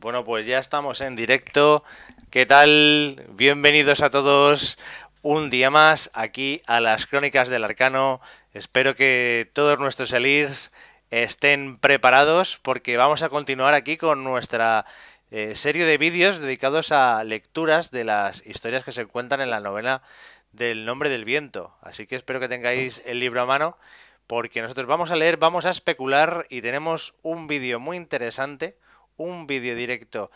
Bueno, pues ya estamos en directo. ¿Qué tal? Bienvenidos a todos un día más aquí a las Crónicas del Arcano. Espero que todos nuestros elirs estén preparados porque vamos a continuar aquí con nuestra eh, serie de vídeos dedicados a lecturas de las historias que se cuentan en la novela del nombre del viento. Así que espero que tengáis el libro a mano porque nosotros vamos a leer, vamos a especular y tenemos un vídeo muy interesante un vídeo directo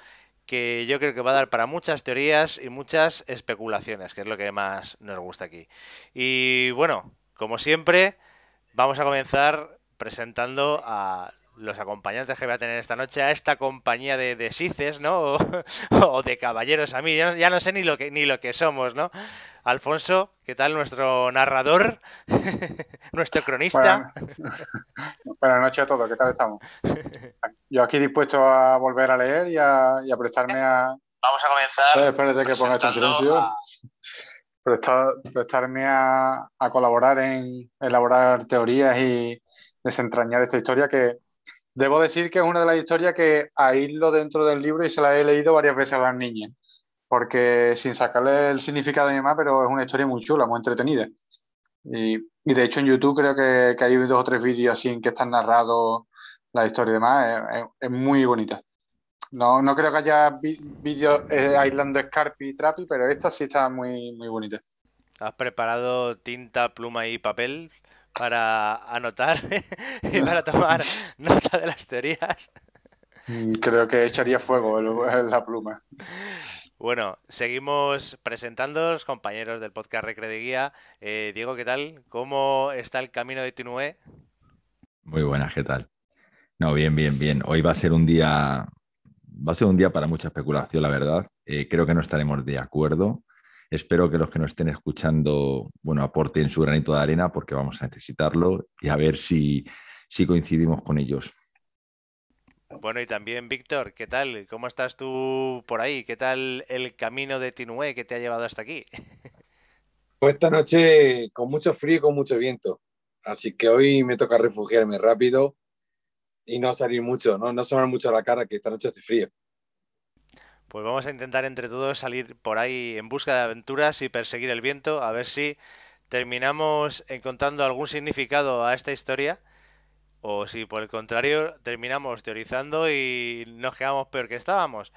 que yo creo que va a dar para muchas teorías y muchas especulaciones, que es lo que más nos gusta aquí. Y bueno, como siempre, vamos a comenzar presentando a los acompañantes que voy a tener esta noche a esta compañía de, de sices, ¿no? O, de caballeros a mí, ya, no sé ni lo que ni lo que somos, ¿no? Alfonso, ¿qué tal nuestro narrador? nuestro cronista. Buenas, noches a todos, ¿qué tal estamos? Yo aquí dispuesto a volver a leer y a, prestarme a. Vamos a comenzar. espérate que ponga en silencio. prestarme a, colaborar en elaborar teorías y desentrañar esta historia que, Debo decir que es una de las historias que aíslo dentro del libro y se la he leído varias veces a las niñas, porque sin sacarle el significado ni más, pero es una historia muy chula, muy entretenida. Y, de hecho en YouTube creo que, hay dos o tres vídeos así en que están narrados la historia y demás, es, muy bonita. No, no creo que haya vídeos aislando eh, Scarpy y Trapi, pero esta sí está muy, muy bonita. ¿Has preparado tinta, pluma y papel? para anotar y para tomar nota de las teorías. Creo que echaría fuego la pluma. Bueno, seguimos presentando los compañeros del podcast Recre de Guía. Eh, Diego, ¿qué tal? ¿Cómo está el camino de Tinué? Muy buena. ¿qué tal? No, bien, bien, bien. Hoy va a ser un día, va a ser un día para mucha especulación, la verdad. Eh, creo que no estaremos de acuerdo. Espero que los que nos estén escuchando, bueno, aporten su granito de arena porque vamos a necesitarlo y a ver si, coincidimos con ellos. Bueno, y también, Víctor, ¿qué tal? ¿Cómo estás tú por ahí? ¿Qué tal el camino de Tinué que te ha llevado hasta aquí? Pues esta noche con mucho frío y con mucho viento. Así que hoy me toca refugiarme rápido y no salir mucho, no, no sonar mucho a la cara, que esta noche hace frío. Pues vamos a intentar entre todos salir por ahí en busca de aventuras y perseguir el viento, a ver si terminamos encontrando algún significado a esta historia, o si por el contrario terminamos teorizando y nos quedamos peor que estábamos.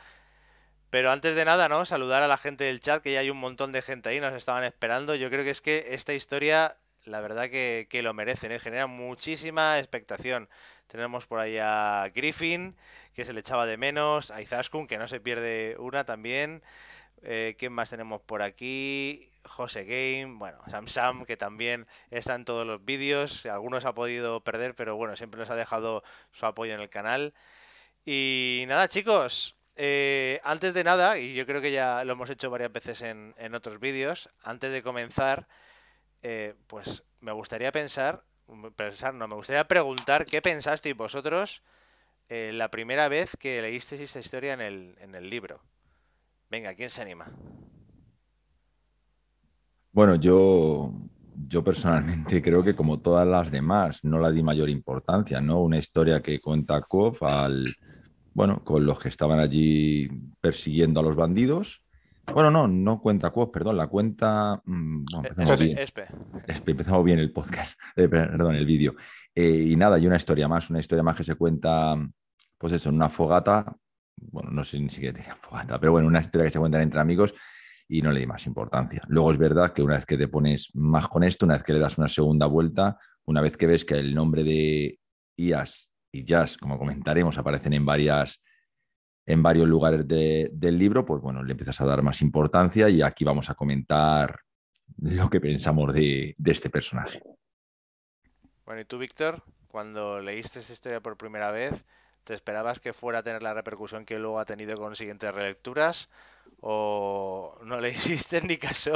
Pero antes de nada, ¿no? Saludar a la gente del chat, que ya hay un montón de gente ahí, nos estaban esperando. Yo creo que es que esta historia, la verdad que, lo merecen, ¿eh? genera muchísima expectación. Tenemos por ahí a Griffin, que se le echaba de menos, a Izaskun, que no se pierde una también. Eh, ¿Quién más tenemos por aquí? José Game, bueno, Sam Sam, que también está en todos los vídeos. Algunos ha podido perder, pero bueno, siempre nos ha dejado su apoyo en el canal. Y nada, chicos, eh, antes de nada, y yo creo que ya lo hemos hecho varias veces en, otros vídeos, antes de comenzar, eh, pues me gustaría pensar pensar, no, me gustaría preguntar qué pensasteis vosotros eh, la primera vez que leísteis esta historia en el, en el libro. Venga, ¿quién se anima? Bueno, yo, yo personalmente creo que como todas las demás, no la di mayor importancia, ¿no? Una historia que cuenta Koff al, bueno, con los que estaban allí persiguiendo a los bandidos bueno, no, no cuenta Quos, perdón, la cuenta. Mm, e-, empezamos bien. E Espe. empezamos bien el podcast, eh, perdón, el vídeo. Eh, y nada, hay una historia más, una historia más que se cuenta, pues eso, en una fogata. Bueno, no sé ni siquiera tenía fogata, pero bueno, una historia que se cuenta entre amigos y no le di más importancia. Luego es verdad que una vez que te pones más con esto, una vez que le das una segunda vuelta, una vez que ves que el nombre de IAS y Jazz, como comentaremos, aparecen en varias en varios lugares del libro, pues bueno, le empiezas a dar más importancia y aquí vamos a comentar lo que pensamos de, este personaje. Bueno, ¿y tú, Víctor, cuando leíste esta historia por primera vez, ¿te esperabas que fuera a tener la repercusión que luego ha tenido con siguientes relecturas? ¿O no le hiciste ni caso?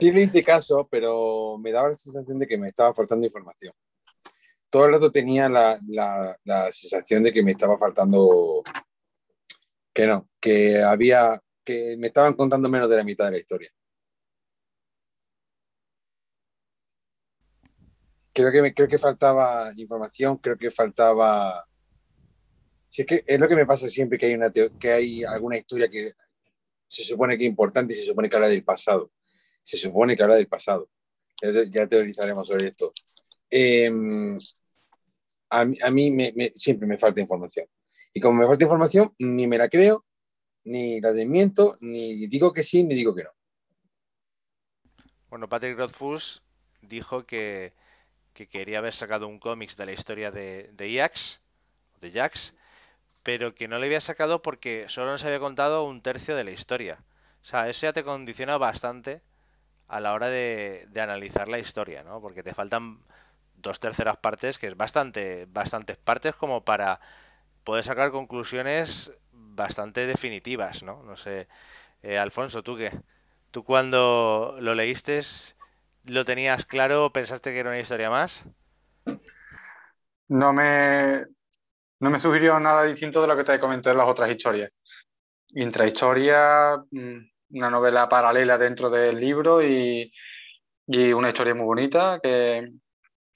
sí le hice caso, pero me daba la sensación de que me estaba faltando información todo el rato tenía la, la, sensación de que me estaba faltando que que había, que me estaban contando menos de la mitad de la historia. Creo que, creo que faltaba información, creo que faltaba... Si es que es lo que me pasa siempre que hay, una que hay alguna historia que se supone que es importante y se supone que habla del pasado. Se supone que habla del pasado. Ya, teorizaremos sobre esto. Em, a, mí siempre me falta información. Y como mejor información, ni me la creo, ni la desmiento, ni digo que sí, ni digo que no. Bueno, Patrick Rothfuss dijo que, quería haber sacado un cómics de la historia de, de Jax, de Jax, pero que no le había sacado porque solo nos había contado un tercio de la historia. O sea, eso ya te condiciona bastante a la hora de, de analizar la historia, ¿no? Porque te faltan dos terceras partes, que es bastante, bastantes partes como para puede sacar conclusiones bastante definitivas, ¿no? No sé, eh, Alfonso, ¿tú qué? ¿Tú cuando lo leíste, lo tenías claro, pensaste que era una historia más? No me, no me sugirió nada distinto de lo que te comenté en las otras historias. Intrahistoria, mm, una novela paralela dentro del libro y, una historia muy bonita que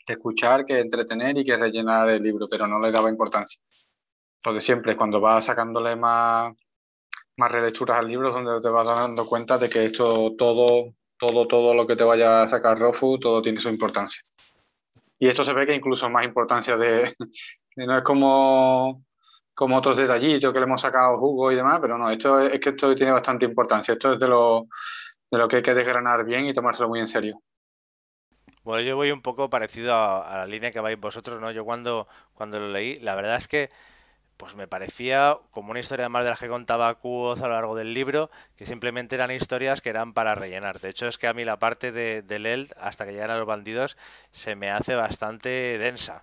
escuchar, que entretener y que rellenar el libro, pero no le daba importancia lo de siempre, cuando vas sacándole más, más relecturas al libro, donde te vas dando cuenta de que esto todo, todo, todo lo que te vaya a sacar Rofu, todo tiene su importancia. Y esto se ve que incluso más importancia de, no es como, como otros detallitos que le hemos sacado jugo y demás, pero no, esto es, que esto tiene bastante importancia. Esto es de lo, que hay que desgranar bien y tomárselo muy en serio. Bueno, yo voy un poco parecido a, la línea que vais vosotros, ¿no? Yo cuando, cuando lo leí, la verdad es que pues me parecía como una historia más de las que contaba Cuoz a lo largo del libro, que simplemente eran historias que eran para rellenar. De hecho, es que a mí la parte de, Leld, hasta que llegan a los bandidos, se me hace bastante densa.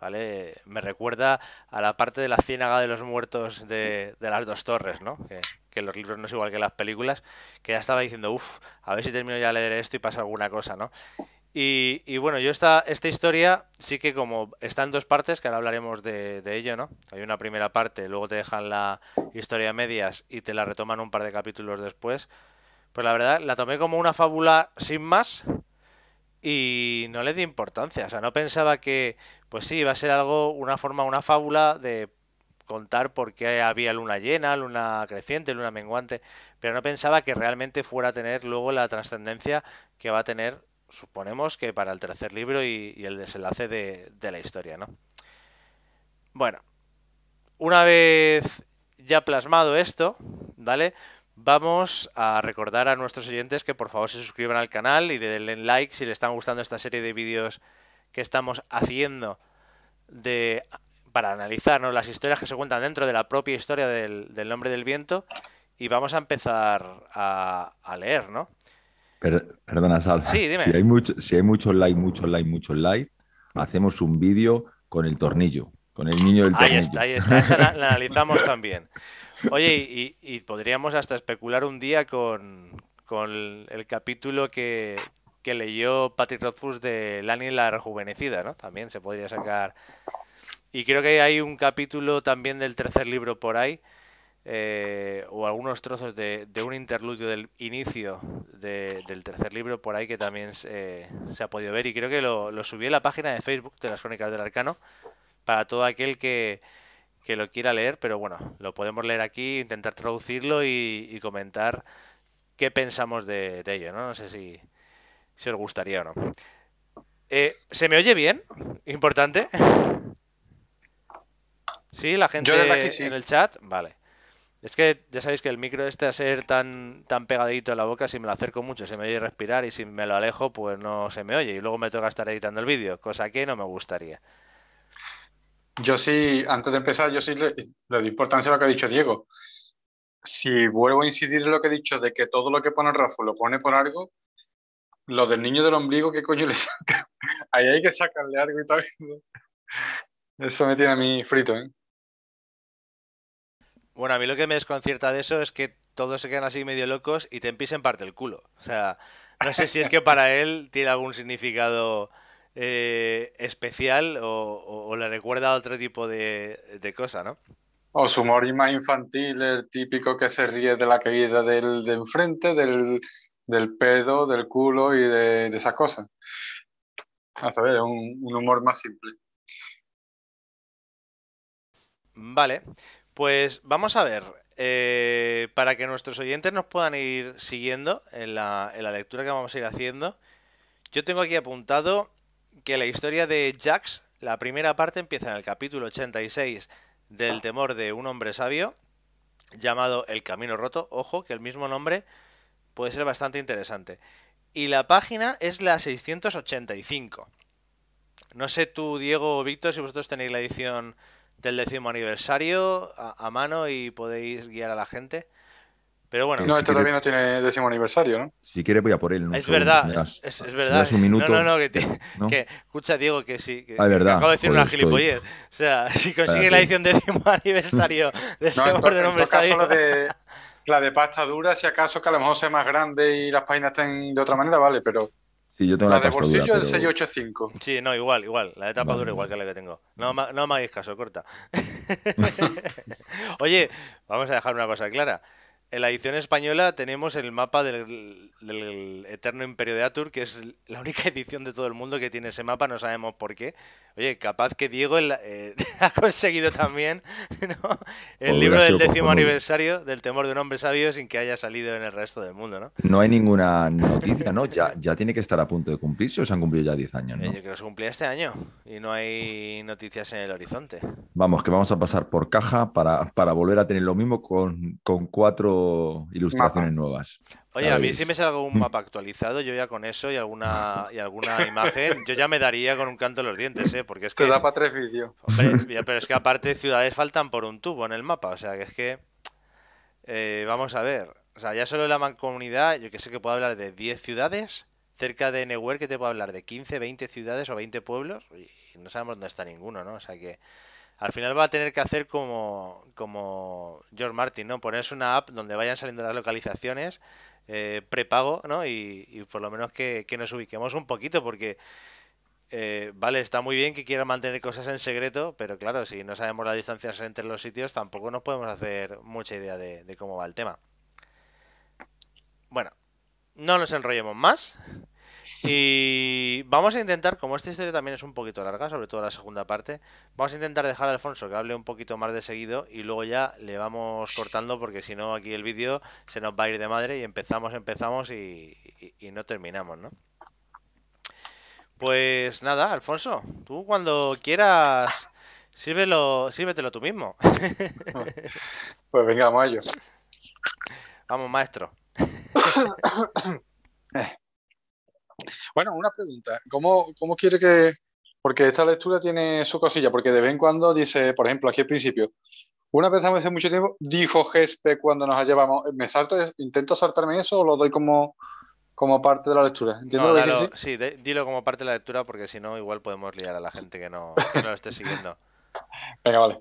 ¿Vale? Me recuerda a la parte de la ciénaga de los muertos de, de las dos torres, ¿no? Que, que, los libros no es igual que las películas, que ya estaba diciendo, uff, a ver si termino ya de leer esto y pasa alguna cosa, ¿no? Y, bueno, yo esta, esta historia sí que como está en dos partes, que ahora hablaremos de, ello, ¿no? Hay una primera parte, luego te dejan la historia medias y te la retoman un par de capítulos después. Pues la verdad, la tomé como una fábula sin más y no le di importancia. O sea, no pensaba que, pues sí, iba a ser algo, una forma, una fábula de contar por qué había luna llena, luna creciente, luna menguante, pero no pensaba que realmente fuera a tener luego la trascendencia que va a tener suponemos que para el tercer libro y, el desenlace de, la historia, ¿no? Bueno, una vez ya plasmado esto, ¿vale? Vamos a recordar a nuestros oyentes que por favor se suscriban al canal y le den like si les están gustando esta serie de vídeos que estamos haciendo de, para analizar las historias que se cuentan dentro de la propia historia del, nombre del viento y vamos a empezar a, a leer, ¿no? perdona, Sal. Si hay, muchos, si hay muchos likes, muchos like muchos like hacemos un vídeo con el tornillo, con el niño del tornillo. Ahí está, ahí está. la, analizamos también. Oye, y, podríamos hasta especular un día con, el, capítulo que, que, leyó Patrick Rothfuss de Lani la rejuvenecida, ¿no? También se podría sacar. Y creo que hay un capítulo también del tercer libro por ahí eh, o algunos trozos de, un interludio del inicio de, del tercer libro por ahí que también se eh, ha podido ver y creo que lo, subí en la página de Facebook de las Crónicas del Arcano para todo aquel que, lo quiera leer, pero bueno, lo podemos leer aquí, intentar traducirlo y, comentar qué pensamos de, ello, ¿no? No sé si, si os gustaría o no. Eh, ¿Se me oye bien? Importante. ¿Sí? ¿La gente en el chat? Vale. Es que ya sabéis que el micro este a ser tan, tan pegadito a la boca, si me lo acerco mucho se me oye respirar y si me lo alejo pues no se me oye y luego me toca estar editando el vídeo, cosa que no me gustaría. Yo sí, antes de empezar, yo sí le, doy importancia a lo que ha dicho Diego. Si vuelvo a incidir en lo que he dicho de que todo lo que pone Rafa lo pone por algo, lo del niño del ombligo, ¿qué coño le saca? Ahí hay que sacarle algo y tal. Eso me tiene a mí frito, ¿eh? Bueno, a mí lo que me desconcierta de eso es que todos se quedan así medio locos y te empiecen parte el culo. O sea, no sé si es que para él tiene algún significado eh, especial o, le recuerda a otro tipo de, de cosa, ¿no? O su humor más infantil, el típico que se ríe de la caída del, de enfrente, del, pedo, del culo y de, esa esas cosas. A saber, un, un humor más simple. Vale, pues vamos a ver, eh, para que nuestros oyentes nos puedan ir siguiendo en la, en la lectura que vamos a ir haciendo, yo tengo aquí apuntado que la historia de Jax, la primera parte empieza en el capítulo 86 del temor de un hombre sabio, llamado El Camino Roto, ojo que el mismo nombre puede ser bastante interesante. Y la página es la 685. No sé tú, Diego o Víctor, si vosotros tenéis la edición del décimo aniversario a, mano y podéis guiar a la gente. Pero bueno. No, esto este todavía no tiene décimo aniversario, ¿no? Si quiere voy a por él. No es, verdad, es, es, verdad, No, no, no, que, que escucha Diego que sí. Que, ah, acabo de decir una gilipollez. O sea, si consigue la edición décimo aniversario de este no, de nombre La de pasta dura, si acaso que a lo mejor sea más grande y las páginas estén de otra manera, vale, pero la, de bolsillo del el 685. Sí, no, igual, igual. La de tapa dura igual que la que tengo. No, no me hagáis caso, corta. Oye, vamos a dejar una cosa clara. En la edición española tenemos el mapa del, del, Eterno Imperio de Atur, que es la única edición de todo el mundo que tiene ese mapa, no sabemos por qué. Oye, capaz que Diego eh, ha conseguido también el libro del décimo aniversario del temor de un hombre sabio sin que haya salido en el resto del mundo, ¿no? No hay ninguna noticia, ¿no? Ya, ya tiene que estar a punto de cumplirse o se han cumplido ya 10 años, ¿no? Yo creo que se cumplía este año y no hay noticias en el horizonte. Vamos, que vamos a pasar por caja para, volver a tener lo mismo con, cuatro ilustraciones nuevas. Oye, a mí si me salga un mapa actualizado, yo ya con eso y alguna y alguna imagen, yo ya me daría con un canto en los dientes, ¿eh? Porque es que... Te da para tres pero es que aparte ciudades faltan por un tubo en el mapa, o sea, que es que... Eh, vamos a ver, o sea, ya solo la mancomunidad, yo que sé que puedo hablar de 10 ciudades, cerca de Newell que te puedo hablar de 15, 20 ciudades o 20 pueblos, y no sabemos dónde está ninguno, ¿no? O sea que... Al final va a tener que hacer como, como George Martin, ¿no? Ponerse una app donde vayan saliendo las localizaciones eh, prepago, ¿no? Y, por lo menos que, nos ubiquemos un poquito, porque eh, vale, está muy bien que quieran mantener cosas en secreto, pero claro, si no sabemos las distancias entre los sitios, tampoco nos podemos hacer mucha idea de, de cómo va el tema. Bueno, no nos enrollemos más. Y vamos a intentar, como esta historia también es un poquito larga, sobre todo la segunda parte, vamos a intentar dejar a Alfonso que hable un poquito más de seguido y luego ya le vamos cortando porque si no aquí el vídeo se nos va a ir de madre y empezamos, empezamos y, no terminamos, ¿no? Pues nada, Alfonso, tú cuando quieras, sírvelo, sírvetelo tú mismo. Pues venga, vamos Vamos, maestro. Bueno, una pregunta. ¿Cómo, cómo quiere que.? Porque esta lectura tiene su cosilla, porque de vez en cuando dice, por ejemplo, aquí al principio, una vez hace mucho tiempo, dijo Gespe cuando nos llevamos. ¿Me salto, intento saltarme eso o lo doy como, como parte de la lectura? sí, dilo como parte de la lectura, porque si no, igual podemos liar a la gente que no, no lo esté siguiendo. Venga, vale.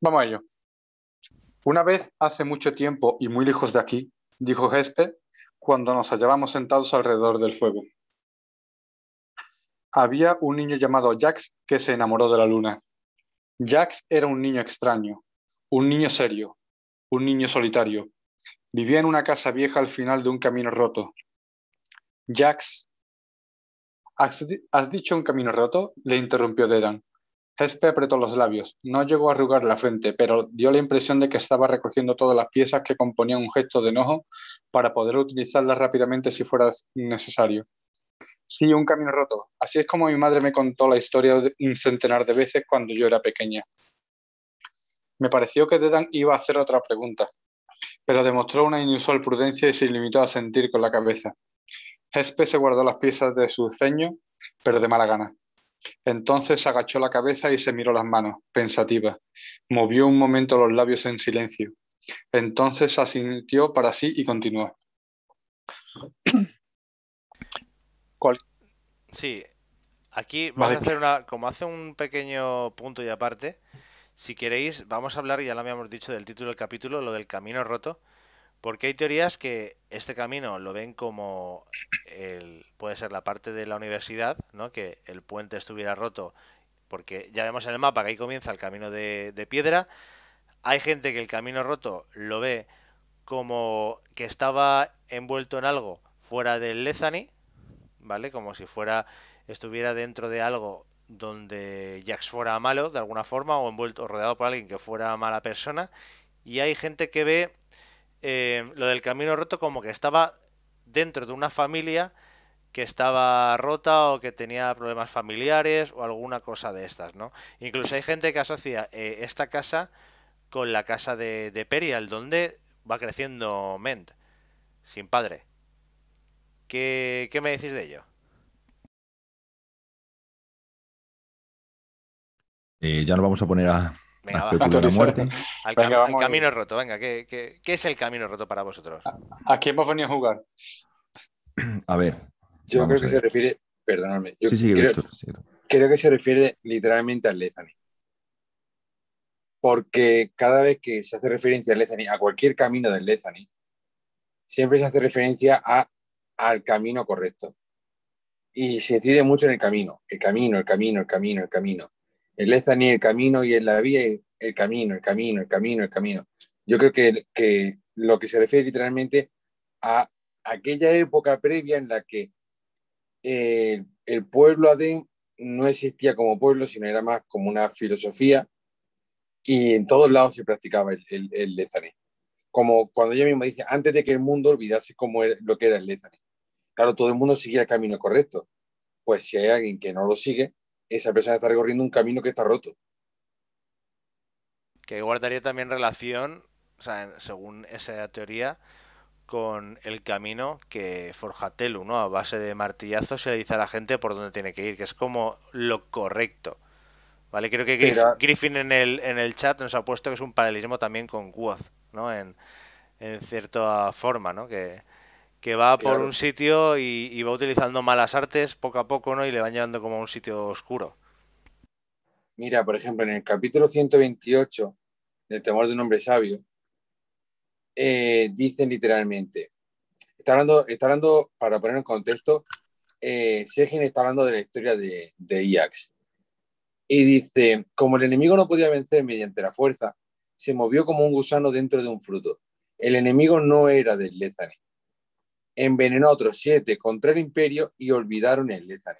Vamos a ello. Una vez hace mucho tiempo y muy lejos de aquí, dijo Gespe cuando nos hallábamos sentados alrededor del fuego. Había un niño llamado Jax que se enamoró de la luna. Jax era un niño extraño, un niño serio, un niño solitario. Vivía en una casa vieja al final de un camino roto. Jax, ¿has, dicho un camino roto? le interrumpió Dedan. Jespe apretó los labios. No llegó a arrugar la frente, pero dio la impresión de que estaba recogiendo todas las piezas que componían un gesto de enojo para poder utilizarlas rápidamente si fuera necesario. Sí, un camino roto. Así es como mi madre me contó la historia un centenar de veces cuando yo era pequeña. Me pareció que Dedan iba a hacer otra pregunta, pero demostró una inusual prudencia y se limitó a sentir con la cabeza. Jespe se guardó las piezas de su ceño, pero de mala gana. Entonces agachó la cabeza y se miró las manos, pensativa. Movió un momento los labios en silencio. Entonces asintió para sí y continuó. Sí, aquí vamos a hacer una, como hace un pequeño punto y aparte, si queréis, vamos a hablar, ya lo habíamos dicho del título del capítulo, lo del camino roto. Porque hay teorías que este camino lo ven como puede ser la parte de la universidad, ¿no? que el puente estuviera roto, porque ya vemos en el mapa que ahí comienza el camino de, piedra. Hay gente que el camino roto lo ve como que estaba envuelto en algo fuera del Lezani, ¿vale? Como si fuera estuviera dentro de algo donde Jax fuera malo de alguna forma o envuelto o rodeado por alguien que fuera mala persona y hay gente que ve Em, lo del camino roto como que estaba dentro de una familia que estaba rota o que tenía problemas familiares o alguna cosa de estas, ¿no? Incluso hay gente que asocia eh, esta casa con la casa de, de Perial, donde va creciendo Ment, sin padre. ¿Qué, ¿Qué me decís de ello? Eh, ya lo vamos a poner a, Venga, muerte. Al, camino roto, venga, ¿qué, es el camino roto para vosotros? ¿A quién hemos venido a jugar? A ver. Yo creo que se refiere, perdóname yo creo, que se refiere literalmente al Lezani. Porque cada vez que se hace referencia al Lezani, a cualquier camino del Lezani, siempre se hace referencia a, al camino correcto. Y se decide mucho en el camino, el camino, el camino, el camino, el camino el es el camino y en la vía, el camino, el camino, el camino, el camino. Yo creo que, que lo que se refiere literalmente a aquella época previa en la que eh, el, pueblo Adén no existía como pueblo, sino era más como una filosofía y en todos lados se practicaba el, el, Como cuando ella misma dice, antes de que el mundo olvidase cómo lo que era el lezané. Claro, todo el mundo seguía el camino correcto. Pues si hay alguien que no lo sigue, esa persona está recorriendo un camino que está roto. Que guardaría también relación, según esa teoría, con el camino que forja Telu, ¿no? A base de martillazos se le dice a la gente por dónde tiene que ir, que es como lo correcto. ¿Vale? Creo que Griffin en el, en el chat nos ha puesto que es un paralelismo también con Woz, ¿no? En, en cierta forma, ¿no? Que, que va por un sitio y, va utilizando malas artes poco a poco, ¿no? Y le van llevando como a un sitio oscuro. Mira, por ejemplo, en el capítulo 128 del temor de un hombre sabio, eh, dicen literalmente, está hablando, para poner en contexto, eh, Sergin está hablando de la historia de, Iax. Y dice, como el enemigo no podía vencer mediante la fuerza, se movió como un gusano dentro de un fruto. El enemigo no era del Lézani envenenó a otros siete contra el imperio y olvidaron el Lezani.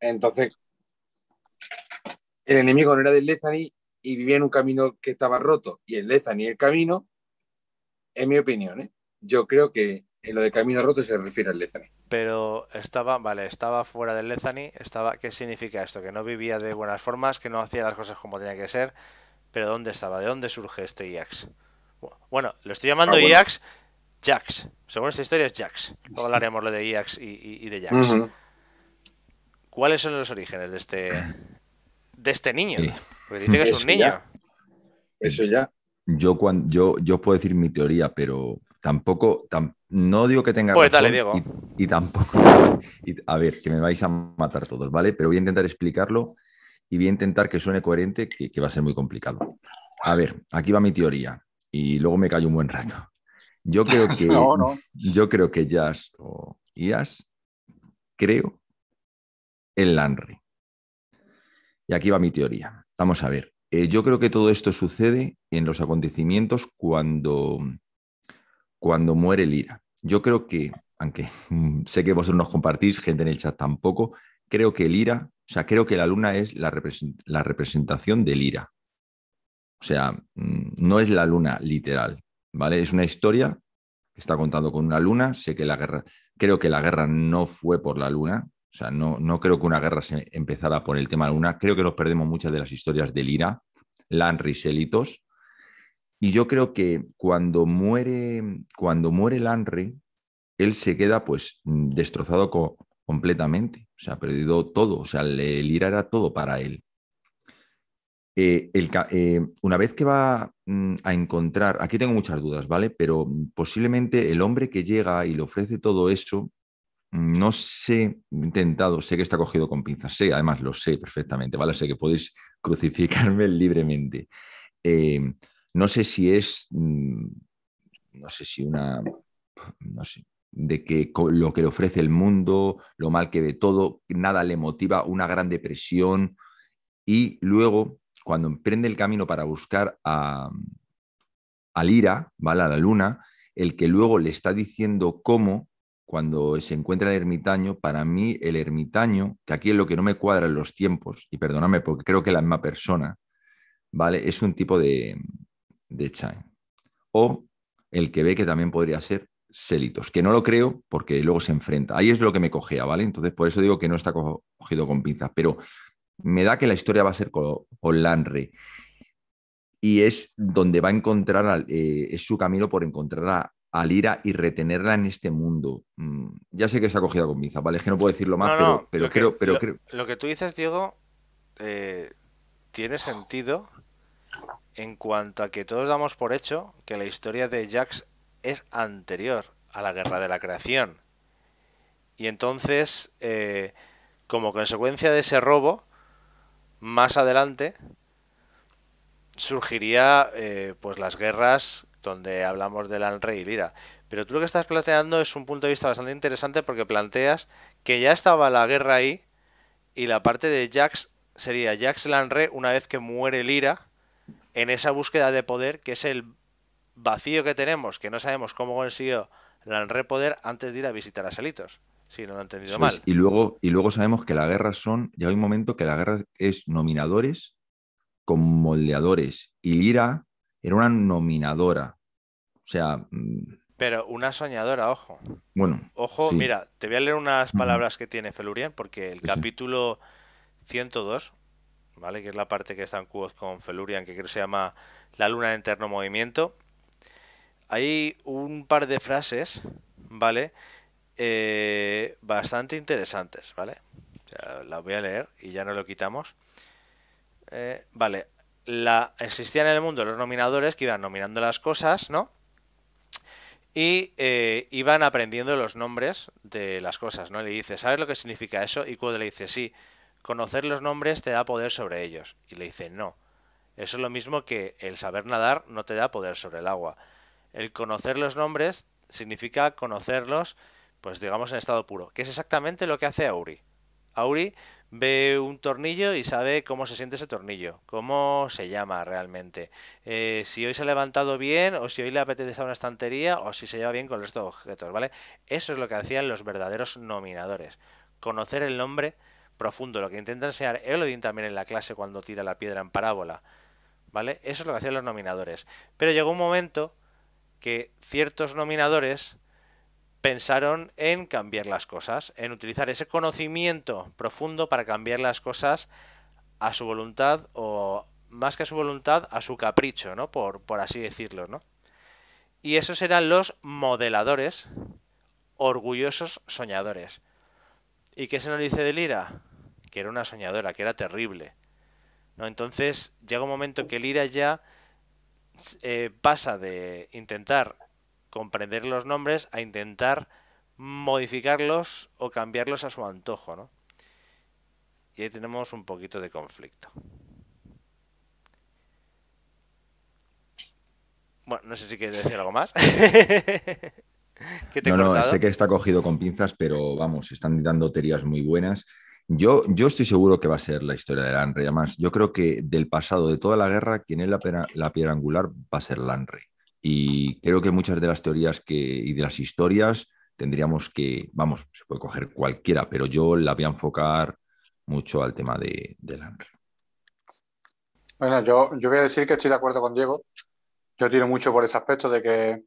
Entonces, el enemigo no era del Lezani y vivía en un camino que estaba roto. Y el Lezani, el camino, en mi opinión, ¿eh? yo creo que en lo de camino roto se refiere al Lezani. Pero estaba, vale, estaba fuera del Lezani, estaba, ¿qué significa esto? Que no vivía de buenas formas, que no hacía las cosas como tenía que ser, pero ¿dónde estaba? ¿De dónde surge este IAX? Bueno, lo estoy ah, llamando IAX Jax. Según esta historia es Jax. Luego hablaremos de IAX y, de Jax. ¿Cuáles son los orígenes de este, de este niño? Porque dice que es un niño. Eso ya. Yo, cuando, yo, yo puedo decir mi teoría, pero tampoco, no digo que tenga. Pues dale, Diego. Y, tampoco. a ver, que me vais a matar todos, ¿vale? Pero voy a intentar explicarlo y voy a intentar que suene coherente, que va a ser muy complicado. A ver, aquí va mi teoría y luego me callo un buen rato. Yo creo que, Yo creo que Jazz o IAS, creo, el Lanry. Y aquí va mi teoría. Vamos a ver. Eh, yo creo que todo esto sucede en los acontecimientos cuando, cuando muere Lira. Yo creo que, aunque sé que vosotros nos compartís, gente en el chat tampoco, creo que Lira, o sea, creo que la luna es la, la representación de Lira. O sea, mm, no es la luna literal, ¿vale? Es una historia que está contando con una luna. Sé que la guerra, creo que la guerra no fue por la luna. O sea, no, no creo que una guerra se empezara por el tema de la luna. Creo que nos perdemos muchas de las historias de Lira, Lanry Selitos. Y yo creo que cuando muere, cuando muere Lanry, él se queda pues destrozado completamente. O sea, ha perdido todo. O sea, el, el era todo para él. Eh, el, eh, una vez que va mm, a encontrar, aquí tengo muchas dudas, ¿vale? Pero mm, posiblemente el hombre que llega y le ofrece todo eso, mm, no sé, intentado, sé que está cogido con pinzas, sé, además lo sé perfectamente, ¿vale? Sé que podéis crucificarme libremente. Eh, no sé si es, no sé si una, no sé, de que lo que le ofrece el mundo, lo mal que ve todo, nada le motiva, una gran depresión. Y luego cuando emprende el camino para buscar a, a Lira, ¿vale? a la luna, el que luego le está diciendo cómo, cuando se encuentra el ermitaño, para mí el ermitaño, que aquí es lo que no me cuadra en los tiempos, y perdóname porque creo que la misma persona, ¿vale? Es un tipo de, de Chain. O el que ve que también podría ser celitos, que no lo creo porque luego se enfrenta. Ahí es lo que me cogea, ¿vale? Entonces, por eso digo que no está cogido con pinzas, pero me da que la historia va a ser con, Lanre Y es donde va a encontrar, eh, es su camino por encontrar a, Lira y retenerla en este mundo. Mm, ya sé que está cogida con Miza, ¿vale? Es que no puedo decirlo más, pero, creo, lo, que tú dices, Diego, eh, tiene sentido en cuanto a que todos damos por hecho que la historia de Jax es anterior a la guerra de la creación. Y entonces, eh, como consecuencia de ese robo, más adelante surgiría eh, pues las guerras donde hablamos de Lanre y Lira. Pero tú lo que estás planteando es un punto de vista bastante interesante porque planteas que ya estaba la guerra ahí y la parte de Jax sería Jax Lanre una vez que muere Lira en esa búsqueda de poder que es el vacío que tenemos, que no sabemos cómo consiguió Lanre poder antes de ir a visitar a Salitos. Sí, no lo he entendido Y luego, y luego sabemos que la guerra son, ya hay un momento que la guerra es nominadores con moldeadores. Y Lira era una nominadora. O sea. Mm. Pero una soñadora, ojo. Bueno. Ojo, mira, te voy a leer unas palabras que tiene Felurian, porque el capítulo 102, ¿vale? Que es la parte que está en cubos con Felurian, que creo que se llama La luna de eterno movimiento. Hay un par de frases, ¿vale? Eh, bastante interesantes, ¿vale? la voy a leer y ya no lo quitamos. Eh, vale, la, existían en el mundo los nominadores que iban nominando las cosas, ¿no? Y eh, iban aprendiendo los nombres de las cosas, ¿no? Le dice, ¿sabes lo que significa eso? Y cuando le dice, sí, conocer los nombres te da poder sobre ellos. Y le dice, no. Eso es lo mismo que el saber nadar no te da poder sobre el agua. El conocer los nombres significa conocerlos pues digamos en estado puro, que es exactamente lo que hace Auri. Auri ve un tornillo y sabe cómo se siente ese tornillo, cómo se llama realmente, eh, si hoy se ha levantado bien o si hoy le apetece una estantería o si se lleva bien con los objetos, ¿vale? Eso es lo que hacían los verdaderos nominadores, conocer el nombre profundo, lo que intenta enseñar Elodin también en la clase cuando tira la piedra en parábola, ¿vale? Eso es lo que hacían los nominadores. Pero llegó un momento que ciertos nominadores pensaron en cambiar las cosas, en utilizar ese conocimiento profundo para cambiar las cosas a su voluntad o más que a su voluntad, a su capricho, ¿no? Por, por así decirlo, ¿no? Y esos eran los modeladores, orgullosos soñadores. ¿Y qué se nos dice de Lira? Que era una soñadora, que era terrible. ¿no? Entonces llega un momento que Lira ya eh, pasa de intentar comprender los nombres a intentar modificarlos o cambiarlos a su antojo, ¿no? Y ahí tenemos un poquito de conflicto. Bueno, no sé si quieres decir algo más. no, no, sé que está cogido con pinzas, pero vamos, están dando teorías muy buenas. Yo, yo estoy seguro que va a ser la historia de Lanre. Además, yo creo que del pasado de toda la guerra, quien es la, la piedra angular va a ser Lanre. Y creo que muchas de las teorías que, y de las historias tendríamos que, vamos, se puede coger cualquiera, pero yo la voy a enfocar mucho al tema de, del e. Bueno, yo, yo voy a decir que estoy de acuerdo con Diego. Yo tiro mucho por ese aspecto de que,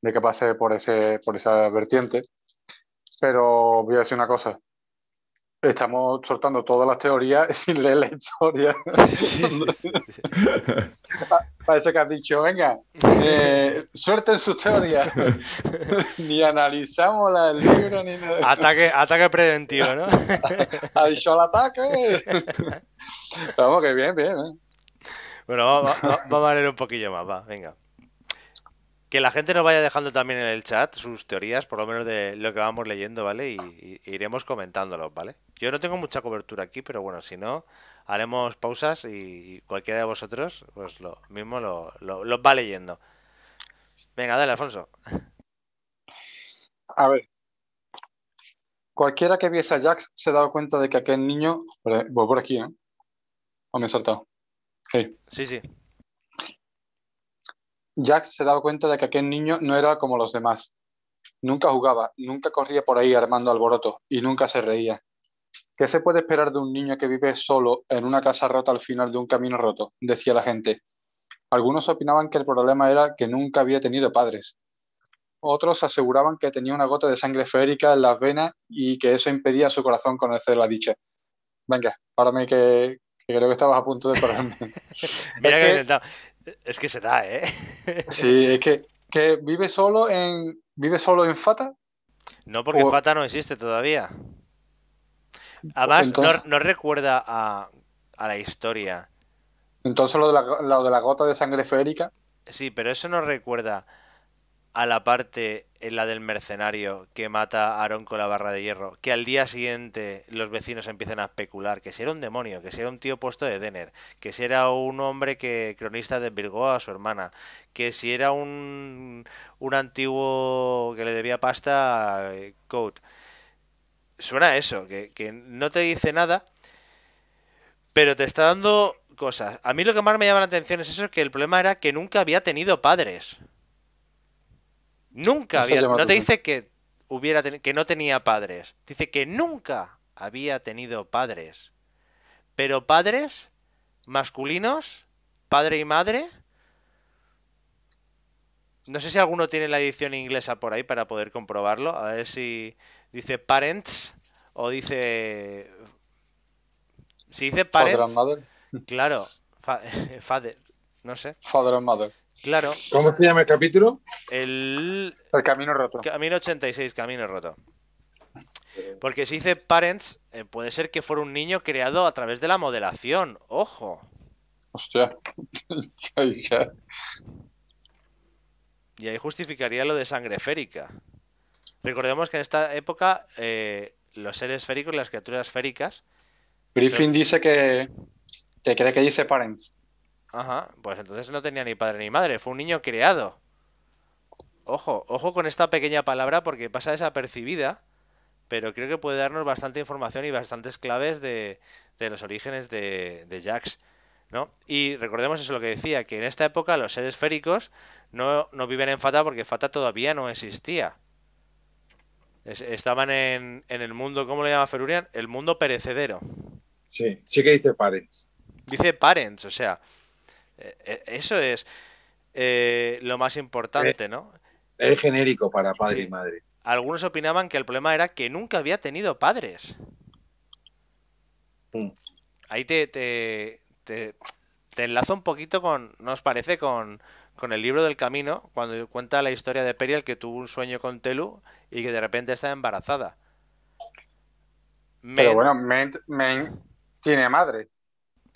de que pase por, ese, por esa vertiente. Pero voy a decir una cosa estamos soltando todas las teorías sin leer la historia. Parece que has dicho, venga, eh, suelten sus teorías. ni analizamos la, el libro ni nada. Ataque, preventivo, ¿no? ha dicho el ataque. Vamos, que bien, bien. ¿eh? Bueno, vamos, vamos a leer un poquillo más, va, venga. Que la gente nos vaya dejando también en el chat sus teorías, por lo menos de lo que vamos leyendo, ¿vale? Y, iremos comentándolos, ¿vale? Yo no tengo mucha cobertura aquí, pero bueno, si no, haremos pausas y cualquiera de vosotros, pues lo mismo lo, va leyendo. Venga, dale, Alfonso. A ver. Cualquiera que viese a Jax se ha dado cuenta de que aquel niño. Voy pues por aquí, ¿eh? O me he saltado. Sí, sí. Jack se daba cuenta de que aquel niño no era como los demás. Nunca jugaba, nunca corría por ahí armando alboroto y nunca se reía. ¿Qué se puede esperar de un niño que vive solo en una casa rota al final de un camino roto? decía la gente. Algunos opinaban que el problema era que nunca había tenido padres. Otros aseguraban que tenía una gota de sangre férica en las venas y que eso impedía a su corazón conocer la dicha. Venga, párame que, creo que estabas a punto de pararme. Mira es que se da, ¿eh? Sí, es que, vive solo en. ¿Vive solo en Fata? No, porque Fata no existe todavía. Pues Además, no, recuerda a, la historia. Entonces lo de la, lo de la gota de sangre férica. Sí, pero eso no recuerda a la parte la del mercenario que mata a Aaron con la barra de hierro, que al día siguiente los vecinos empiezan a especular que si era un demonio, que si era un tío puesto de Denner, que si era un hombre que cronista desvirgó a su hermana, que si era un, un antiguo que le debía pasta eh, a Code. Suena eso, que, que no te dice nada, pero te está dando cosas. A mí lo que más me llama la atención es eso, que el problema era que nunca había tenido padres. Nunca había. No te dice que, hubiera que no tenía padres. Dice que nunca había tenido padres. Pero padres masculinos, padre y madre. No sé si alguno tiene la edición inglesa por ahí para poder comprobarlo. A ver si dice parents o dice. Si dice parents. Father and mother. Claro. father. No sé. Father and mother. Claro. ¿Cómo se llama el capítulo? El, Camino Roto. Camino 86, Camino Roto. Porque si dice Parents, eh, puede ser que fuera un niño creado a través de la modelación. Ojo. Hostia. y ahí justificaría lo de sangre férica. Recordemos que en esta época eh, los seres féricos, las criaturas féricas. Griffin dice que, te cree que dice Parents. Ajá, pues entonces no tenía ni padre ni madre, fue un niño creado. Ojo, ojo con esta pequeña palabra porque pasa desapercibida, pero creo que puede darnos bastante información y bastantes claves de, de los orígenes de, de Jax. ¿no? Y recordemos eso lo que decía, que en esta época los seres féricos no, viven en Fata porque Fata todavía no existía. estaban en, en, el mundo, ¿cómo le llama Ferurian? El mundo perecedero. Sí, sí que dice Parents. Dice Parents, o sea, eh, eh, eso es eh, lo más importante, ¿no? Es genérico para padre y madre. Algunos opinaban que el problema era que nunca había tenido padres. Mm. Ahí te, te, te, un poquito con, nos parece, con, el libro del camino, cuando cuenta la historia de Perial que tuvo un sueño con Telu y que de repente está embarazada. Pero bueno, men tiene madre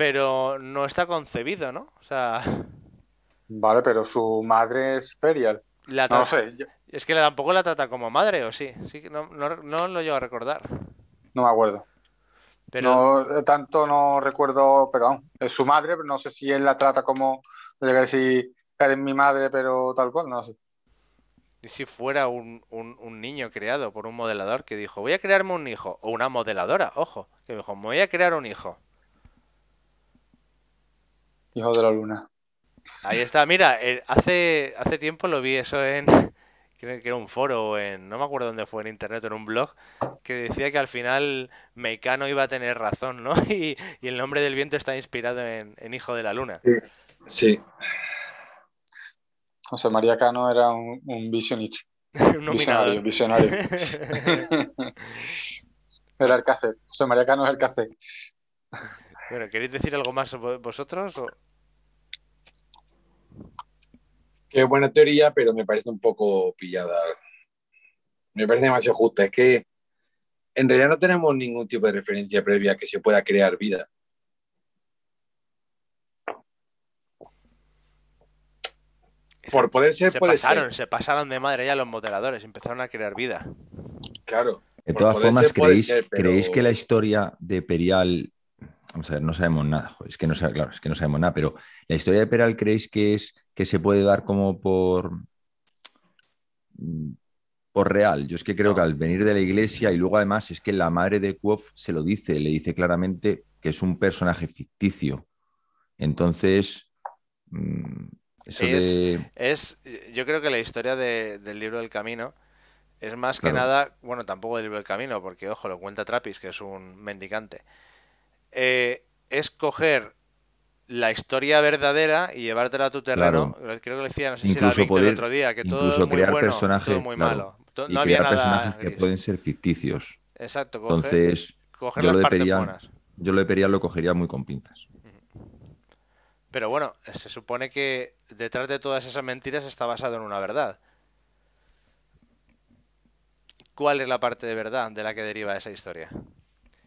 pero no está concebido, ¿no? O sea... Vale, pero su madre es Perial. no sé. Es que tampoco la trata como madre, ¿o sí? sí no, no, lo llego a recordar. No me acuerdo. No, eh, tanto no recuerdo, pero es su madre, no sé si él la trata como, voy a decir, eres mi madre, pero tal cual, no sé. Y si fuera un, un, niño creado por un modelador que dijo, voy a crearme un hijo, o una modeladora, ojo, que dijo, me voy a crear un hijo. Hijo de la Luna. Ahí está, mira, eh, hace, hace tiempo lo vi eso en, creo que era un foro en, no me acuerdo dónde fue, en internet en un blog, que decía que al final Mecano iba a tener razón, ¿no? Y, y el nombre del viento está inspirado en, Hijo de la Luna. Sí. O sea, María Cano era un, un visionista. un visionario, visionario. era el café. José María Cano es el café. Bueno, ¿queréis decir algo más vosotros? Qué buena teoría, pero me parece un poco pillada. Me parece demasiado justa. Es que en realidad no tenemos ningún tipo de referencia previa que se pueda crear vida. Por poder ser, se pasaron, Se pasaron de madre ya los moderadores, empezaron a crear vida. Claro. De todas formas, ¿creéis, ¿creéis que la historia de Perial vamos a ver, no sabemos nada, es que no es que no sabemos nada, pero la historia de Peral creéis que es que se puede dar como por mm, por real. Yo es que creo que al venir de la iglesia y luego además es que la madre de Kuof se lo dice, le dice claramente que es un personaje ficticio. Entonces, mm, eso es, yo creo que la historia del libro del camino es más que nada, bueno, tampoco del libro del camino, porque ojo, lo cuenta Trapis que es un mendicante. Eh, es coger la historia verdadera y llevártela a tu terreno. Creo que decía, no sé incluso si el otro día, que todo muy malo. no había nada que pueden ser ficticios. Exacto, Entonces, yo las partes buenas. Yo lo de lo cogería muy con pinzas. Pero bueno, se supone que detrás de todas esas mentiras está basado en una verdad. ¿Cuál es la parte de verdad de la que deriva esa historia?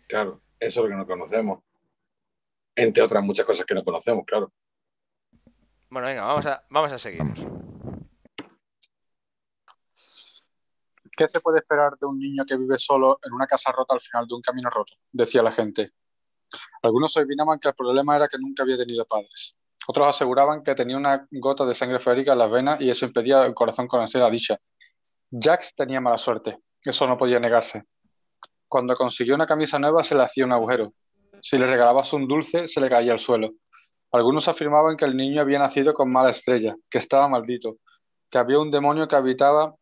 Claro. Eso es lo que no conocemos. Entre otras muchas cosas que no conocemos, claro. Bueno, venga, vamos a, vamos seguir. ¿Qué se puede esperar de un niño que vive solo en una casa rota al final de un camino roto? Decía la gente. Algunos adivinaban que el problema era que nunca había tenido padres. Otros aseguraban que tenía una gota de sangre férica en las venas y eso impedía el corazón conocer la dicha. Jax tenía mala suerte, eso no podía negarse cuando consiguió una camisa nueva se le hacía un agujero. Si le regalabas un dulce, se le caía al suelo. Algunos afirmaban que el niño había nacido con mala estrella, que estaba maldito, que había un demonio que habitaba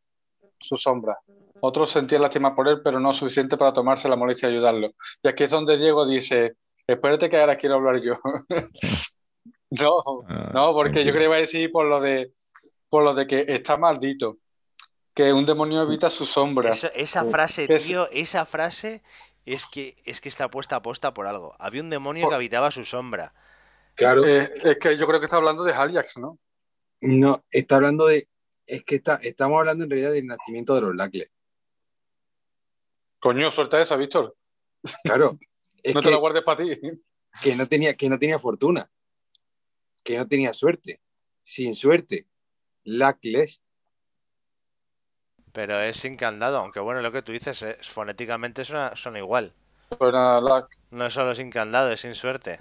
su sombra. Otros sentían lástima por él, pero no suficiente para tomarse la molestia de ayudarlo. Y aquí es donde Diego dice, espérate que ahora quiero hablar yo. no, ah, no, porque yo creo que iba a decir por lo de, por lo de que está maldito. Que un demonio mm, habita su sombra. Esa, eh, frase, tío, esa frase es que, es que está puesta a posta por algo. Había un demonio que habitaba su sombra. Claro. Eh, es que yo creo que está hablando de Haliax, ¿no? No, está hablando de. Es que está, estamos hablando en realidad del nacimiento de los Lacles. Coño, suelta esa, Víctor. Claro. no te la guardes para ti. Que no, tenía, que no tenía fortuna. Que no tenía suerte. Sin suerte. Lacles pero es sin candado, aunque bueno, lo que tú dices es, eh, fonéticamente son igual. No es solo sin candado, es sin suerte.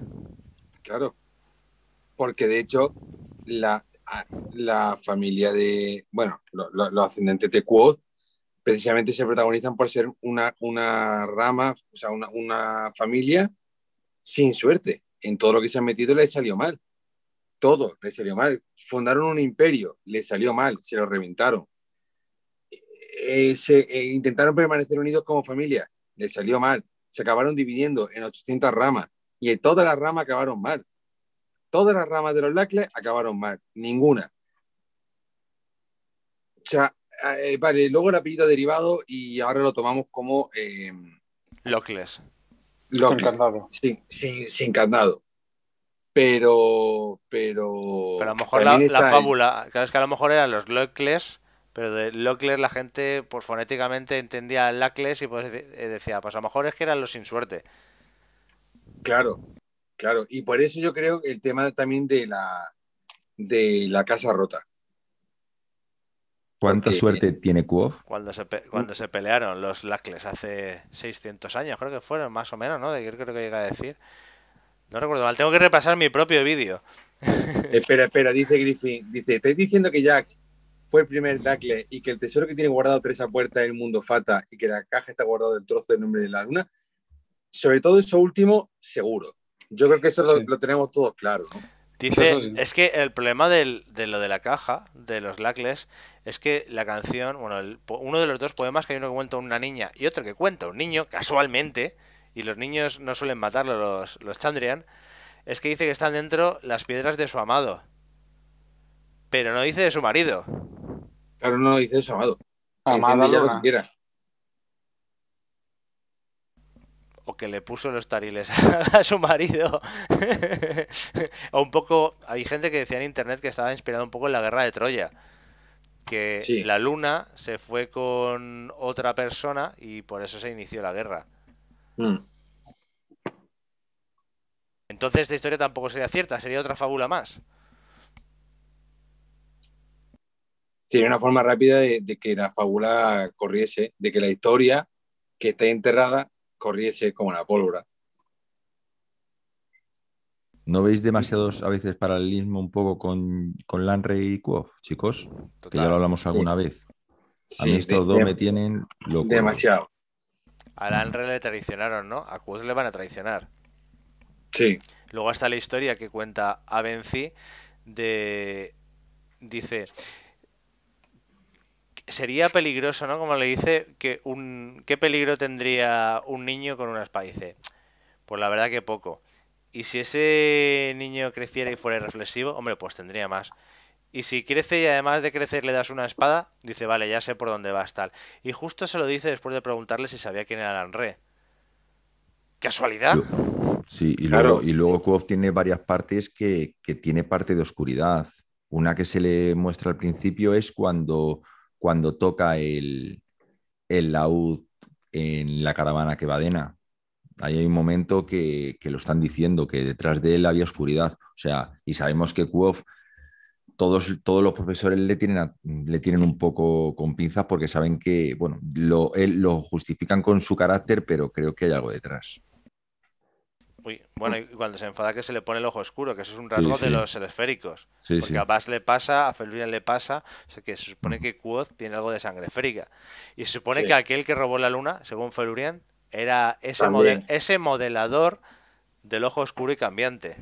Claro. Porque de hecho, la, la familia de. Bueno, los ascendentes de Quoth precisamente se protagonizan por ser una, una rama, o sea, una, una familia sin suerte. En todo lo que se han metido le salió mal. Todo le salió mal. Fundaron un imperio, le salió mal, se lo reventaron eh, se, eh, intentaron permanecer unidos como familia, les salió mal, se acabaron dividiendo en 800 ramas y en todas las ramas acabaron mal. Todas las ramas de los Lacles acabaron mal, ninguna. O sea, eh, vale, luego el apellido derivado y ahora lo tomamos como... Locles. Sin candado. Sí, sin, candado pero pero a lo mejor la, la fábula claro, es que a lo mejor eran los Locles pero de Locklear la gente por pues, fonéticamente entendía Lacles y pues eh, eh, decía, pues a lo mejor es que eran los sin suerte. Claro, claro. Y por eso yo creo el tema también de la, de la casa rota. ¿Cuánta suerte tiene QOF? Cuando se, cuando se pelearon los Lacles hace 600 años, creo que fueron más o menos, ¿no? De, creo que llega a decir. No recuerdo mal, tengo que repasar mi propio vídeo. Espera, espera, dice Griffin, dice, estoy diciendo que Jax fue el primer Dacle y que el tesoro que tiene guardado tres Puerta en el mundo Fata y que la caja está guardado el trozo del nombre de la luna, sobre todo eso último, seguro. Yo creo que eso lo, tenemos todos claro. Dice, es que el problema de lo de la caja, de los lacles, es que la canción, bueno, uno de los dos poemas que hay uno que cuenta una niña y otro que cuenta un niño, casualmente, y los niños no suelen matarlo los, los Chandrian, es que dice que están dentro las piedras de su amado. Pero no dice de su marido. Claro, no dice eso, Amado. O que le puso los tariles a su marido. o un poco. Hay gente que decía en internet que estaba inspirado un poco en la guerra de Troya. Que la luna se fue con otra persona y por eso se inició la guerra. Mm. Entonces esta historia tampoco sería cierta, sería otra fábula más. Tiene una forma rápida de, que la fábula corriese, de que la historia que está enterrada corriese como la pólvora. ¿No veis demasiados a veces paralelismo un poco con, con Lanre y Kuof, chicos? Que ya lo hablamos alguna vez. A mí estos dos me tienen loco. Demasiado. A Lanre le traicionaron, ¿no? A Kuof le van a traicionar. Sí. Luego está la historia que cuenta Abenci de... Dice, sería peligroso, ¿no? Como le dice, que un, ¿qué peligro tendría un niño con una dice, Pues la verdad que poco. Y si ese niño creciera y fuera reflexivo, hombre, pues tendría más. Y si crece y además de crecer le das una espada, dice, vale, ya sé por dónde vas tal. Y justo se lo dice después de preguntarle si sabía quién era Alan Re. ¿Casualidad? Sí, y claro. luego, y luego tiene varias partes que tiene parte de oscuridad. Una que se le muestra al principio es cuando cuando toca el, el laúd en la caravana que badena, Ahí hay un momento que, lo están diciendo, que detrás de él había oscuridad. O sea, y sabemos que Cuof todos, todos los profesores le tienen, le tienen un poco con pinzas porque saben que, bueno, lo, él, lo justifican con su carácter, pero creo que hay algo detrás bueno, y cuando se enfada que se le pone el ojo oscuro, que eso es un rasgo de los esféricos. porque a Bass le pasa, a Felurian le pasa, o sea que se supone mm. que Quoth tiene algo de sangre esférica. Y se supone que aquel que robó la luna, según Felurian, era ese, ese modelador del ojo oscuro y cambiante.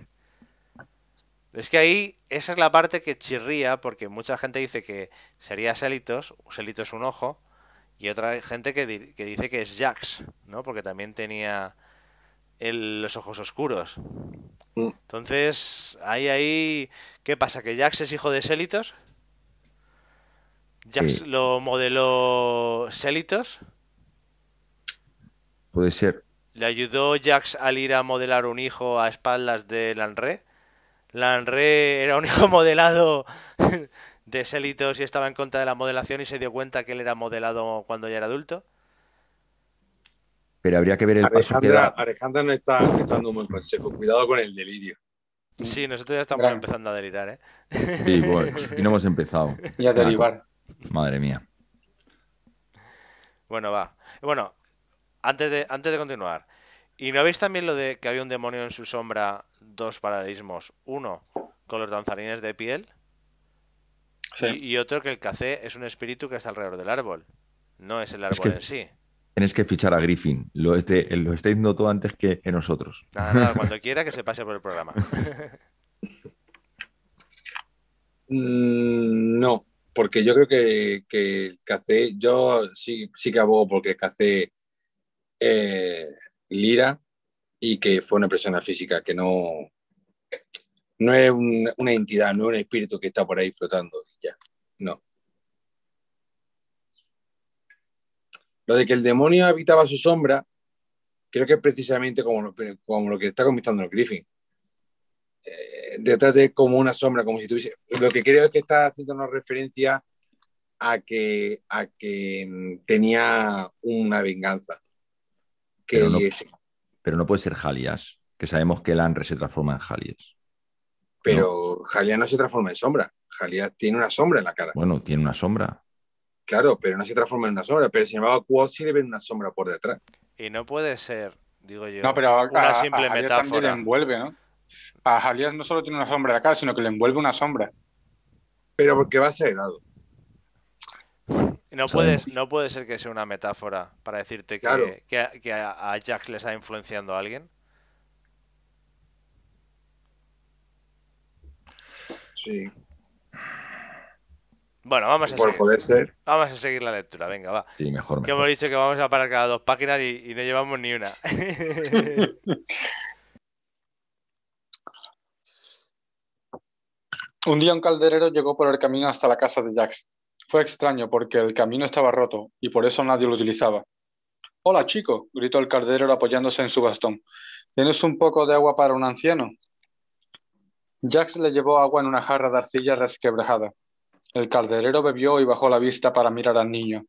Es que ahí esa es la parte que chirría, porque mucha gente dice que sería Selitos, Selitos un ojo, y otra gente que, que dice que es Jax, ¿no? Porque también tenía el, los ojos oscuros. Mm. Entonces, ahí, ahí, ¿qué pasa? ¿Que Jax es hijo de Selitos? ¿Jax lo modeló Selitos? Puede ser. ¿Le ayudó Jax al ir a modelar un hijo a espaldas de Lanre? Lanre era un hijo modelado de Selitos y estaba en contra de la modelación y se dio cuenta que él era modelado cuando ya era adulto pero habría que ver el Alejandra, Alejandra no está, dando un buen consejo. Cuidado con el delirio. Sí, nosotros ya estamos empezando a delirar, ¿eh? y no hemos empezado. Y a derivar. Madre mía. Bueno, va. Bueno, antes de, antes de continuar. ¿Y no habéis también lo de que había un demonio en su sombra, dos paralelismos? Uno, con los danzarines de piel. Sí. Y, otro que el café es un espíritu que está alrededor del árbol. No es el árbol en sí. Tienes que fichar a Griffin. Lo, este, estáis diciendo antes que, nosotros. Nada, nada, cuando quiera que se pase por el programa. Mm, no, porque yo creo que, que Cacé, yo sí, que abogo porque Cacé eh, Lira y que fue una persona física que no, no es una entidad, no es un espíritu que está por ahí flotando y ya. No. Lo de que el demonio habitaba su sombra, creo que es precisamente como lo, como lo que está comentando el Griffin. Eh, detrás de como una sombra, como si tuviese. Lo que creo es que está haciendo una referencia a que, a que mm, tenía una venganza. pero, no, puede ser Jalias, que sabemos que el Andre se transforma en Jalias. Pero Jalias no se transforma en sombra. Jalias tiene una sombra en la cara. Bueno, tiene una sombra. Claro, pero no se transforma en una sombra, pero sin embargo Quoth sí le ven una sombra por detrás. Y no puede ser, digo yo, no, pero una simple metáfora. envuelve, ¿no? A Jalias no solo tiene una sombra de acá, sino que le envuelve una sombra. Pero porque va a No puedes, no puede ser que sea una metáfora para decirte que, que a Jax le está influenciando a alguien. Sí. Bueno, vamos a, seguir. a seguir la lectura, venga, va. mejor. Que hemos dicho que vamos a parar cada dos páginas y, y no llevamos ni una. un día un calderero llegó por el camino hasta la casa de Jax. Fue extraño porque el camino estaba roto y por eso nadie lo utilizaba. Hola, chico, gritó el calderero apoyándose en su bastón. ¿Tienes un poco de agua para un anciano? Jax le llevó agua en una jarra de arcilla resquebrajada. El calderero bebió y bajó la vista para mirar al niño.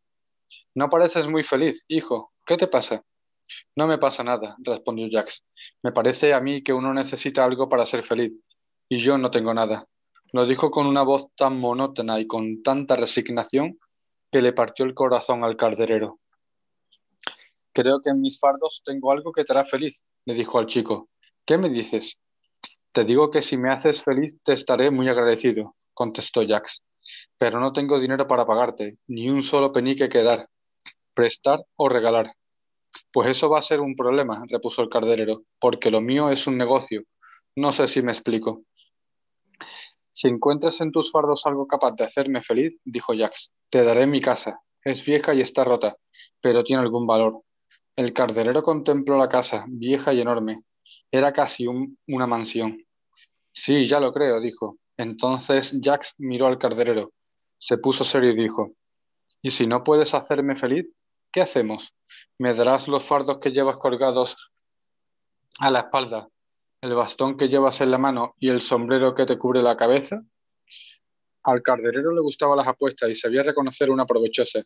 No pareces muy feliz, hijo. ¿Qué te pasa? No me pasa nada, respondió Jax. Me parece a mí que uno necesita algo para ser feliz, y yo no tengo nada. Lo dijo con una voz tan monótona y con tanta resignación que le partió el corazón al calderero. Creo que en mis fardos tengo algo que te hará feliz, le dijo al chico. ¿Qué me dices? Te digo que si me haces feliz te estaré muy agradecido, contestó Jax pero no tengo dinero para pagarte, ni un solo penique que dar, prestar o regalar. Pues eso va a ser un problema, repuso el cardenero, porque lo mío es un negocio. No sé si me explico. Si encuentras en tus fardos algo capaz de hacerme feliz, dijo Jax, te daré mi casa. Es vieja y está rota, pero tiene algún valor. El cardenero contempló la casa, vieja y enorme. Era casi una mansión. Sí, ya lo creo, dijo, entonces Jax miró al carderero, se puso serio y dijo, ¿Y si no puedes hacerme feliz? ¿Qué hacemos? ¿Me darás los fardos que llevas colgados a la espalda, el bastón que llevas en la mano y el sombrero que te cubre la cabeza? Al carderero le gustaban las apuestas y sabía reconocer una provechosa.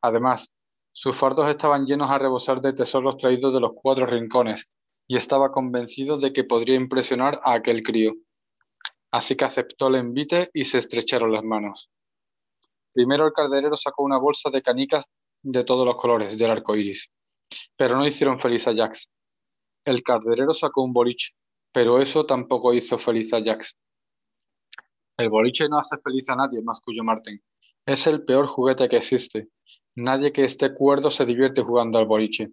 Además, sus fardos estaban llenos a rebosar de tesoros traídos de los cuatro rincones y estaba convencido de que podría impresionar a aquel crío. Así que aceptó el envite y se estrecharon las manos. Primero el calderero sacó una bolsa de canicas de todos los colores del arco iris, pero no hicieron feliz a Jax. El calderero sacó un boliche, pero eso tampoco hizo feliz a Jax. El boliche no hace feliz a nadie, más cuyo Martin. Es el peor juguete que existe. Nadie que esté cuerdo se divierte jugando al boliche.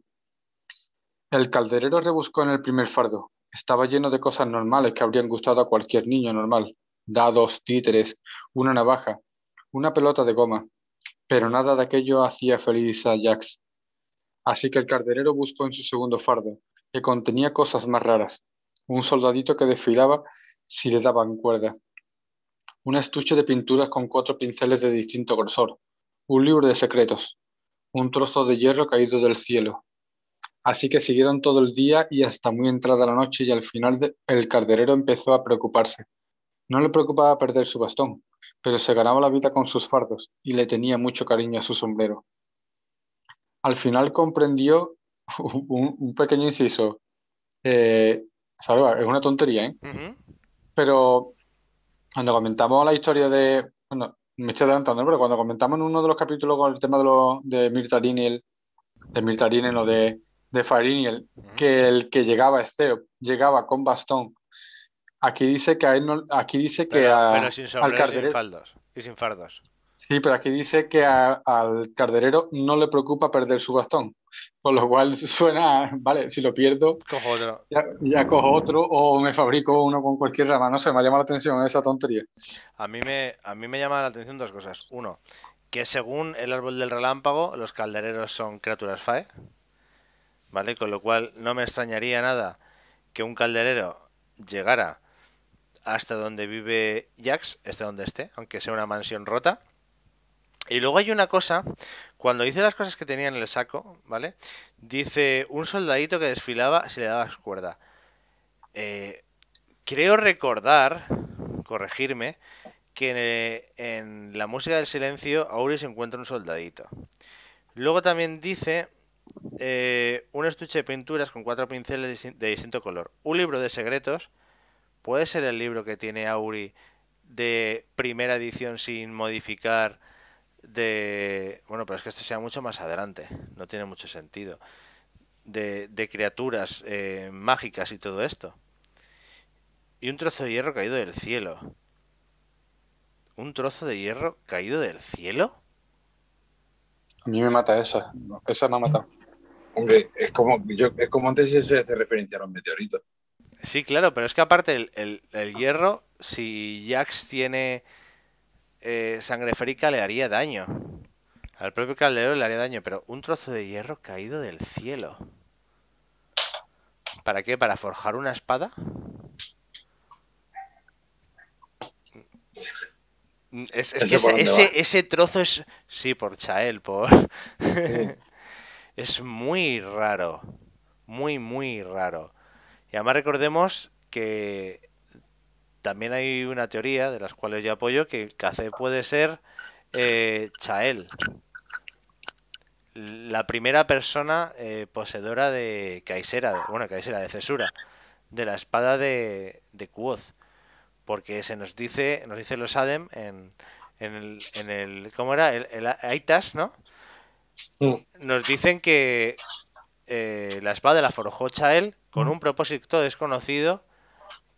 El calderero rebuscó en el primer fardo, estaba lleno de cosas normales que habrían gustado a cualquier niño normal. Dados, títeres, una navaja, una pelota de goma. Pero nada de aquello hacía feliz a Jax. Así que el cardenero buscó en su segundo fardo, que contenía cosas más raras. Un soldadito que desfilaba si le daban cuerda. Un estuche de pinturas con cuatro pinceles de distinto grosor. Un libro de secretos. Un trozo de hierro caído del cielo. Así que siguieron todo el día y hasta muy entrada la noche y al final el carderero empezó a preocuparse. No le preocupaba perder su bastón, pero se ganaba la vida con sus fardos y le tenía mucho cariño a su sombrero. Al final comprendió un, pequeño inciso. Eh, Salva, es una tontería, ¿eh? Pero cuando comentamos la historia de. Bueno, me estoy adelantando, pero cuando comentamos en uno de los capítulos con el tema de, lo, de Mirta el de de de Fariniel, que el que llegaba Esteo llegaba con bastón. Aquí dice que él no, aquí dice que al sin faldos y sin fardos. Sí, pero aquí dice que al carderero no le preocupa perder su bastón, con lo cual suena, vale, si lo pierdo, cojo otro. Ya, cojo otro o me fabrico uno con cualquier rama, no sé, me llama la atención esa tontería. A mí me, a mí me llama la atención dos cosas. Uno, que según el árbol del relámpago, los caldereros son criaturas fae. ¿vale? Con lo cual no me extrañaría nada que un calderero llegara hasta donde vive Jax, esté donde esté, aunque sea una mansión rota. Y luego hay una cosa, cuando dice las cosas que tenía en el saco, ¿vale? Dice un soldadito que desfilaba si le dabas cuerda. Eh, creo recordar, corregirme, que en, la música del silencio se encuentra un soldadito. Luego también dice eh, un estuche de pinturas con cuatro pinceles de distinto color. Un libro de secretos. Puede ser el libro que tiene Auri de primera edición sin modificar de... Bueno, pero es que este sea mucho más adelante. No tiene mucho sentido. De, criaturas eh, mágicas y todo esto. Y un trozo de hierro caído del cielo. ¿Un trozo de hierro caído del cielo? A mí me mata esa. Esa me ha matado. Hombre, es como, yo, es como antes se hace referencia a los meteoritos. Sí, claro, pero es que aparte el, hierro, si Jax tiene eh, sangre férica, le haría daño. Al propio caldero le haría daño, pero un trozo de hierro caído del cielo. ¿Para qué? ¿Para forjar una espada? Es, que ese, trozo es. Sí, por Chael, por. es muy raro, muy, muy raro. Y además recordemos que también hay una teoría de las cuales yo apoyo que Cacé puede ser eh, Chael, la primera persona eh, poseedora de Caisera, bueno, Caisera de Cesura, de la espada de, de porque se nos dice, nos dice los Adem en, en el, en el ¿cómo era? El, el Aitas, ¿no? Mm. Nos dicen que eh, la espada la forjó Chael con un propósito desconocido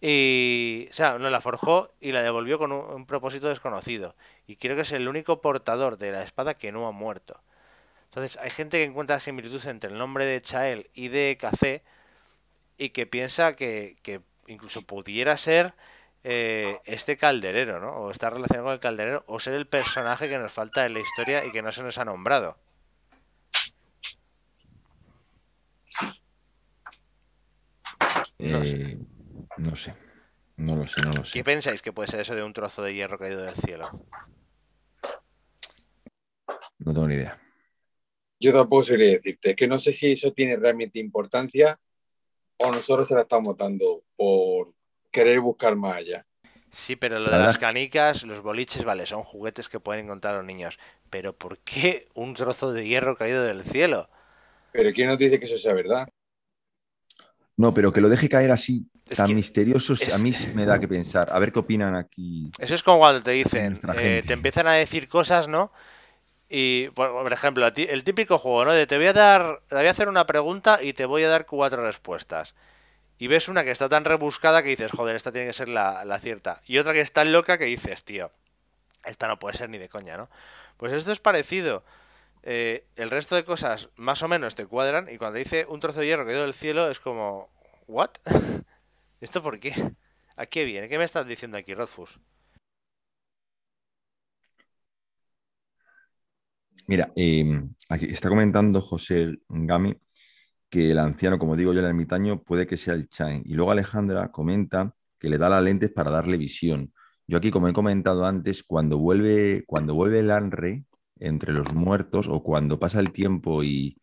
y, o sea, no la forjó y la devolvió con un, propósito desconocido. Y creo que es el único portador de la espada que no ha muerto. Entonces, hay gente que encuentra similitud entre el nombre de Chael y de e café y que piensa que, incluso pudiera ser eh, este calderero, ¿no? O estar relacionado con el calderero, o ser el personaje que nos falta en la historia y que no se nos ha nombrado. No, sé. Eh, no sé. No lo sé, no sé. ¿Qué pensáis que puede ser eso de un trozo de hierro caído del cielo? No tengo ni idea. Yo tampoco sabría decirte, que no sé si eso tiene realmente importancia o nosotros se la estamos dando por querer buscar más allá. Sí, pero lo de las canicas, los boliches, vale, son juguetes que pueden encontrar los niños. Pero ¿por qué un trozo de hierro caído del cielo? Pero ¿quién nos dice que eso sea verdad? No, pero que lo deje caer así, tan misterioso, a mí me da que pensar. A ver qué opinan aquí. Eso es como cuando te dicen, eh, te empiezan a decir cosas, ¿no? Y, por, ejemplo, el típico juego, ¿no? De te voy a dar, te voy a hacer una pregunta y te voy a dar cuatro respuestas. Y ves una que está tan rebuscada que dices, joder, esta tiene que ser la, cierta. Y otra que está loca que dices, tío, esta no puede ser ni de coña, ¿no? Pues esto es parecido. Eh, el resto de cosas más o menos te cuadran y cuando dice un trozo de hierro caído del cielo es como, ¿what? ¿Esto por qué? ¿A qué viene? ¿Qué me estás diciendo aquí, Rodfus? Mira, mm, aquí está comentando José Gami que el anciano, como digo yo, el ermitaño, puede que sea el Chain. Y luego Alejandra comenta que le da las lentes para darle visión. Yo aquí, como he comentado antes, cuando vuelve, cuando vuelve el Anre, entre los muertos o cuando pasa el tiempo y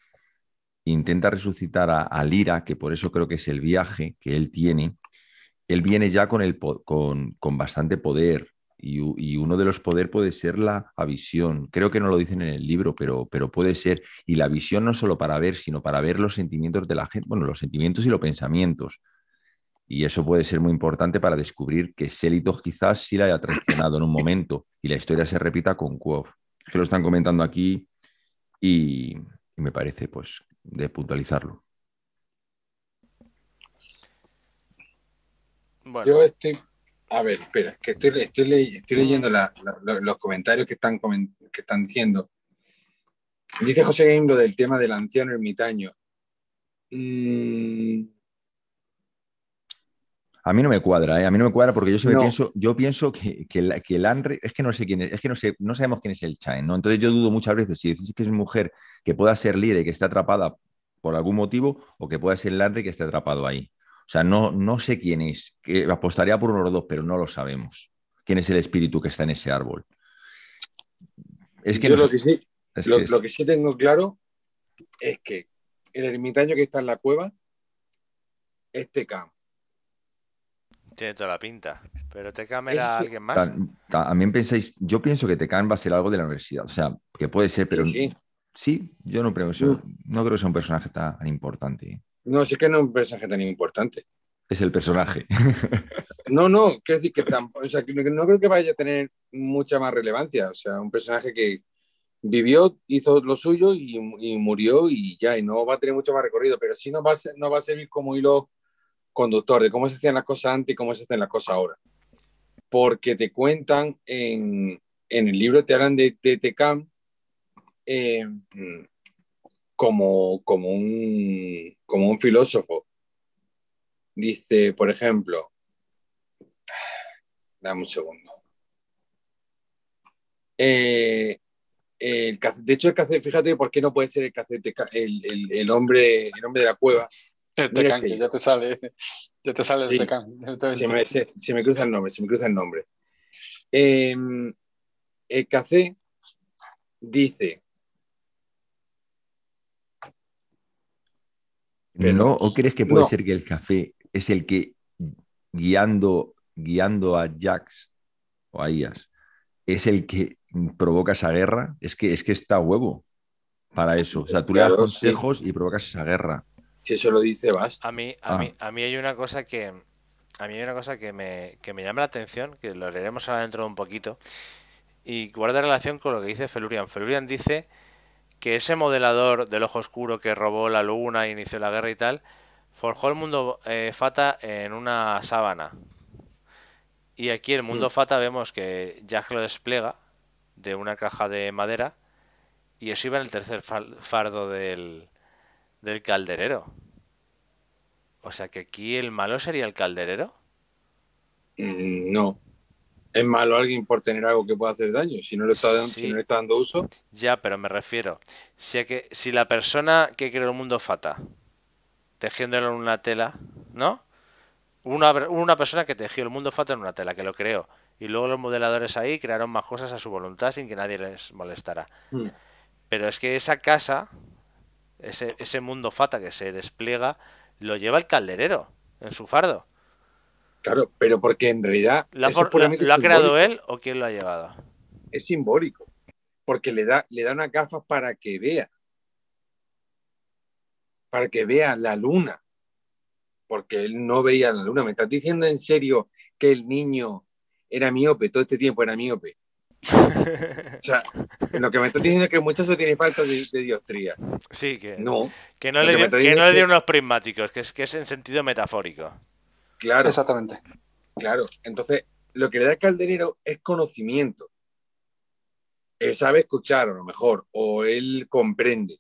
intenta resucitar a, a, Lira, que por eso creo que es el viaje que él tiene, él viene ya con, el, con, con bastante poder y, uno de los poderes puede ser la visión. Creo que no lo dicen en el libro, pero, pero puede ser. Y la visión no solo para ver, sino para ver los sentimientos de la gente, bueno, los sentimientos y los pensamientos. Y eso puede ser muy importante para descubrir que Selitos quizás sí la haya traicionado en un momento y la historia se repita con Quoth que lo están comentando aquí y, me parece pues de puntualizarlo. Yo estoy, a ver, espera, que estoy, mm. leyendo los comentarios que están, que están diciendo. Dice José Gaimbo del tema del anciano ermitaño. Mm, a mí no me cuadra, ¿eh? a mí no me cuadra porque yo pienso, yo pienso que, el Andre, es que no sé quién es, es que no sé, no sabemos quién es el Chain, ¿no? Entonces yo dudo muchas veces si decís que es mujer que pueda ser líder y que está atrapada por algún motivo o que pueda ser el Andre que esté atrapado ahí. O sea, no, no sé quién es, que apostaría por uno o dos, pero no lo sabemos. ¿Quién es el espíritu que está en ese árbol? Es que lo, que sí, tengo claro es que el ermitaño que está en la cueva este campo tiene toda la pinta. ¿Pero te era alguien más? también pensáis, yo pienso que Tecan va a ser algo de la universidad. O sea, que puede ser, pero. Sí, sí. yo no creo, no creo que sea un personaje tan importante. No, sí que no es un personaje tan importante. Es el personaje. No, no, quiero decir que, tampoco, o sea, no creo que vaya a tener mucha más relevancia. O sea, un personaje que vivió, hizo lo suyo y, murió y ya, y no va a tener mucho más recorrido, pero sí no va a, ser, nos va a servir como hilo conductor de cómo se hacían las cosas antes y cómo se hacen las cosas ahora. Porque te cuentan en, el libro, te hablan de, de eh, como, como, un, como un filósofo. Dice, por ejemplo, dame un segundo. Eh, de hecho, el, fíjate por qué no puede ser el, el, el, hombre, el hombre de la cueva ya te sale, ya te sale el me, cruza el nombre, si me cruza el nombre. Em, el café dice. ¿O crees que puede ser que el café es el que guiando, guiando a Jax o a Ias es el que provoca esa guerra? Es que, es que está huevo para eso. O sea, tú le das consejos y provocas esa guerra eso lo dice, Vas. A mí, a, ah. mí, a mí hay una cosa que. A mí hay una cosa que me, llama la atención, que lo leeremos ahora dentro de un poquito, y guarda relación con lo que dice Felurian. Felurian dice que ese modelador del ojo oscuro que robó la luna e inició la guerra y tal, forjó el mundo eh, Fata en una sábana. Y aquí el mundo mm. Fata vemos que Jack lo despliega de una caja de madera y eso iba en el tercer fardo del, del calderero. O sea que aquí el malo sería el calderero. Mm, no. Es malo alguien por tener algo que pueda hacer daño, si no le está, dando, uso. Ya, pero me refiero. Si, que, si la persona que creó el mundo fata, tejiéndolo en una tela, ¿no? Una, persona que tejió el mundo fata en una tela, que lo creó. Y luego los modeladores ahí crearon más cosas a su voluntad sin que nadie les molestara. Mm. Pero es que esa casa, ese, ese mundo fata que se despliega, lo lleva el calderero en su fardo. Claro, pero porque en realidad. ¿Lo, ha, ha creado él o quién lo ha llevado? Es simbólico, porque le da, le da unas gafas para que vea. Para que vea la luna. Porque él no veía la luna. ¿Me estás diciendo en serio que el niño era miope? Todo este tiempo era miope o sea, lo que me estás diciendo es que muchachos tiene falta de, diostría. Sí, que no, que no, le, que, unos prismáticos, que es, que es en sentido metafórico. Claro. Exactamente. Claro. Entonces, lo que le da el Calderero es conocimiento. Él sabe escuchar, a lo mejor, o él comprende.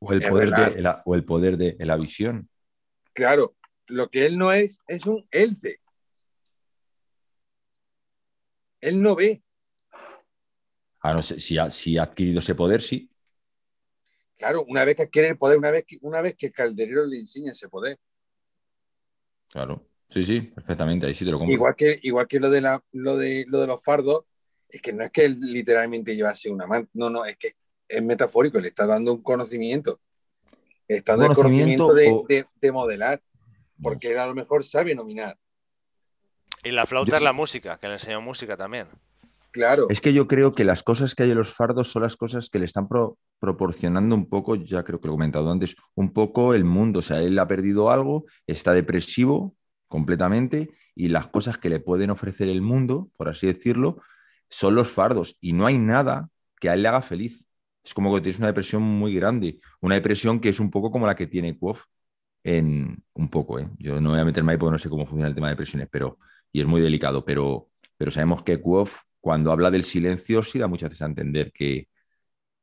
O el, poder de, la, o el poder de la visión. Claro, lo que él no es es un elce. Él no ve, a no si, ha, adquirido ese poder, sí. Claro, una vez que adquiere el poder, una vez que, una vez que Calderero le enseña ese poder. Claro, sí, sí, perfectamente, ahí sí te lo Igual que, igual que lo, de lo, de, los fardos, es que no es que él literalmente llevase una mano, no, no, es que es metafórico, le está dando un conocimiento. Está dando el conocimiento de, modelar, porque él a lo mejor sabe nominar. Y la flauta es la música, que le enseñó música también. Claro. Es que yo creo que las cosas que hay en los fardos son las cosas que le están proporcionando un poco, ya creo que lo he comentado antes, un poco el mundo. O sea, él ha perdido algo, está depresivo completamente y las cosas que le pueden ofrecer el mundo, por así decirlo, son los fardos y no hay nada que a él le haga feliz. Es como que tienes una depresión muy grande, una depresión que es un poco como la que tiene Cuof, en un poco, ¿eh? Yo no voy a meterme ahí porque no sé cómo funciona el tema de depresiones, pero y es muy delicado, pero pero sabemos que Cuof cuando habla del silencio, sí da muchas veces a entender que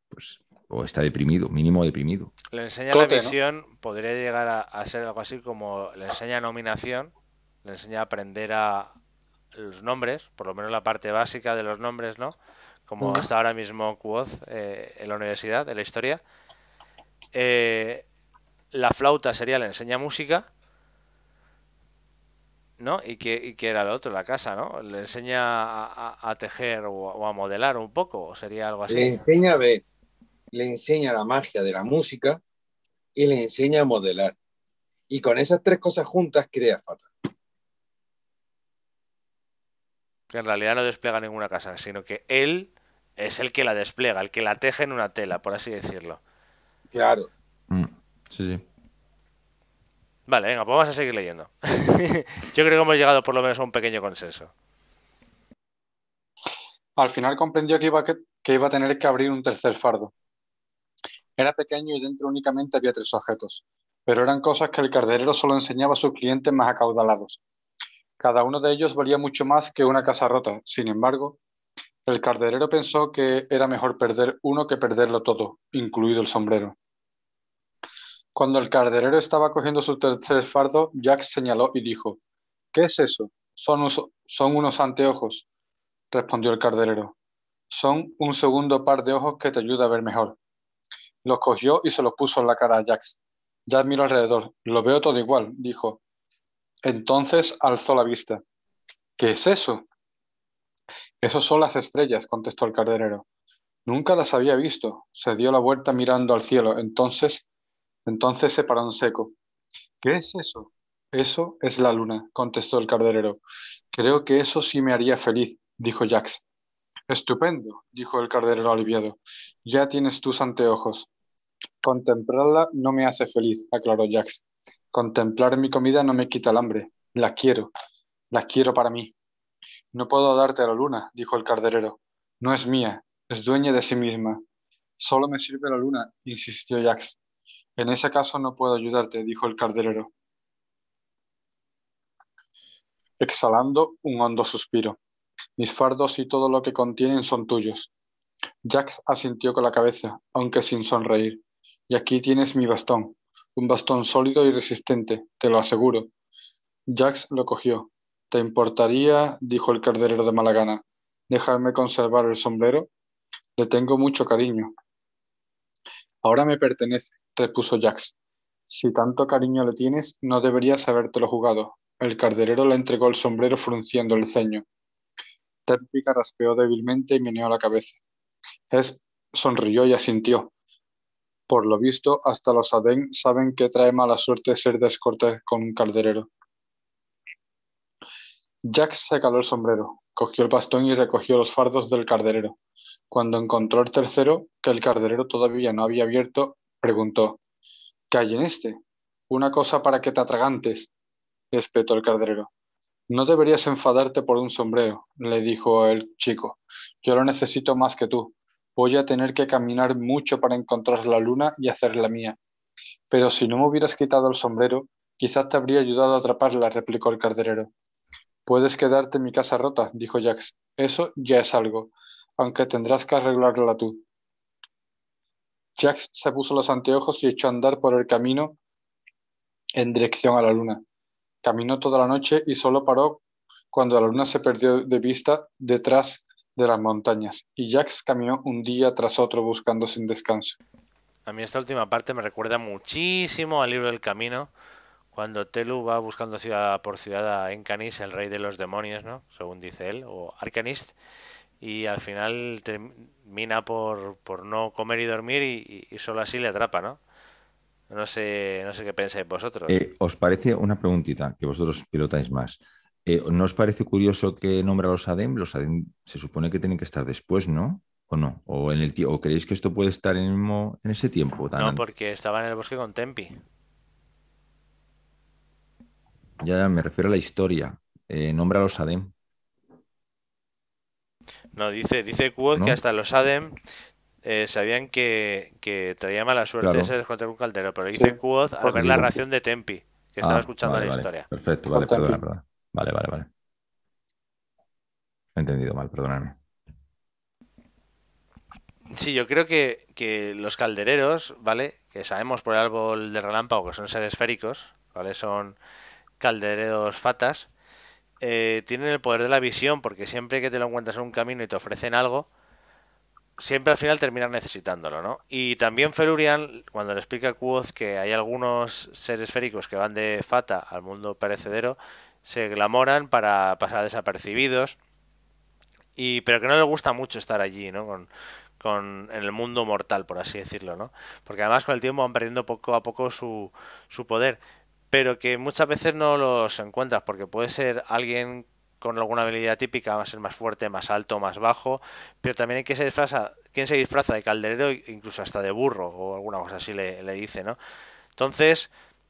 pues, está deprimido, mínimo deprimido. Le enseña la visión, podría llegar a, ser algo así como le enseña nominación, le enseña a aprender a los nombres, por lo menos la parte básica de los nombres, ¿no? Como está ahora mismo cuoz eh, en la universidad, de la historia. Eh, la flauta sería le enseña música ¿no? Y que, era lo otro, la casa, ¿no? Le enseña a, tejer o, a modelar un poco, o sería algo así. Le enseña a ver, le enseña la magia de la música y le enseña a modelar. Y con esas tres cosas juntas crea Fata. Que en realidad no despliega ninguna casa, sino que él es el que la despliega, el que la teje en una tela, por así decirlo. Claro. Mm, sí, sí. Vale, venga, pues vamos a seguir leyendo. Yo creo que hemos llegado por lo menos a un pequeño consenso. Al final comprendió que iba, que, iba a tener que abrir un tercer fardo. Era pequeño y dentro únicamente había tres objetos, pero eran cosas que el carderero solo enseñaba a sus clientes más acaudalados. Cada uno de ellos valía mucho más que una casa rota. Sin embargo, el carderero pensó que era mejor perder uno que perderlo todo, incluido el sombrero. Cuando el carderero estaba cogiendo su tercer fardo, Jack señaló y dijo, ¿Qué es eso? Son, son unos anteojos, respondió el carderero. Son un segundo par de ojos que te ayuda a ver mejor. Los cogió y se los puso en la cara a Jax. Jack miró alrededor. Lo veo todo igual, dijo. Entonces alzó la vista. ¿Qué es eso? Esos son las estrellas, contestó el cardenero. Nunca las había visto. Se dio la vuelta mirando al cielo. Entonces entonces se paró en seco. ¿Qué es eso? Eso es la luna, contestó el carderero. Creo que eso sí me haría feliz, dijo Jax. Estupendo, dijo el carderero aliviado. Ya tienes tus anteojos. Contemplarla no me hace feliz, aclaró Jax. Contemplar mi comida no me quita el hambre. La quiero. La quiero para mí. No puedo darte la luna, dijo el carderero. No es mía, es dueña de sí misma. Solo me sirve la luna, insistió Jax. En ese caso no puedo ayudarte, dijo el carderero. exhalando un hondo suspiro. Mis fardos y todo lo que contienen son tuyos. Jax asintió con la cabeza, aunque sin sonreír. Y aquí tienes mi bastón, un bastón sólido y resistente, te lo aseguro. Jax lo cogió. ¿Te importaría, dijo el carderero de mala gana, dejarme conservar el sombrero? Le tengo mucho cariño. Ahora me pertenece, puso Jax. Si tanto cariño le tienes, no deberías habértelo jugado. El carderero le entregó el sombrero frunciendo el ceño. Térpica raspeó débilmente y meneó la cabeza. Es sonrió y asintió. Por lo visto, hasta los Aden saben que trae mala suerte ser descortés con un carderero. Jack se caló el sombrero, cogió el bastón y recogió los fardos del carderero. Cuando encontró el tercero, que el carderero todavía no había abierto, Preguntó, ¿qué en este? Una cosa para que te atragantes, espetó el carderero. No deberías enfadarte por un sombrero, le dijo el chico. Yo lo necesito más que tú. Voy a tener que caminar mucho para encontrar la luna y hacer la mía. Pero si no me hubieras quitado el sombrero, quizás te habría ayudado a atraparla, replicó el carderero. Puedes quedarte en mi casa rota, dijo Jax. Eso ya es algo, aunque tendrás que arreglarla tú. Jax se puso los anteojos y echó a andar por el camino en dirección a la luna. Caminó toda la noche y solo paró cuando la luna se perdió de vista detrás de las montañas, y Jax caminó un día tras otro buscando sin descanso. A mí esta última parte me recuerda muchísimo al libro del camino, cuando Telu va buscando ciudad por ciudad a Encanis, el rey de los demonios, ¿no? Según dice él, o Arcanist, y al final termina por, por no comer y dormir y, solo así le atrapa, ¿no? No sé, sé qué pensáis vosotros. Eh, ¿Os parece una preguntita que vosotros pilotáis más? Eh, ¿No os parece curioso que nombra los ADEM? Los ADEM se supone que tienen que estar después, ¿no? ¿O no? ¿O, en el creéis que esto puede estar en, ese tiempo? no, porque estaba en el bosque con Tempi. Ya me refiero a la historia. Eh, nombra los ADEM. No, dice, dice que hasta los ADEM eh, sabían que, que, traía mala suerte ese descontra un caldero, pero dice sí. al ver la ración de Tempi, que estaba ah, escuchando la historia. Perfecto, vale, perdona, perdona. Vale, vale, vale. He entendido mal, perdóname. Sí, yo creo que, que, los caldereros, ¿vale? Que sabemos por el árbol de relámpago que son seres esféricos, ¿vale? Son caldereros fatas. Eh, tienen el poder de la visión, porque siempre que te lo encuentras en un camino y te ofrecen algo, siempre al final terminan necesitándolo, ¿no? Y también Felurian, cuando le explica a Quoth que hay algunos seres féricos que van de Fata al mundo perecedero, se glamoran para pasar desapercibidos, y, pero que no les gusta mucho estar allí, ¿no? Con, con, en el mundo mortal, por así decirlo, ¿no? Porque además con el tiempo van perdiendo poco a poco su, su poder pero que muchas veces no los encuentras porque puede ser alguien con alguna habilidad típica, va a ser más fuerte, más alto, más bajo, pero también hay quien se disfraza, se disfraza de calderero, incluso hasta de burro o alguna cosa así le, dice, ¿no? Entonces,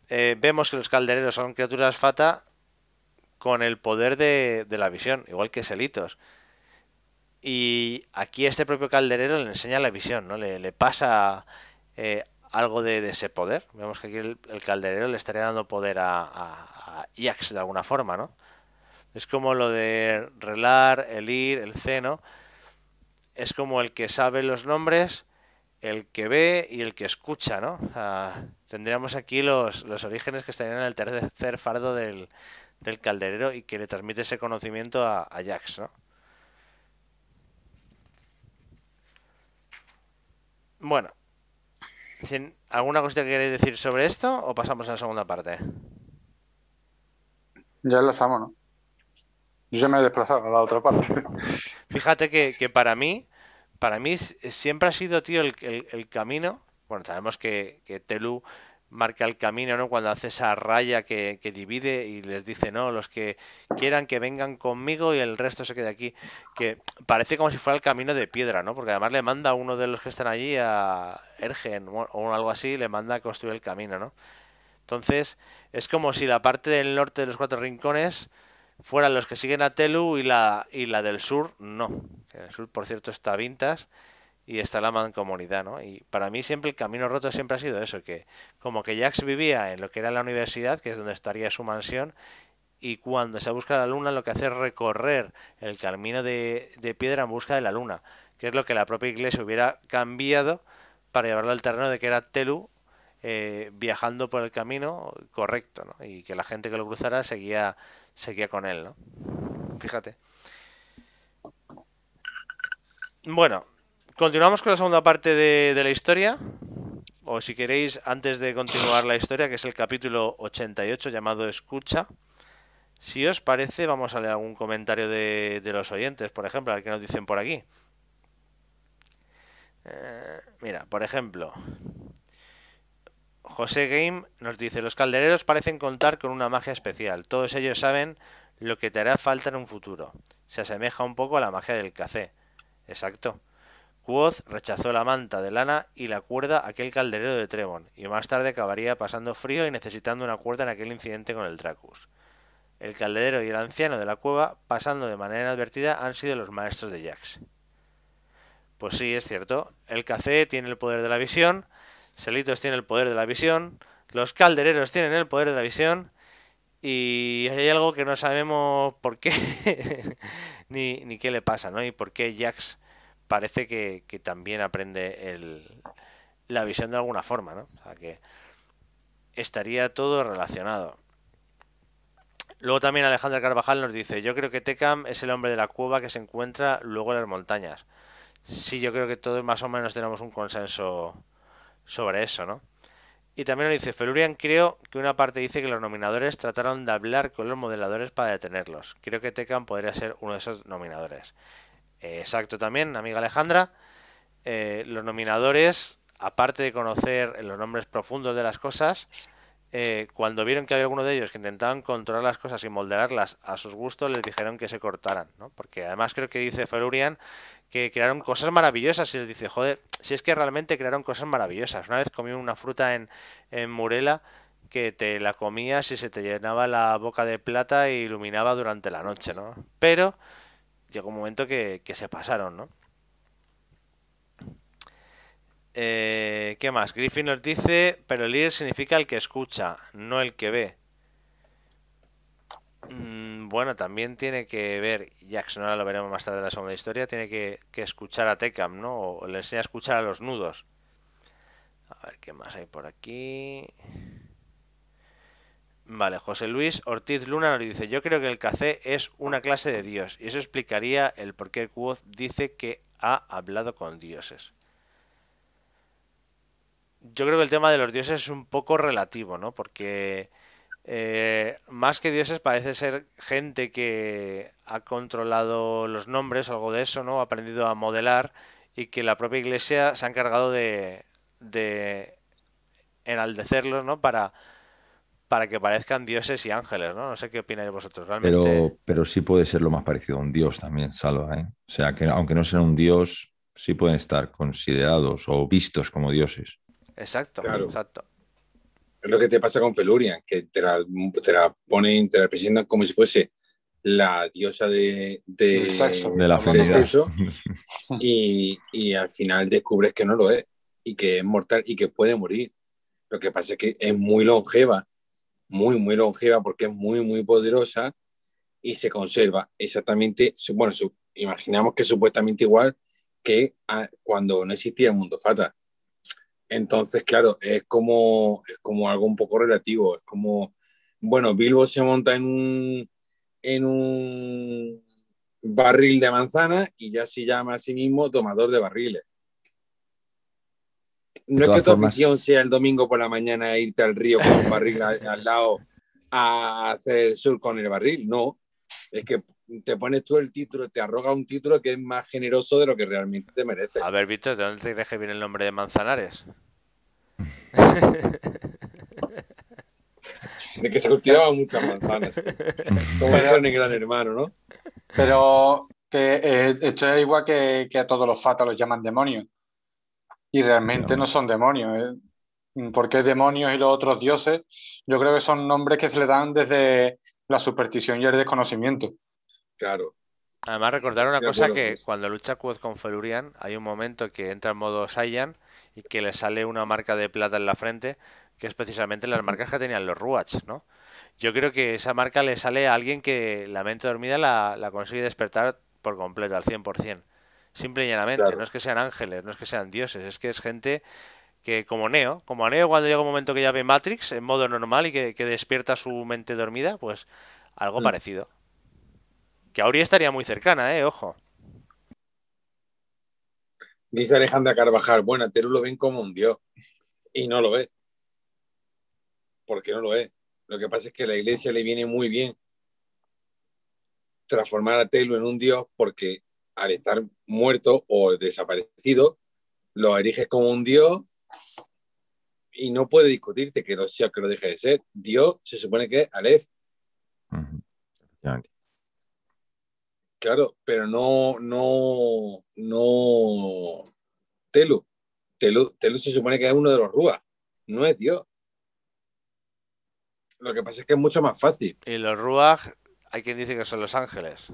eh, vemos que los caldereros son criaturas fata con el poder de, la visión, igual que Selitos. Y aquí este propio calderero le enseña la visión, ¿no? Le, pasa eh, algo de, ese poder. Vemos que aquí el, calderero le estaría dando poder a, Jax de alguna forma, ¿no? Es como lo de relar, el ir, el ceno. Es como el que sabe los nombres, el que ve y el que escucha, ¿no? tendríamos aquí los, orígenes que estarían en el tercer fardo del, calderero y que le transmite ese conocimiento a, a Jax, ¿no? Bueno, ¿Alguna cosa que queréis decir sobre esto o pasamos a la segunda parte? Ya estamos, ¿no? Yo ya me he desplazado a la otra parte. Fíjate que, para mí, para mí siempre ha sido, tío, el, camino. Bueno, sabemos que, que Telu marca el camino, ¿no? Cuando hace esa raya que, que, divide y les dice, no, los que quieran que vengan conmigo y el resto se quede aquí. Que parece como si fuera el camino de piedra, ¿no? Porque además le manda a uno de los que están allí a Ergen o algo así, le manda a construir el camino, ¿no? Entonces, es como si la parte del norte de los cuatro rincones fueran los que siguen a Telu y la, y la del sur no. el sur, por cierto, está Vintas y está la mancomunidad, ¿no? Y para mí siempre el camino roto siempre ha sido eso, que como que Jax vivía en lo que era la universidad, que es donde estaría su mansión, y cuando se busca la luna lo que hace es recorrer el camino de, de piedra en busca de la luna, que es lo que la propia iglesia hubiera cambiado para llevarlo al terreno de que era Telu eh, viajando por el camino correcto, ¿no? Y que la gente que lo cruzara seguía, seguía con él, ¿no? Fíjate. Bueno, Continuamos con la segunda parte de, la historia. O si queréis, antes de continuar la historia, que es el capítulo 88 llamado Escucha. Si os parece, vamos a leer algún comentario de, los oyentes, por ejemplo, ver que nos dicen por aquí. Eh, mira, por ejemplo, José Game nos dice, los caldereros parecen contar con una magia especial. Todos ellos saben lo que te hará falta en un futuro. Se asemeja un poco a la magia del café. Exacto. Quoth rechazó la manta de lana y la cuerda aquel calderero de Trevon, y más tarde acabaría pasando frío y necesitando una cuerda en aquel incidente con el Dracus. El calderero y el anciano de la cueva, pasando de manera inadvertida, han sido los maestros de Jax. Pues sí, es cierto. El café tiene el poder de la visión, Selitos tiene el poder de la visión, los caldereros tienen el poder de la visión, y hay algo que no sabemos por qué, ni, ni, qué le pasa, ¿no? Y por qué Jax parece que, también aprende el, la visión de alguna forma, ¿no? O sea que estaría todo relacionado. Luego también Alejandra Carvajal nos dice, yo creo que Tecam es el hombre de la cueva que se encuentra luego en las montañas. Sí, yo creo que todos más o menos tenemos un consenso sobre eso, ¿no? Y también nos dice, Felurian creo que una parte dice que los nominadores trataron de hablar con los modeladores para detenerlos. Creo que Tecam podría ser uno de esos nominadores. Eh, exacto también, amiga Alejandra. Eh, los nominadores, aparte de conocer los nombres profundos de las cosas, eh, cuando vieron que había alguno de ellos que intentaban controlar las cosas y moldearlas a sus gustos, les dijeron que se cortaran, ¿no? Porque además creo que dice Ferurian que crearon cosas maravillosas y les dice, joder, si es que realmente crearon cosas maravillosas. Una vez comí una fruta en, en Murela que te la comías y se te llenaba la boca de plata e iluminaba durante la noche, ¿no? Pero llegó un momento que, se pasaron, ¿no? Eh, ¿Qué más? Griffin nos dice, pero el líder significa el que escucha, no el que ve. Mm, bueno, también tiene que ver, Jackson, ahora lo veremos más tarde en la segunda historia, tiene que, que escuchar a Tecam, ¿no? O le enseña a escuchar a los nudos. A ver qué más hay por aquí. Vale, José Luis Ortiz Luna nos dice, yo creo que el café es una clase de Dios y eso explicaría el por qué Quoth dice que ha hablado con dioses. Yo creo que el tema de los dioses es un poco relativo, ¿no? Porque eh, más que dioses parece ser gente que ha controlado los nombres, algo de eso, ¿no? Ha aprendido a modelar y que la propia iglesia se ha encargado de, de enaldecerlos, ¿no? Para para que parezcan dioses y ángeles, ¿no? No sé qué opináis vosotros realmente. Pero, pero sí puede ser lo más parecido a un dios también, Salva, ¿eh? O sea, que aunque no sea un dios, sí pueden estar considerados o vistos como dioses. Exacto, claro. exacto. Es lo que te pasa con Pelurian, que te la, pone, te la presentan como si fuese la diosa de, de, de la de y, y, al final descubres que no lo es y que es mortal y que puede morir. Lo que pasa es que es muy longeva muy, muy longeva porque es muy, muy poderosa y se conserva exactamente, bueno, imaginamos que supuestamente igual que ah, cuando no existía el mundo fatal, Entonces, claro, es como, como algo un poco relativo, es como, bueno, Bilbo se monta en un, en un barril de manzana y ya se llama a sí mismo tomador de barriles. No es que tu opción sea el domingo por la mañana irte al río con un barril al, lado a hacer sur con el barril, no. Es que te pones tú el título, te arroga un título que es más generoso de lo que realmente te merece. A ver, Víctor, ¿de dónde te crees que viene el nombre de Manzanares? de que se cultivaban muchas manzanas. Como era el gran hermano, ¿no? Pero que eh, esto es igual que, que a todos los fatos los llaman demonios. Y realmente no son demonios. ¿eh? Mm, porque demonios y los otros dioses, yo creo que son nombres que se le dan desde la superstición y el desconocimiento. Claro. Además, recordar una cosa que cuando lucha Quoth con Felurian, hay un momento que entra en modo Saiyan y que le sale una marca de plata en la frente, que es precisamente las marcas que tenían los Ruach, ¿no? Yo creo que esa marca le sale a alguien que la mente dormida la, la consigue despertar por completo, al 100% simple y llanamente. No es que sean ángeles, no es que sean dioses, es que es gente que como Neo, como Neo cuando llega un momento que ya ve Matrix en modo normal y que, despierta su mente dormida, pues algo mm. parecido. Que Aurea estaría muy cercana, eh, ojo. Dice Alejandra Carvajal, bueno, Teru lo ven como un dios y no lo ve Porque no lo ve? Lo que pasa es que a la iglesia le viene muy bien transformar a Telu en un dios porque al estar muerto o desaparecido, lo eriges como un dios y no puede discutirte que lo sea que lo deje de ser. Dios se supone que es Aleph. Claro, pero no, no, no Telu. Telu. se supone que es uno de los Rúas, no es Dios. Lo que pasa es que es mucho más fácil. Y los Ruach, hay quien dice que son los ángeles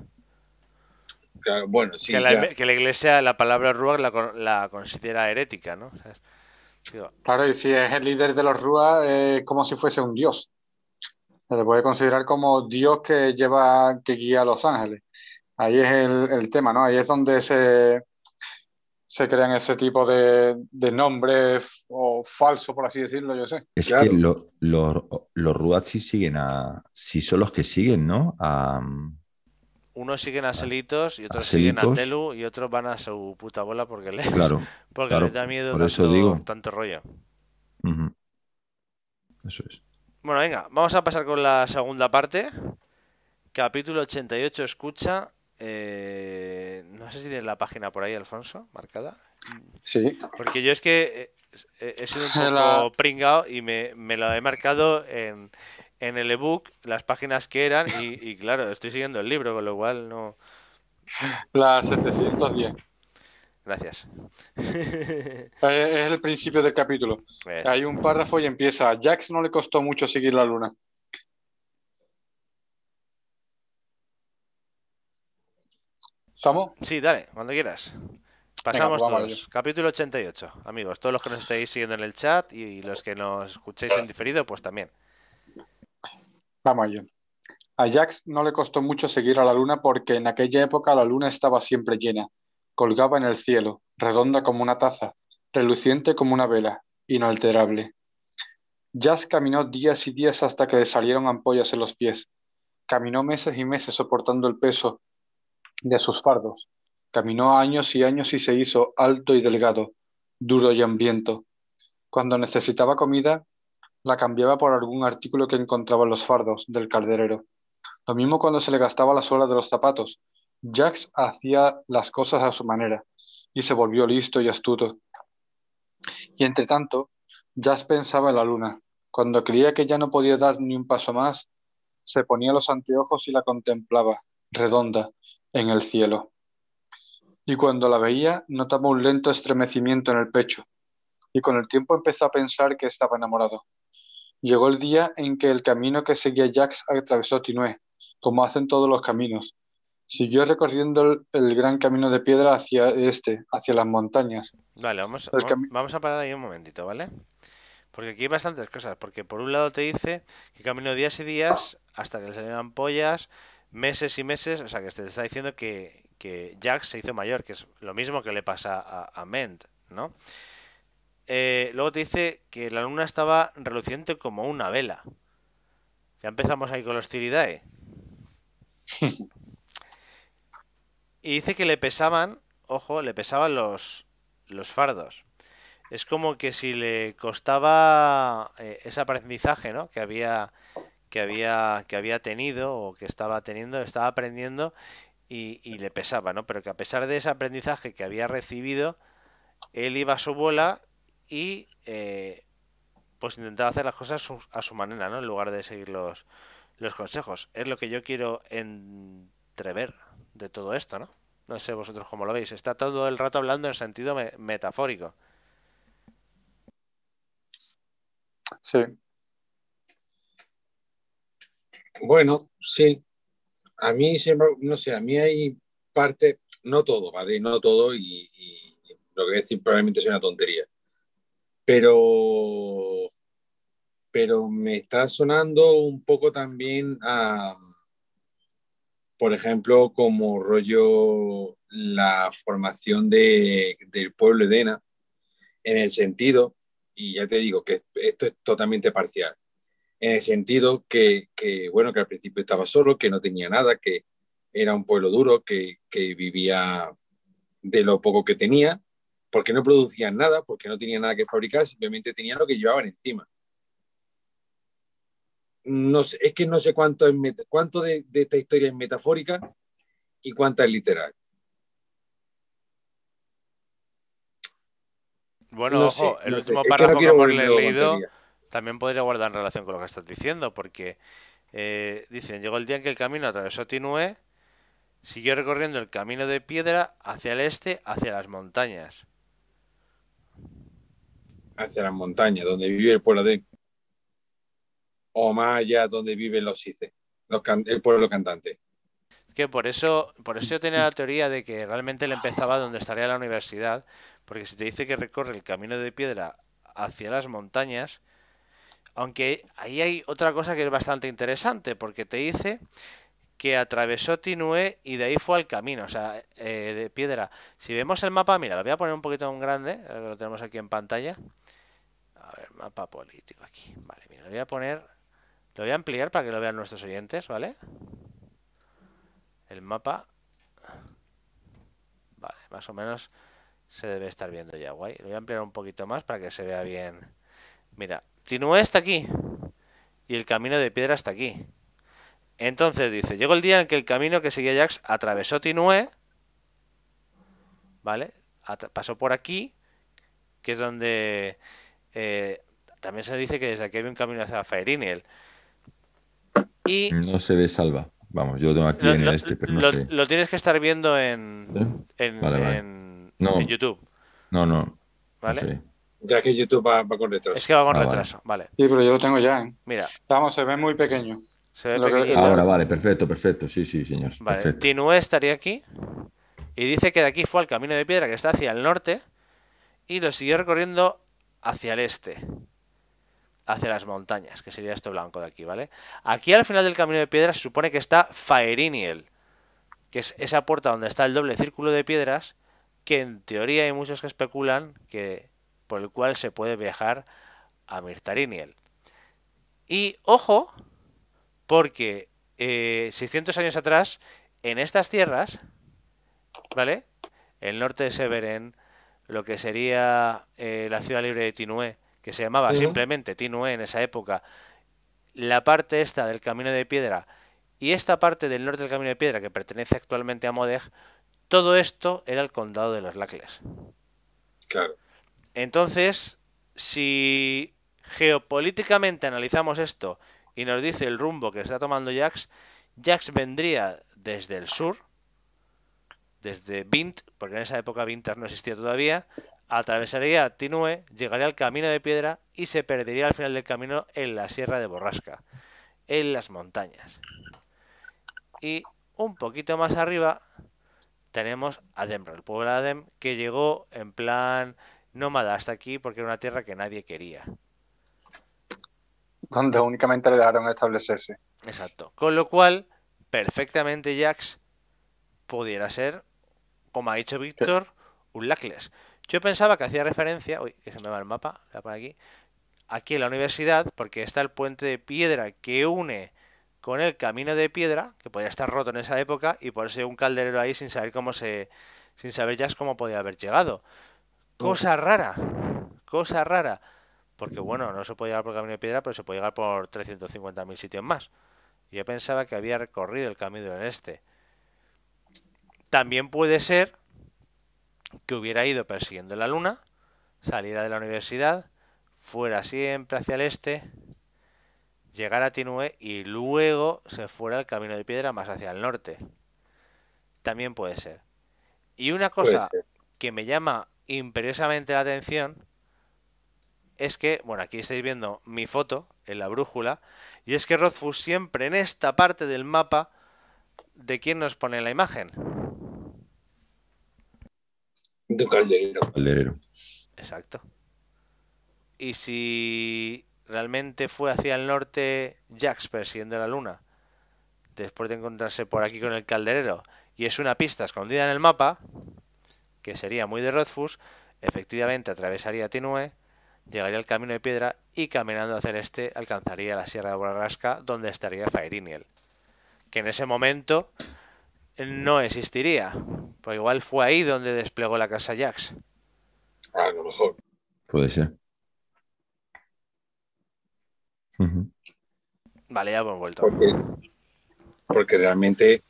que, la, iglesia, la palabra rúa la, considera herética, ¿no? claro, y si es el líder de los Ruach, es como si fuese un dios. Se le puede considerar como Dios que lleva, que guía a los ángeles. Ahí es el, tema, ¿no? Ahí es donde se, se crean ese tipo de, de nombres o falsos, por así decirlo, yo sé. Es que los Ruach sí siguen a. si son los que siguen, ¿no? unos siguen a Selitos y otros siguen a Telu y otros van a su puta bola porque les, da miedo tanto, tanto rollo. Eso es. Bueno, venga, vamos a pasar con la segunda parte. Capítulo 88, escucha. Eh, no sé si tienes la página por ahí, Alfonso, marcada. Sí. Porque yo es que eh, he, sido un poco pringado y me, me lo he marcado en en el ebook las páginas que eran y, claro, estoy siguiendo el libro, con lo cual no... Las 710. Gracias. Eh, es el principio del capítulo. Hay un párrafo y empieza. A Jax no le costó mucho seguir la luna. ¿Estamos? Sí, dale, cuando quieras. Pasamos todos. Capítulo 88. Amigos, todos los que nos estáis siguiendo en el chat y los que nos escuchéis en diferido, pues también. A Jax no le costó mucho seguir a la luna porque en aquella época la luna estaba siempre llena, colgaba en el cielo, redonda como una taza, reluciente como una vela, inalterable. Jax caminó días y días hasta que le salieron ampollas en los pies. Caminó meses y meses soportando el peso de sus fardos. Caminó años y años y se hizo alto y delgado, duro y hambriento. Cuando necesitaba comida, la cambiaba por algún artículo que encontraba en los fardos del calderero. Lo mismo cuando se le gastaba la suela de los zapatos. Jax hacía las cosas a su manera y se volvió listo y astuto. Y entre tanto, Jax pensaba en la luna. Cuando creía que ya no podía dar ni un paso más, se ponía los anteojos y la contemplaba, redonda, en el cielo. Y cuando la veía, notaba un lento estremecimiento en el pecho, y con el tiempo empezó a pensar que estaba enamorado. Llegó el día en que el camino que seguía Jax atravesó Tinué, como hacen todos los caminos. Siguió recorriendo el, gran camino de piedra hacia este, hacia las montañas. Vale, vamos, vamos a parar ahí un momentito, ¿vale? Porque aquí hay bastantes cosas. Porque por un lado te dice que caminó días y días hasta que le salieron ampollas, meses y meses. O sea, que te está diciendo que, que se hizo mayor, que es lo mismo que le pasa a, Mend, ¿no? Eh, luego te dice que la luna estaba reluciente como una vela. Ya empezamos ahí con los Tiridae. ¿eh? y dice que le pesaban, ojo, le pesaban los, los fardos. Es como que si le costaba eh, ese aprendizaje ¿no? que, había, que, había, que había tenido o que estaba teniendo, estaba aprendiendo y, y, le pesaba, ¿no? Pero que a pesar de ese aprendizaje que había recibido, él iba a su bola y eh, pues intentar hacer las cosas a su manera, ¿no? En lugar de seguir los, consejos. Es lo que yo quiero entrever de todo esto, ¿no? No sé vosotros cómo lo veis. Está todo el rato hablando en sentido metafórico. Sí. Bueno, sí. A mí siempre, no sé, a mí hay parte, no todo, ¿vale? No todo, y, lo que voy a decir probablemente es una tontería pero, pero me está sonando un poco también a, por ejemplo, como rollo la formación de, del pueblo Edena, en el sentido, y ya te digo que esto es totalmente parcial, en el sentido que, bueno, que al principio estaba solo, que no tenía nada, que era un pueblo duro, que vivía de lo poco que tenía, porque no producían nada, porque no tenían nada que fabricar, simplemente tenían lo que llevaban encima. No es que no sé cuánto, cuánto de, esta historia es metafórica y cuánta es literal. Bueno, ojo, el último párrafo que, hemos leído también podría guardar en relación con lo que estás diciendo, porque eh, dicen, llegó el día en que el camino atravesó Tinué, siguió recorriendo el camino de piedra hacia el este, hacia las montañas hacia las montañas, donde vive el pueblo de o más allá donde viven los hice los el pueblo cantante. Que por eso, por eso yo tenía la teoría de que realmente él empezaba donde estaría la universidad, porque si te dice que recorre el camino de piedra hacia las montañas, aunque ahí hay otra cosa que es bastante interesante, porque te dice que atravesó Tinué y de ahí fue al camino, o sea, eh, de piedra. Si vemos el mapa, mira, lo voy a poner un poquito grande, lo tenemos aquí en pantalla a ver, mapa político aquí. Vale, mira, lo voy a poner, lo voy a ampliar para que lo vean nuestros oyentes, ¿vale? El mapa, vale, más o menos se debe estar viendo ya, guay. Lo voy a ampliar un poquito más para que se vea bien. Mira, Tinué está aquí y el camino de piedra está aquí. Entonces dice, llegó el día en que el camino que seguía Jax atravesó Tinue ¿vale? pasó por aquí, que es donde eh, también se dice que desde aquí había un camino hacia Fairinel. Y no se ve salva. Vamos, yo lo tengo aquí en este, pero no lo, sé. Lo tienes que estar viendo en, ¿Eh? en, en, YouTube. No, no. ¿Vale? Ya que YouTube va, va, con retraso. Es que va con ah, retraso, vale. Sí, pero yo lo tengo ya. ¿eh? Mira. Vamos, se ve muy pequeño. Se ve pequeño. Ahora, vale, perfecto, perfecto. Sí, sí, señor. Vale, Tinué estaría aquí. Y dice que de aquí fue al camino de piedra que está hacia el norte. Y lo siguió recorriendo hacia el este, hacia las montañas, que sería esto blanco de aquí, ¿vale? Aquí al final del camino de piedras se supone que está Faeriniel, que es esa puerta donde está el doble círculo de piedras, que en teoría hay muchos que especulan que por el cual se puede viajar a Mirtariniel. Y ojo, porque 600 eh, años atrás, en estas tierras, ¿vale? El norte de Severen, lo que sería eh, la ciudad libre de Tinué, que se llamaba simplemente Tinué en esa época, la parte esta del Camino de Piedra y esta parte del norte del Camino de Piedra que pertenece actualmente a Modeg, todo esto era el condado de los Lacles. Entonces, si geopolíticamente analizamos esto y nos dice el rumbo que está tomando Jax, Jax vendría desde el sur, desde Vint, porque en esa época Vintar no existía todavía, atravesaría Tinue, llegaría al camino de piedra y se perdería al final del camino en la Sierra de Borrasca, en las montañas. Y un poquito más arriba tenemos Ademra, el pueblo de Adem, que llegó en plan nómada hasta aquí porque era una tierra que nadie quería. Donde únicamente le dejaron establecerse. Exacto. Con lo cual, perfectamente Jax pudiera ser, como ha dicho Víctor, un lacles. Yo pensaba que hacía referencia, uy, que se me va el mapa, voy a aquí, aquí en la universidad, porque está el puente de piedra que une con el camino de piedra, que podía estar roto en esa época, y por eso hay un calderero ahí sin saber cómo se. sin saber ya cómo podía haber llegado. Cosa rara, cosa rara. Porque bueno, no se puede llegar por el camino de piedra, pero se puede llegar por 350.000 sitios más. Yo pensaba que había recorrido el camino del este. También puede ser que hubiera ido persiguiendo la luna, saliera de la universidad, fuera siempre hacia el este, llegara a Tinue y luego se fuera al camino de piedra más hacia el norte. También puede ser. Y una cosa que me llama imperiosamente la atención es que, bueno, aquí estáis viendo mi foto en la brújula, y es que Rothfuss siempre en esta parte del mapa de quién nos pone la imagen calderero. Exacto. Y si realmente fue hacia el norte Jax persiguiendo la luna, después de encontrarse por aquí con el calderero, y es una pista escondida en el mapa, que sería muy de Rothfuss, efectivamente atravesaría Tinue, llegaría al camino de piedra y caminando hacia el este alcanzaría la Sierra de Borrasca, donde estaría Fairiniel, que en ese momento no existiría. Pues igual fue ahí donde desplegó la casa Jax. Ah, a lo mejor. Puede ser. Vale, ya hemos vuelto. Porque, realmente,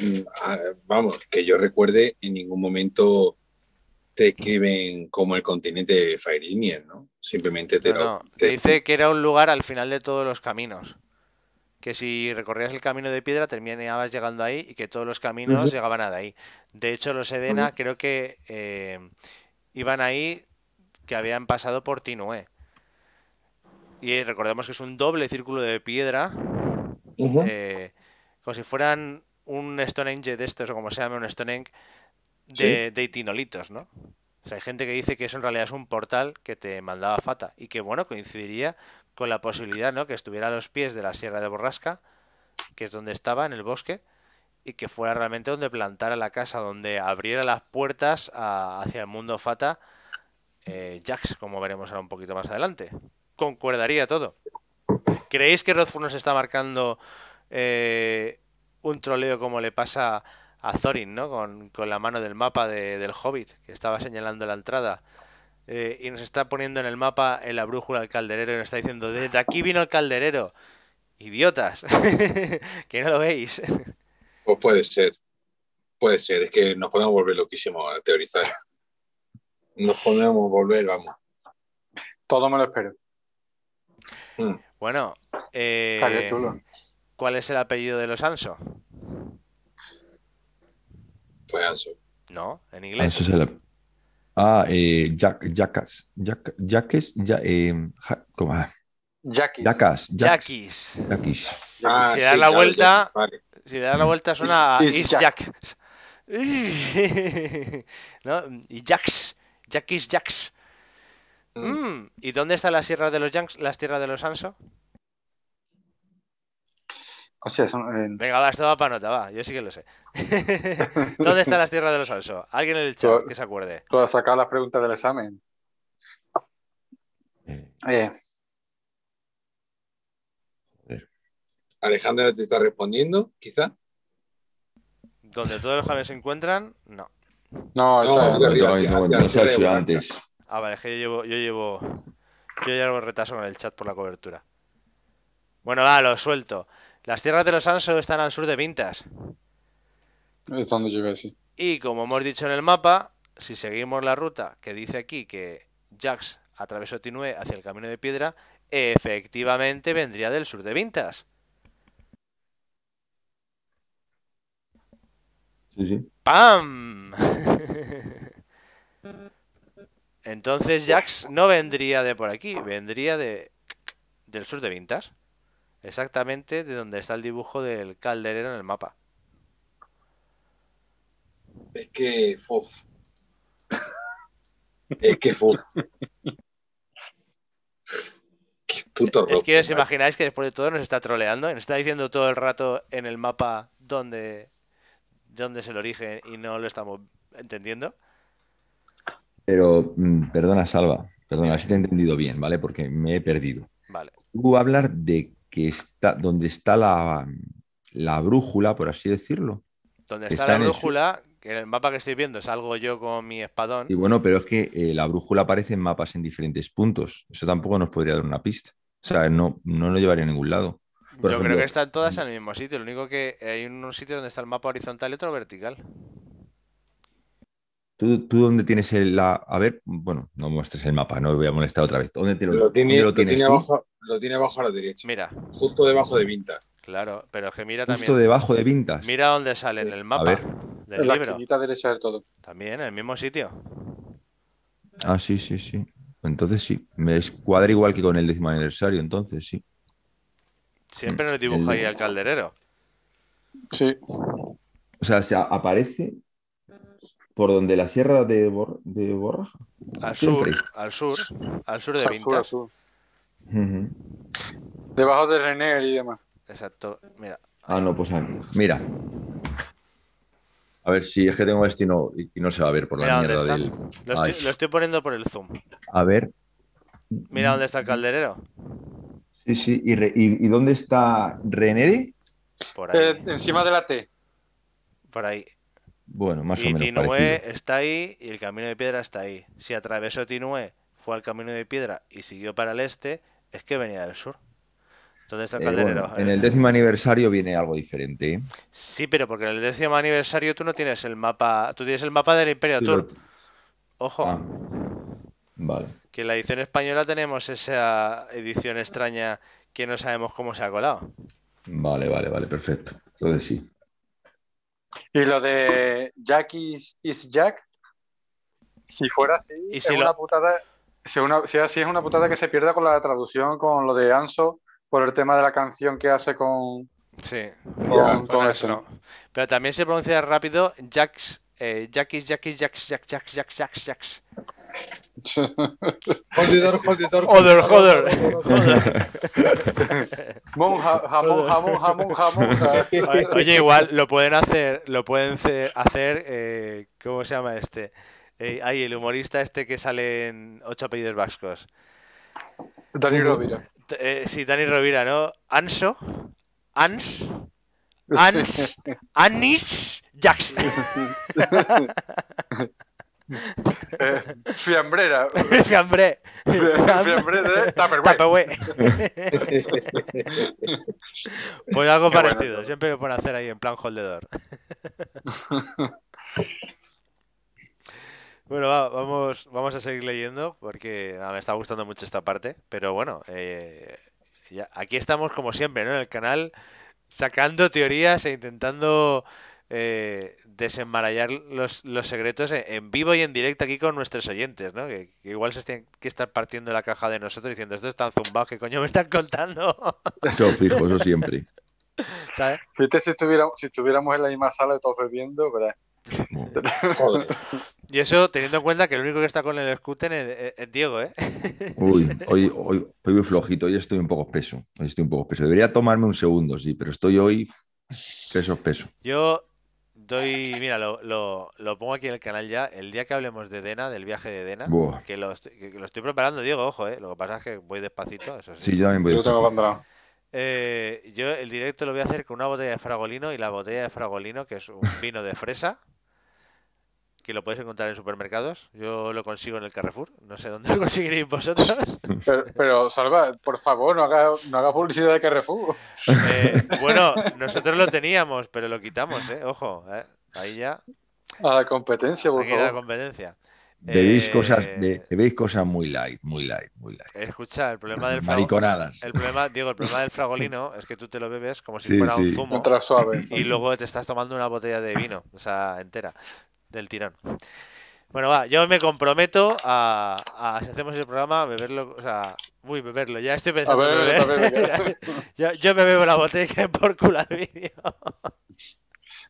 mm, ah, vamos, que yo recuerde, en ningún momento te escriben como el continente de Fairinian, ¿no? Simplemente te, lo, no. te... te dice que era un lugar al final de todos los caminos que si recorrías el camino de piedra terminabas llegando ahí y que todos los caminos llegaban a ahí. De hecho, los Edena creo que eh, iban ahí que habían pasado por Tinue. Y recordemos que es un doble círculo de piedra, eh, como si fueran un Stonehenge de estos, o como se llama un Stonehenge, de, itinolitos, ¿no? O sea, hay gente que dice que eso en realidad es un portal que te mandaba Fata y que, bueno, coincidiría con la posibilidad, ¿no? Que estuviera a los pies de la Sierra de Borrasca, que es donde estaba, en el bosque, y que fuera realmente donde plantara la casa, donde abriera las puertas hacia el mundo Fata eh, Jax, como veremos ahora un poquito más adelante. Concordaría todo. ¿Creéis que Rothfuss nos está marcando eh, un troleo como le pasa a Thorin, Con, con la mano del mapa del Hobbit, que estaba señalando la entrada? Eh, y nos está poniendo en el mapa en la brújula al calderero y nos está diciendo, desde aquí vino el calderero. Idiotas, que no lo veis. Pues puede ser, puede ser, es que nos podemos volver loquísimos a teorizar. Nos podemos volver, vamos. Todo me lo espero. Mm. Bueno, eh, chulo. ¿cuál es el apellido de los Anso? Pues Anso. No, en inglés. es el, Ah, eh, Jack, Jackas, Jack, Jackes, Ya, eh, ja, ¿Cómo? Jackis, Jackis. Jackis, Jackis. Ah, si da la vuelta, vale. si le la vuelta suena a Is, Jack. ¿No? Y Jacks. Jackis, Jacks. Mm. mm. ¿Y dónde está la Sierra de los Yanks, las tierras de los Anso? Eh, Venga, va, esto va para nota, va. Yo sí que lo sé. ¿Dónde están las tierras de los Alsos? Alguien en el chat pues, que se acuerde. Tú pues, has sacado las preguntas del examen. Eh. Eh. Alejandro te está respondiendo, quizá. ¿Dónde todos los james se encuentran, no. No, eso no, antes. Ah, vale, es que yo llevo, yo llevo. Yo llevo retazo en el chat por la cobertura. Bueno, va, lo suelto. Las tierras de los Anso están al sur de Vintas. Y como hemos dicho en el mapa, si seguimos la ruta que dice aquí que Jax atravesó Tinue hacia el camino de piedra, efectivamente vendría del sur de Vintas. Sí, sí. ¡Pam! Entonces Jax no vendría de por aquí, vendría de del sur de Vintas. Exactamente de donde está el dibujo del calderero en el mapa. Es que... Fof. es que... Fof. Puto es que os imagináis que después de todo nos está troleando, nos está diciendo todo el rato en el mapa dónde, dónde es el origen y no lo estamos entendiendo. Pero, mm, perdona, Salva, perdona, si te he entendido bien, ¿vale? Porque me he perdido. Vale. a hablar de que está, donde está la, brújula, por así decirlo. Donde está, la brújula, que en el mapa que estoy viendo salgo yo con mi espadón. Y bueno, pero es que eh, la brújula aparece en mapas en diferentes puntos. Eso tampoco nos podría dar una pista. O sea, no, no lo llevaría a ningún lado. yo creo que están todas en el mm. mismo sitio. Lo único que hay un sitio donde está el mapa horizontal y otro vertical. ¿Tú, ¿Tú, dónde tienes el, la...? A ver, bueno, no muestres el mapa, no voy a molestar otra vez. ¿Dónde ¿dónde lo, tienes tú? lo tiene abajo a la derecha. Mira. Justo debajo de Vinta. Claro, pero que mira también. Justo debajo de Vinta. Mira dónde sale en el mapa del la derecha del todo. También, en el mismo sitio. Ah, sí, sí, sí. Entonces sí. Me descuadra igual que con el décimo aniversario, entonces sí. Siempre nos dibuja ahí al calderero. Sí. O sea, se aparece por donde la sierra de, Borraja. Al sur, al sur, al sur de Vinta. Debajo de René y demás. Exacto, mira. Ah, no, pues mira. A ver si es que tengo destino y no, se va a ver por la mierda del. Lo estoy, poniendo por el zoom. A ver. Mira dónde está el calderero. Sí, sí. ¿Y, dónde está René? Por eh, ahí. encima de la T. Por ahí. Bueno, más o menos. Y Tinue está ahí y el camino de piedra está ahí. Si atravesó Tinue, fue al camino de piedra y siguió para el este, es que venía del sur. entonces está eh, en el décimo aniversario viene algo diferente. ¿eh? Sí, pero porque en el décimo aniversario tú no tienes el mapa. Tú tienes el mapa del Imperio Tour. Ojo. Ah, vale. Que en la edición española tenemos esa edición extraña que no sabemos cómo se ha colado. Vale, vale, vale, perfecto. Entonces sí. ¿Y lo de Jack is, Jack? Si fuera así, ¿Y si es putada si, una, si, es una putada que se pierda con la traducción, con lo de Anso, por el tema de la canción que hace con. Sí, con, eso. Pero también se pronuncia rápido Jax, eh, Jackie, Jackie, Jax, Jax, Jax, Jax, Jax, Jax. Holdidor, holdidor. Jamón, jamón, jamón, jamón, Oye, igual lo pueden hacer, lo pueden hacer, eh, ¿cómo se llama este? Eh, ahí, el humorista este que sale en Ocho Apellidos Vascos. Dani Rovira. Eh, sí, Dani Rovira, ¿no? Anso. Ans. Ans. Anis Jackson. Eh, fiambrera. Fiambre. Fiambre de Tupperware. pues algo parecido. Siempre me pone a hacer ahí en plan holdedor. Bueno, vamos, vamos a seguir leyendo porque ah, me está gustando mucho esta parte. Pero bueno, eh, aquí estamos como siempre, En el canal sacando teorías e intentando eh, desenmarallar los, secretos e, en, vivo y en directo aquí con nuestros oyentes, ¿no? Que, igual se tienen que estar partiendo la caja de nosotros diciendo, esto es tan ¿qué coño me están contando? Eso fijo, eso siempre. Fíjate si, estuviéramos si estuviéramos en la misma sala de todos bebiendo, pero... Y eso teniendo en cuenta que el único que está con el scooter es, Diego, ¿eh? Uy, hoy, hoy, voy flojito, hoy estoy un poco peso. Hoy estoy un poco peso. Debería tomarme un segundo, sí, pero estoy hoy peso, peso. Yo doy, mira, lo, pongo aquí en el canal ya. El día que hablemos de Dena, del viaje de Dena, que lo, estoy, preparando, Diego, ojo, ¿eh? Lo que pasa es que voy despacito, sí. yo también voy Yo tengo eh, yo el directo lo voy a hacer con una botella de fragolino y la botella de fragolino, que es un vino de fresa que lo puedes encontrar en supermercados. Yo lo consigo en el Carrefour. No sé dónde lo conseguiréis vosotros. Pero, Salva, por favor, no haga, no haga publicidad de Carrefour. Eh, bueno, nosotros lo teníamos, pero lo quitamos, ¿eh? Ojo, eh. ahí ya. A la competencia, por favor. A la competencia. Bebéis eh, cosas, bebéis cosas muy light, muy light, muy light. Escucha, el problema del El problema, del fragolino es que tú te lo bebes como si fuera un zumo. Suave, y luego te estás tomando una botella de vino, o sea, entera del tirón. Bueno, va, yo me comprometo a, si hacemos el programa, beberlo, o sea, Uy, beberlo, ya estoy pensando. A yo, me bebo la botella por culo al vídeo.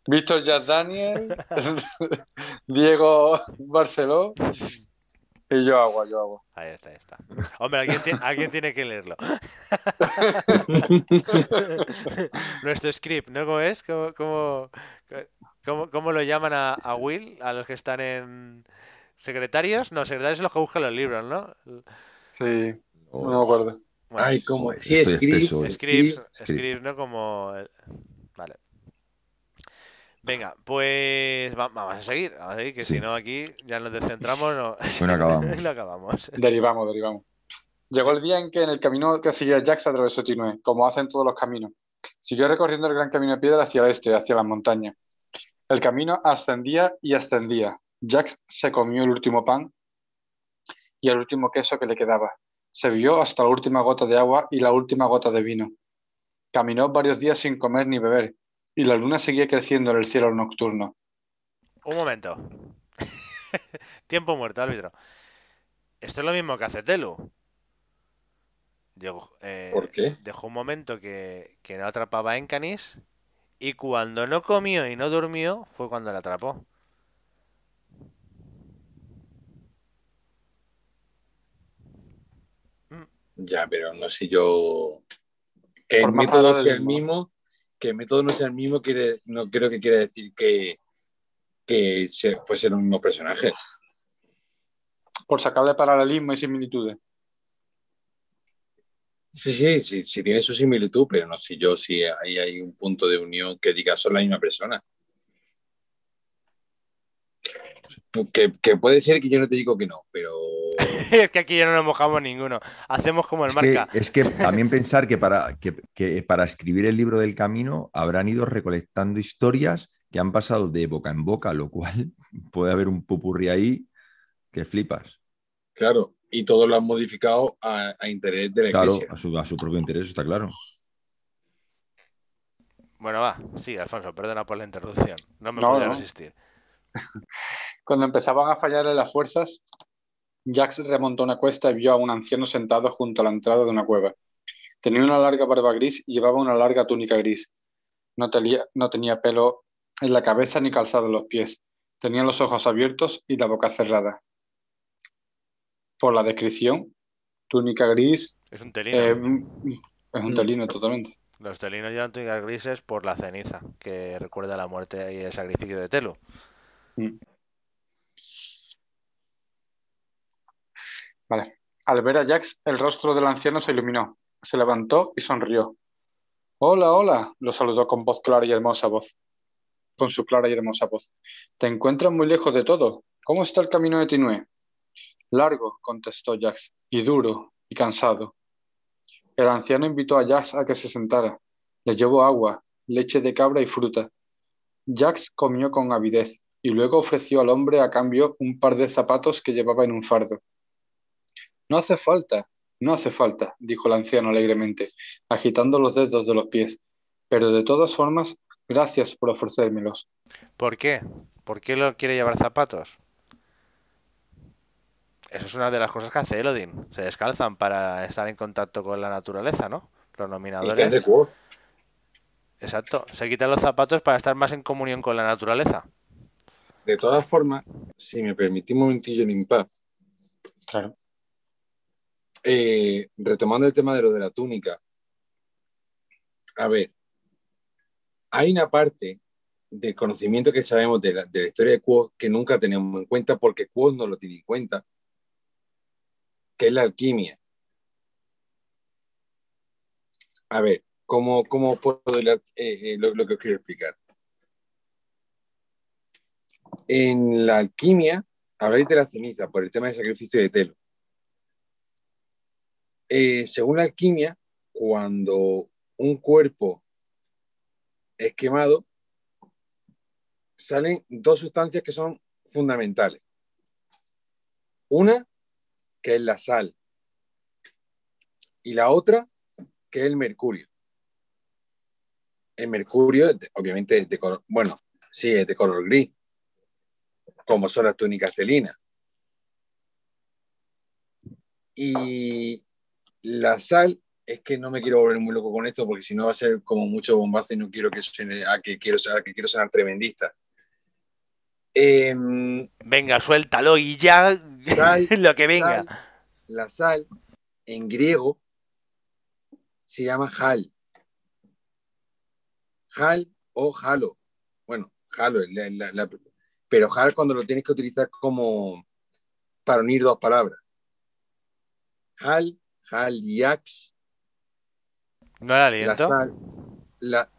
Víctor Jack Daniel, Diego Barceló y yo agua, yo agua. Ahí está, ahí está. Hombre, alguien, alguien tiene que leerlo. Nuestro script, ¿no? ¿Cómo es? ¿Cómo, cómo... ¿Cómo, lo llaman a, Will? A los que están en. ¿Secretarios? No, secretarios son los que buscan los libros, ¿no? Sí, no me acuerdo. Ay, ¿cómo es Sí scripts, ¿no? Como. Vale. Venga, pues vamos a seguir, que si no aquí ya nos descentramos no... Bueno, acabamos. acabamos. Derivamos, derivamos. Llegó el día en que en el camino que seguía Jack se atravesó Tinue, como hacen todos los caminos. Siguió recorriendo el gran camino de piedra hacia el este, hacia las montañas. El camino ascendía y ascendía. Jack se comió el último pan y el último queso que le quedaba. Se vio hasta la última gota de agua y la última gota de vino. Caminó varios días sin comer ni beber, y la luna seguía creciendo en el cielo nocturno. Un momento. Tiempo muerto, árbitro. Esto es lo mismo que hace Telu. Eh, ¿Por qué? Dejó un momento que, que no atrapaba en Encanis y cuando no comió y no durmió, fue cuando la atrapó. Mm. Ya, pero no sé yo. Que el método sea el mismo. que el método no sea el mismo, quiere, no creo que quiera decir que, que fuese el mismo personaje. Por sacarle paralelismo y similitudes. Sí, sí, sí, tiene su similitud, pero no sé si yo si hay, hay un punto de unión que diga son la misma persona. Que, puede ser que yo no te digo que no, pero... es que aquí ya no nos mojamos ninguno. Hacemos como el marca. es que también pensar que para, que, que para escribir el libro del camino habrán ido recolectando historias que han pasado de boca en boca, lo cual puede haber un pupurri ahí que flipas. Claro, y todo lo han modificado a, interés de la iglesia. A su, a su propio interés, está claro. Bueno, va, sí, Alfonso, perdona por la interrupción. No me voy podía resistir. Cuando empezaban a fallar las fuerzas, Jax remontó una cuesta y vio a un anciano sentado junto a la entrada de una cueva. Tenía una larga barba gris y llevaba una larga túnica gris. No, no tenía pelo en la cabeza ni calzado en los pies. Tenía los ojos abiertos y la boca cerrada por la descripción, túnica gris. Es un telino. Eh, es un mm. telino, totalmente. Los telinos llevan túnicas grises por la ceniza, que recuerda la muerte y el sacrificio de Telo. Mm. Vale. Al ver a Jax, el rostro del anciano se iluminó. Se levantó y sonrió. Hola, hola, lo saludó con voz clara y hermosa voz. Con su clara y hermosa voz. Te encuentras muy lejos de todo. ¿Cómo está el camino de Tinue? Largo, contestó Jax, y duro, y cansado. El anciano invitó a Jax a que se sentara. Le llevó agua, leche de cabra y fruta. Jax comió con avidez y luego ofreció al hombre a cambio un par de zapatos que llevaba en un fardo. No hace falta, no hace falta, dijo el anciano alegremente, agitando los dedos de los pies. Pero de todas formas, gracias por ofrecérmelos. ¿Por qué? ¿Por qué lo quiere llevar zapatos? eso es una de las cosas que hace Elodin. Se descalzan para estar en contacto con la naturaleza, ¿no? Los nominadores. Es Exacto. Se quitan los zapatos para estar más en comunión con la naturaleza. De todas formas, si me permitís un momentillo en Claro. Eh, retomando el tema de lo de la túnica. A ver, hay una parte del conocimiento que sabemos de la, historia de cuo que nunca tenemos en cuenta porque Quo no lo tiene en cuenta que es la alquimia. A ver, ¿cómo, puedo eh, eh, lo, que os quiero explicar? En la alquimia, habláis de la ceniza por el tema del sacrificio de Telo. Eh, según la alquimia, cuando un cuerpo es quemado, salen dos sustancias que son fundamentales. Una que es la sal, y la otra, que es el mercurio. El mercurio, obviamente, de color, bueno, sí, es de color gris, como son las túnicas telinas. Y la sal, es que no me quiero volver muy loco con esto, porque si no va a ser como mucho bombazo y no quiero que suene a que quiero, a que quiero sonar tremendista. Em, venga, suéltalo y ya lo que venga. la sal en griego se llama hal. Hal o halo. Bueno, halo, pero hal cuando lo tienes que utilizar como para unir dos palabras. Hal, ax No era aliento. La sal,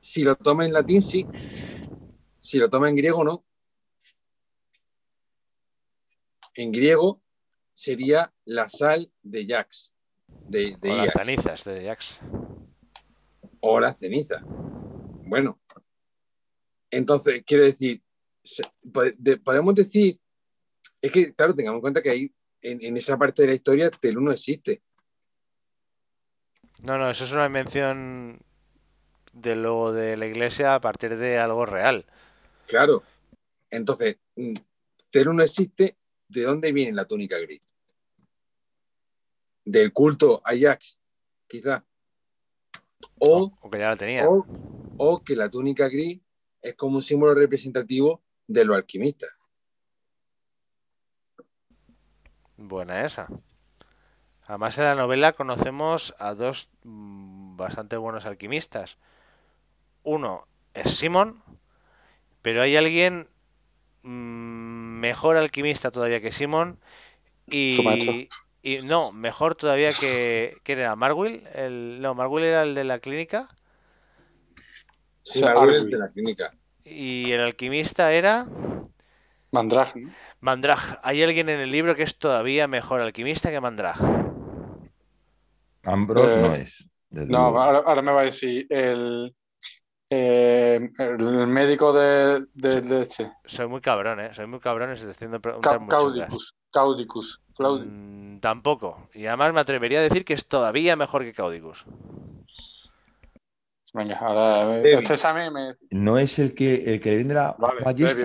si lo toma en latín, sí. Si lo toma en griego, no. en griego sería la sal de Jax. De, de o las cenizas de Jax. O las cenizas. Bueno, entonces quiero decir, podemos decir, es que claro, tengamos en cuenta que ahí, en, esa parte de la historia, Telú no existe. No, no, eso es una invención de lo de la iglesia a partir de algo real. Claro. Entonces, mm, Telú no existe ¿de dónde viene la túnica gris? ¿Del culto Ajax, quizá? O, que ya la tenía. O, que la túnica gris es como un símbolo representativo de lo alquimista. Buena esa. Además, en la novela conocemos a dos mm, bastante buenos alquimistas. Uno es Simón, pero hay alguien mm, mejor alquimista todavía que Simón. y, y no, mejor todavía que ¿quién era? Marwill, el, no, era el de la clínica. Sí, el de la clínica. Y el alquimista era Mandrag. Mandrag. Hay alguien en el libro que es todavía mejor alquimista que Mandrag. Ambrose eh, no es. No, ahora, me va a decir el eh, el médico de, de, soy, este. soy, muy cabrón, ¿eh? Soy muy cabrón y se te haciendo Caudicus. Caudicus. Mm, tampoco. Y además me atrevería a decir que es todavía mejor que Caudicus. Venga, ahora. Eh, este ¿No es el que, el que le viene la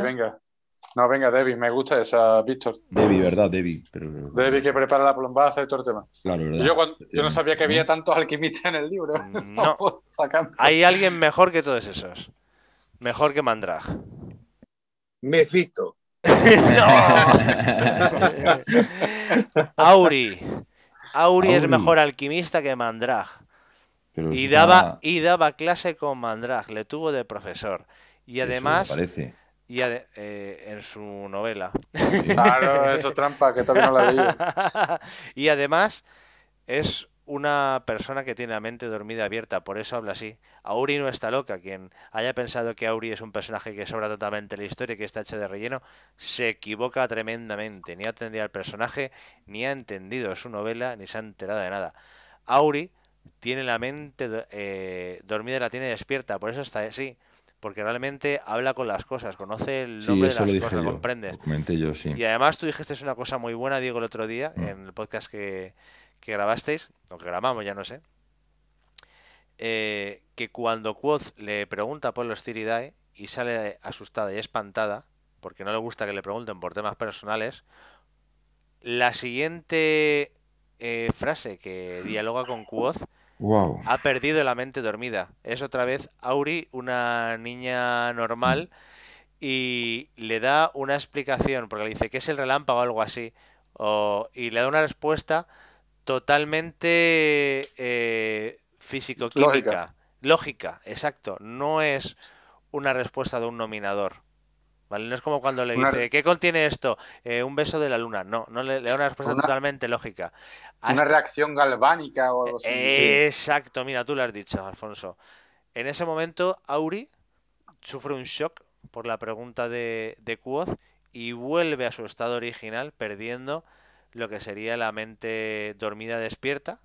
venga. No, venga, Debbie, me gusta esa, Víctor. Debbie, ¿verdad? Debbie. Pero... Debbie que prepara la plombaza y todo el tema. Claro, Yo, no em, sabía que había ¿eh? tantos alquimistas en el libro. Mm, no. Hay alguien mejor que todos esos. Mejor que Mandrag. Mefisto. ¡No! Auri. Auri. es mejor alquimista que Mandrag. y, daba, y daba clase con Mandrag, le tuvo de profesor. Y además, parece y eh, en su novela. Claro, eso trampa, que todavía la y además es una persona que tiene la mente dormida abierta, por eso habla así. Auri no está loca, quien haya pensado que Auri es un personaje que sobra totalmente la historia y que está hecha de relleno, se equivoca tremendamente, ni ha atendido al personaje, ni ha entendido su novela, ni se ha enterado de nada. Auri tiene la mente eh, dormida, la tiene despierta, por eso está así porque realmente habla con las cosas, conoce el nombre de las lo cosas, comprendes. Lo yo, sí. Y además tú dijiste una cosa muy buena, Diego, el otro día, mm. en el podcast que, que, grabasteis, o que grabamos, ya no sé, eh, que cuando Quoth le pregunta por los Tiridae y sale asustada y espantada, porque no le gusta que le pregunten por temas personales, la siguiente eh, frase que dialoga con Quoth ha perdido la mente dormida. Es otra vez Auri, una niña normal, y le da una explicación, porque le dice que es el relámpago o algo así, o, y le da una respuesta totalmente eh, físico-química. Lógica. Lógica, exacto. No es una respuesta de un nominador. ¿Vale? No es como cuando le dice, ¿qué contiene esto? Eh, un beso de la luna. No, no le, da una respuesta totalmente lógica. Una reacción galvánica o algo así. Eh, exacto, mira, tú lo has dicho, Alfonso. En ese momento, Auri sufre un shock por la pregunta de, de Quoth y vuelve a su estado original perdiendo lo que sería la mente dormida despierta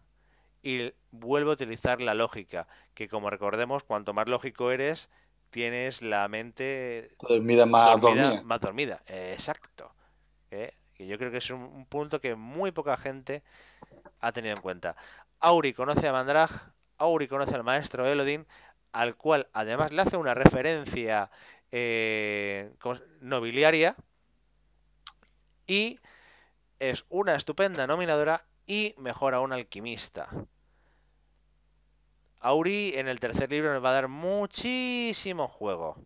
y vuelve a utilizar la lógica, que como recordemos, cuanto más lógico eres, tienes la mente dormida más dormida. Más dormida. exacto. ¿eh? yo creo que es un punto que muy poca gente ha tenido en cuenta. Auri conoce a Mandrag, Auri conoce al maestro Elodin, al cual además le hace una referencia eh, nobiliaria y es una estupenda nominadora y mejor aún alquimista. Auri en el tercer libro nos va a dar muchísimo juego.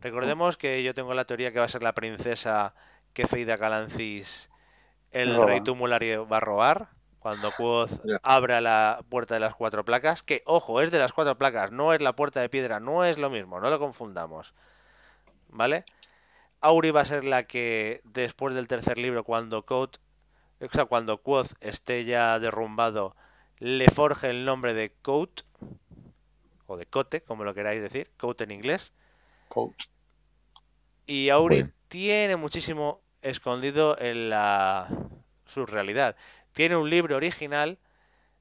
Recordemos que yo tengo la teoría que va a ser la princesa que Feida Galancis el rey tumulario va a robar cuando Quoth abra la puerta de las cuatro placas, que ojo, es de las cuatro placas, no es la puerta de piedra, no es lo mismo, no lo confundamos. ¿Vale? Auri va a ser la que después del tercer libro, cuando Quoth, o cuando Quoth esté ya derrumbado, le forje el nombre de Coat, o de Cote, como lo queráis decir, Coat en inglés. Y Auri tiene muchísimo escondido en la su realidad tiene un libro original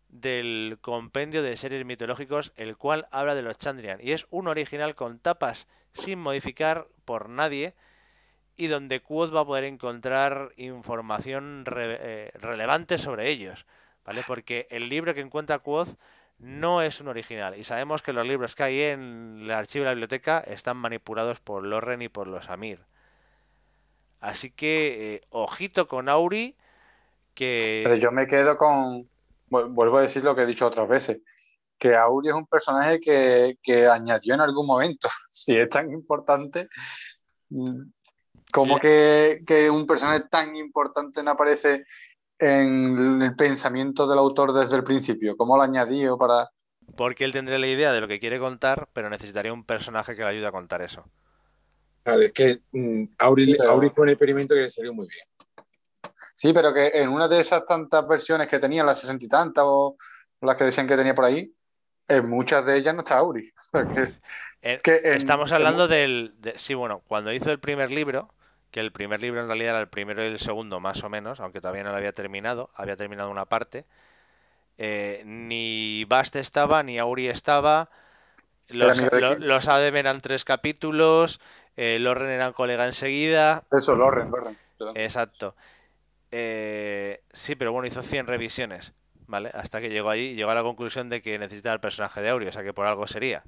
del compendio de series mitológicos, el cual habla de los Chandrian, y es un original con tapas sin modificar por nadie, y donde Quoth va a poder encontrar información eh, relevante sobre ellos, ¿vale? Porque el libro que encuentra Quoth no es un original, y sabemos que los libros que hay en el archivo de la biblioteca están manipulados por Loren y por los Amir. Así que, eh, ojito con Auri, pero yo me quedo con, vuelvo a decir lo que he dicho otras veces, que Auri es un personaje que, añadió en algún momento. Si es tan importante, mm, como que, un personaje tan importante no aparece en el pensamiento del autor desde el principio? ¿Cómo lo añadió para...? Porque él tendría la idea de lo que quiere contar, pero necesitaría un personaje que le ayude a contar eso. que mm, Auri fue un experimento que le salió muy bien. Sí, pero que en una de esas tantas versiones que tenía, las sesenta y tantas o las que decían que tenía por ahí, en muchas de ellas no está Auri. Eh, estamos hablando del... sí, bueno, cuando hizo el primer libro, que el primer libro en realidad era el primero y el segundo más o menos, aunque todavía no lo había terminado, había terminado una parte, eh, ni Bast estaba, ni Auri estaba, los, Adem eran tres capítulos, eh, Loren era colega enseguida. Eso, Loren, perdón. Exacto. Eh, sí, pero bueno, hizo 100 revisiones, ¿vale? Hasta que llegó ahí llegó a la conclusión de que necesitaba el personaje de Aurio, o sea que por algo sería.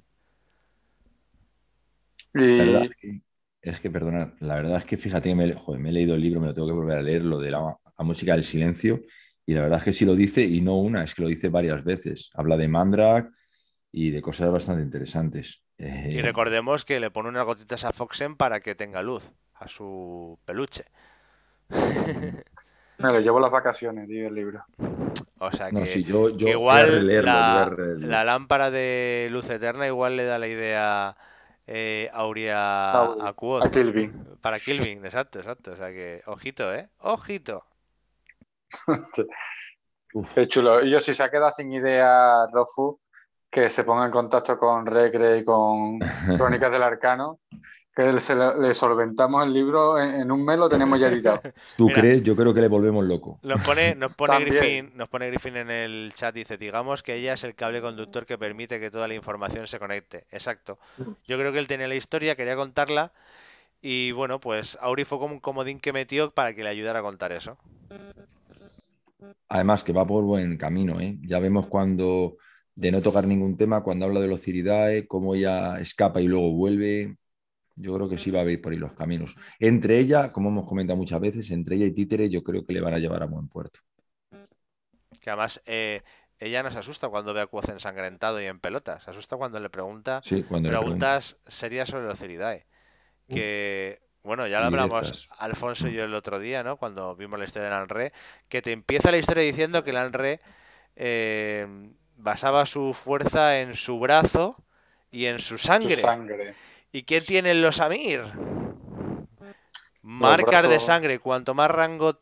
Es que, perdona, la verdad es que fíjate, me, me he leído el libro, me lo tengo que volver a leer, lo de la, música del silencio, y la verdad es que sí lo dice, y no una, es que lo dice varias veces. Habla de Mandrak y de cosas bastante interesantes. Eh, y recordemos que le pone unas gotitas a Foxen para que tenga luz a su peluche. Mm. No, llevo las vacaciones, digo el libro. O sea que, igual la, lámpara de luz eterna igual le da la idea eh, a, Kilvin. Para Kilvin, exacto, exacto. O sea que, ojito, ¿eh? Ojito. Qué chulo. Yo si se ha quedado sin idea Rofu, que se ponga en contacto con Recre y con Crónicas del Arcano, que le, solventamos el libro en, un mes, lo tenemos ya editado. ¿Tú crees? Yo creo que le volvemos loco. Nos pone, Griffin, nos pone Griffin en el chat, dice, digamos que ella es el cable conductor que permite que toda la información se conecte. Exacto. Yo creo que él tenía la historia, quería contarla, y bueno, pues Auri fue como un comodín que metió para que le ayudara a contar eso. Además que va por buen camino, ¿eh? Ya vemos cuando de no tocar ningún tema cuando habla de los Ciridae, cómo ella escapa y luego vuelve. Yo creo que sí va a haber por ahí los caminos. Entre ella, como hemos comentado muchas veces, entre ella y Títere, yo creo que le van a llevar a buen puerto. Que además eh, ella nos asusta cuando ve a Cuoz ensangrentado y en pelotas. Se asusta cuando le pregunta sí, cuando preguntas serias sobre los Ciridae. Que. Bueno, ya lo hablamos Alfonso y yo el otro día, ¿no? Cuando vimos la historia de Lanre, que te empieza la historia diciendo que el eh, basaba su fuerza en su brazo y en su sangre. ¿Y qué tienen los Amir? Marcas de sangre. Cuanto más rango,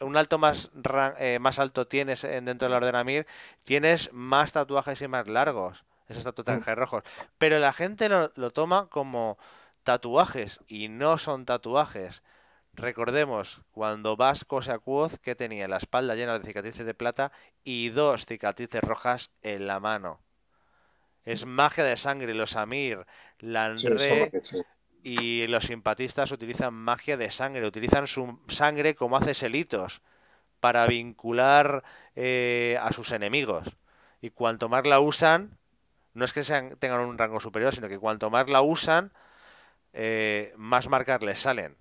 un alto más, eh, más alto tienes dentro del orden Amir, tienes más tatuajes y más largos. Esos tatuajes mm. rojos. Pero la gente lo, toma como tatuajes y no son tatuajes. Recordemos, cuando Vasco se acuoz, que tenía la espalda llena de cicatrices de plata y dos cicatrices rojas en la mano. Es magia de sangre, los Amir, Lanre y los simpatistas utilizan magia de sangre, utilizan su sangre como hace Selitos para vincular eh, a sus enemigos. Y cuanto más la usan, no es que sean, tengan un rango superior, sino que cuanto más la usan, eh, más marcas les salen.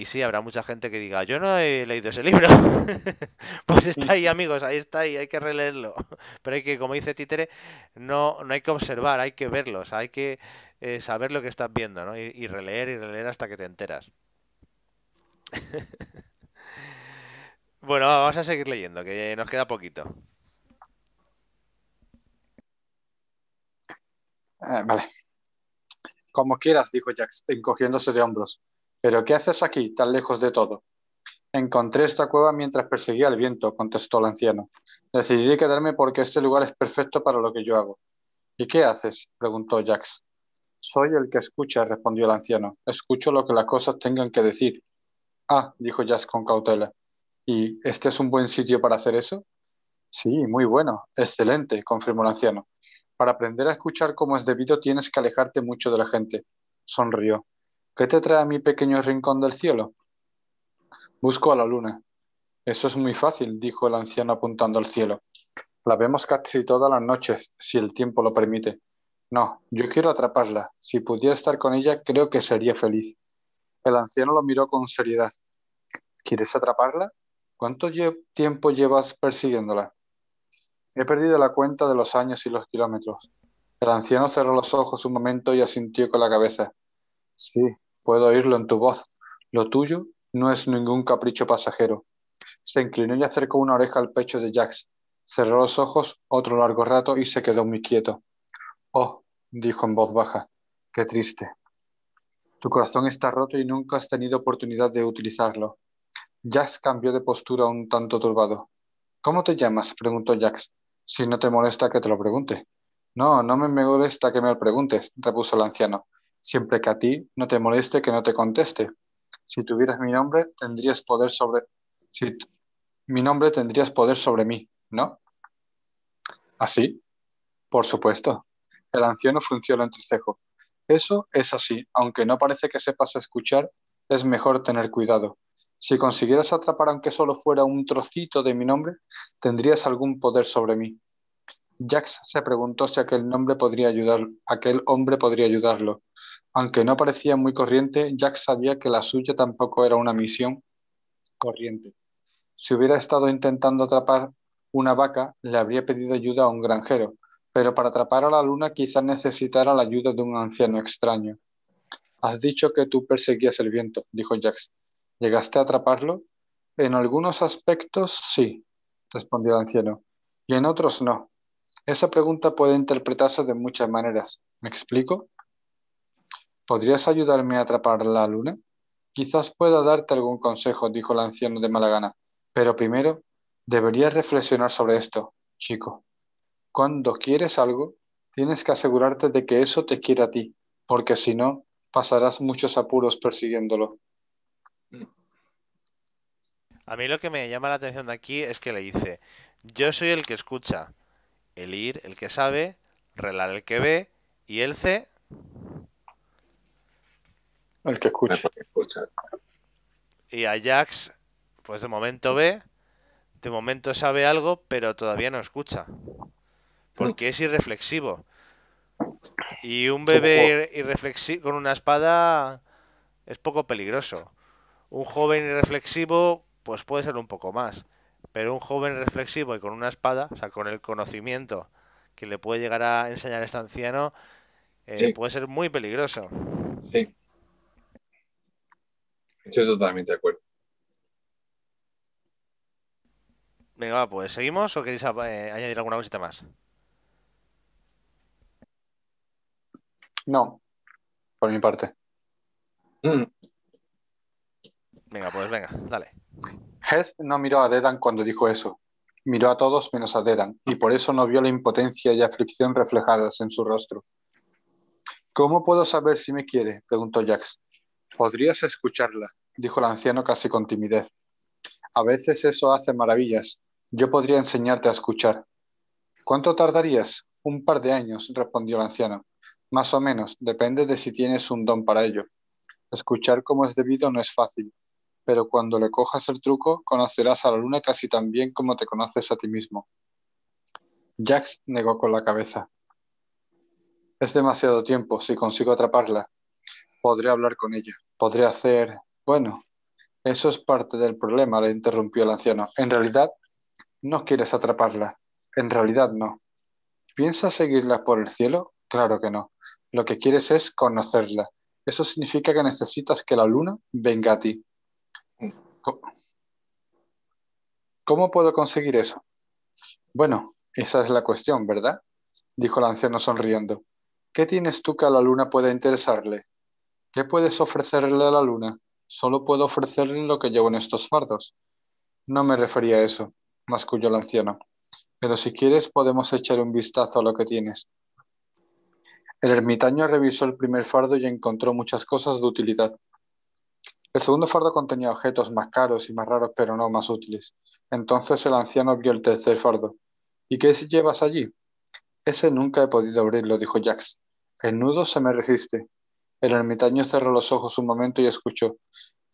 Y sí, habrá mucha gente que diga, yo no he leído ese libro. pues está ahí, amigos, ahí está ahí, hay que releerlo. Pero hay que, como dice Títere, no, no hay que observar, hay que verlos, hay que eh, saber lo que estás viendo, ¿no? Y, releer y releer hasta que te enteras. bueno, vamos a seguir leyendo, que nos queda poquito. Ah, vale. Como quieras, dijo Jack, encogiéndose de hombros. ¿Pero qué haces aquí, tan lejos de todo? Encontré esta cueva mientras perseguía el viento, contestó el anciano. Decidí quedarme porque este lugar es perfecto para lo que yo hago. ¿Y qué haces? preguntó Jax. Soy el que escucha, respondió el anciano. Escucho lo que las cosas tengan que decir. Ah, dijo Jax con cautela. ¿Y este es un buen sitio para hacer eso? Sí, muy bueno, excelente, confirmó el anciano. Para aprender a escuchar como es debido tienes que alejarte mucho de la gente. Sonrió. ¿Qué te trae a mi pequeño rincón del cielo? Busco a la luna. Eso es muy fácil, dijo el anciano apuntando al cielo. La vemos casi todas las noches, si el tiempo lo permite. No, yo quiero atraparla. Si pudiera estar con ella, creo que sería feliz. El anciano lo miró con seriedad. ¿Quieres atraparla? ¿Cuánto tiempo llevas persiguiéndola? He perdido la cuenta de los años y los kilómetros. El anciano cerró los ojos un momento y asintió con la cabeza. Sí, Puedo oírlo en tu voz. Lo tuyo no es ningún capricho pasajero. Se inclinó y acercó una oreja al pecho de Jax. Cerró los ojos otro largo rato y se quedó muy quieto. Oh, dijo en voz baja, qué triste. Tu corazón está roto y nunca has tenido oportunidad de utilizarlo. Jax cambió de postura un tanto turbado. ¿Cómo te llamas? preguntó Jax. Si no te molesta que te lo pregunte. No, no me molesta que me lo preguntes, repuso el anciano siempre que a ti no te moleste que no te conteste. Si tuvieras mi nombre, tendrías poder sobre... Si mi nombre tendrías poder sobre mí, ¿no? ¿Así? Por supuesto. El anciano frunció el entrecejo. Eso es así. Aunque no parece que sepas escuchar, es mejor tener cuidado. Si consiguieras atrapar aunque solo fuera un trocito de mi nombre, tendrías algún poder sobre mí. Jax se preguntó si aquel nombre podría ayudar, aquel hombre podría ayudarlo. Aunque no parecía muy corriente, Jax sabía que la suya tampoco era una misión corriente. Si hubiera estado intentando atrapar una vaca, le habría pedido ayuda a un granjero, pero para atrapar a la luna quizás necesitara la ayuda de un anciano extraño. Has dicho que tú perseguías el viento, dijo Jax. ¿Llegaste a atraparlo? En algunos aspectos sí, respondió el anciano, y en otros no. Esa pregunta puede interpretarse de muchas maneras. ¿Me explico? ¿Podrías ayudarme a atrapar la luna? Quizás pueda darte algún consejo, dijo el anciano de mala gana. Pero primero, deberías reflexionar sobre esto, chico. Cuando quieres algo, tienes que asegurarte de que eso te quiera a ti, porque si no, pasarás muchos apuros persiguiéndolo. A mí lo que me llama la atención de aquí es que le dice, yo soy el que escucha, el ir el que sabe, relar el que ve y el C. El que escucha. Y Ajax, pues de momento ve, de momento sabe algo, pero todavía no escucha. Porque es irreflexivo. Y un bebé irreflexivo con una espada es poco peligroso. Un joven irreflexivo, pues puede ser un poco más. Pero un joven reflexivo y con una espada, o sea, con el conocimiento que le puede llegar a enseñar a este anciano, eh, puede ser muy peligroso. Sí. Estoy totalmente de acuerdo. Venga, pues seguimos o queréis eh, añadir alguna cosita más? No, por mi parte. Mm. Venga, pues venga, dale. Heath no miró a Dedan cuando dijo eso. Miró a todos menos a Dedan, y por eso no vio la impotencia y aflicción reflejadas en su rostro. ¿Cómo puedo saber si me quiere? preguntó Jax. Podrías escucharla, dijo el anciano casi con timidez. A veces eso hace maravillas. Yo podría enseñarte a escuchar. ¿Cuánto tardarías? Un par de años, respondió el anciano. Más o menos, depende de si tienes un don para ello. Escuchar como es debido no es fácil, pero cuando le cojas el truco, conocerás a la luna casi tan bien como te conoces a ti mismo. Jax negó con la cabeza. Es demasiado tiempo. Si consigo atraparla, podré hablar con ella. Podré hacer... Bueno, eso es parte del problema, le interrumpió el anciano. En realidad, no quieres atraparla. En realidad, no. ¿Piensas seguirla por el cielo? Claro que no. Lo que quieres es conocerla. Eso significa que necesitas que la luna venga a ti. ¿Cómo puedo conseguir eso? Bueno, esa es la cuestión, ¿verdad? dijo el anciano sonriendo. ¿Qué tienes tú que a la luna pueda interesarle? ¿Qué puedes ofrecerle a la luna? Solo puedo ofrecerle lo que llevo en estos fardos. No me refería a eso, masculló el anciano. Pero si quieres podemos echar un vistazo a lo que tienes. El ermitaño revisó el primer fardo y encontró muchas cosas de utilidad. El segundo fardo contenía objetos más caros y más raros, pero no más útiles. Entonces el anciano vio el tercer fardo. ¿Y qué llevas allí? Ese nunca he podido abrirlo, dijo Jax. El nudo se me resiste. El ermitaño cerró los ojos un momento y escuchó.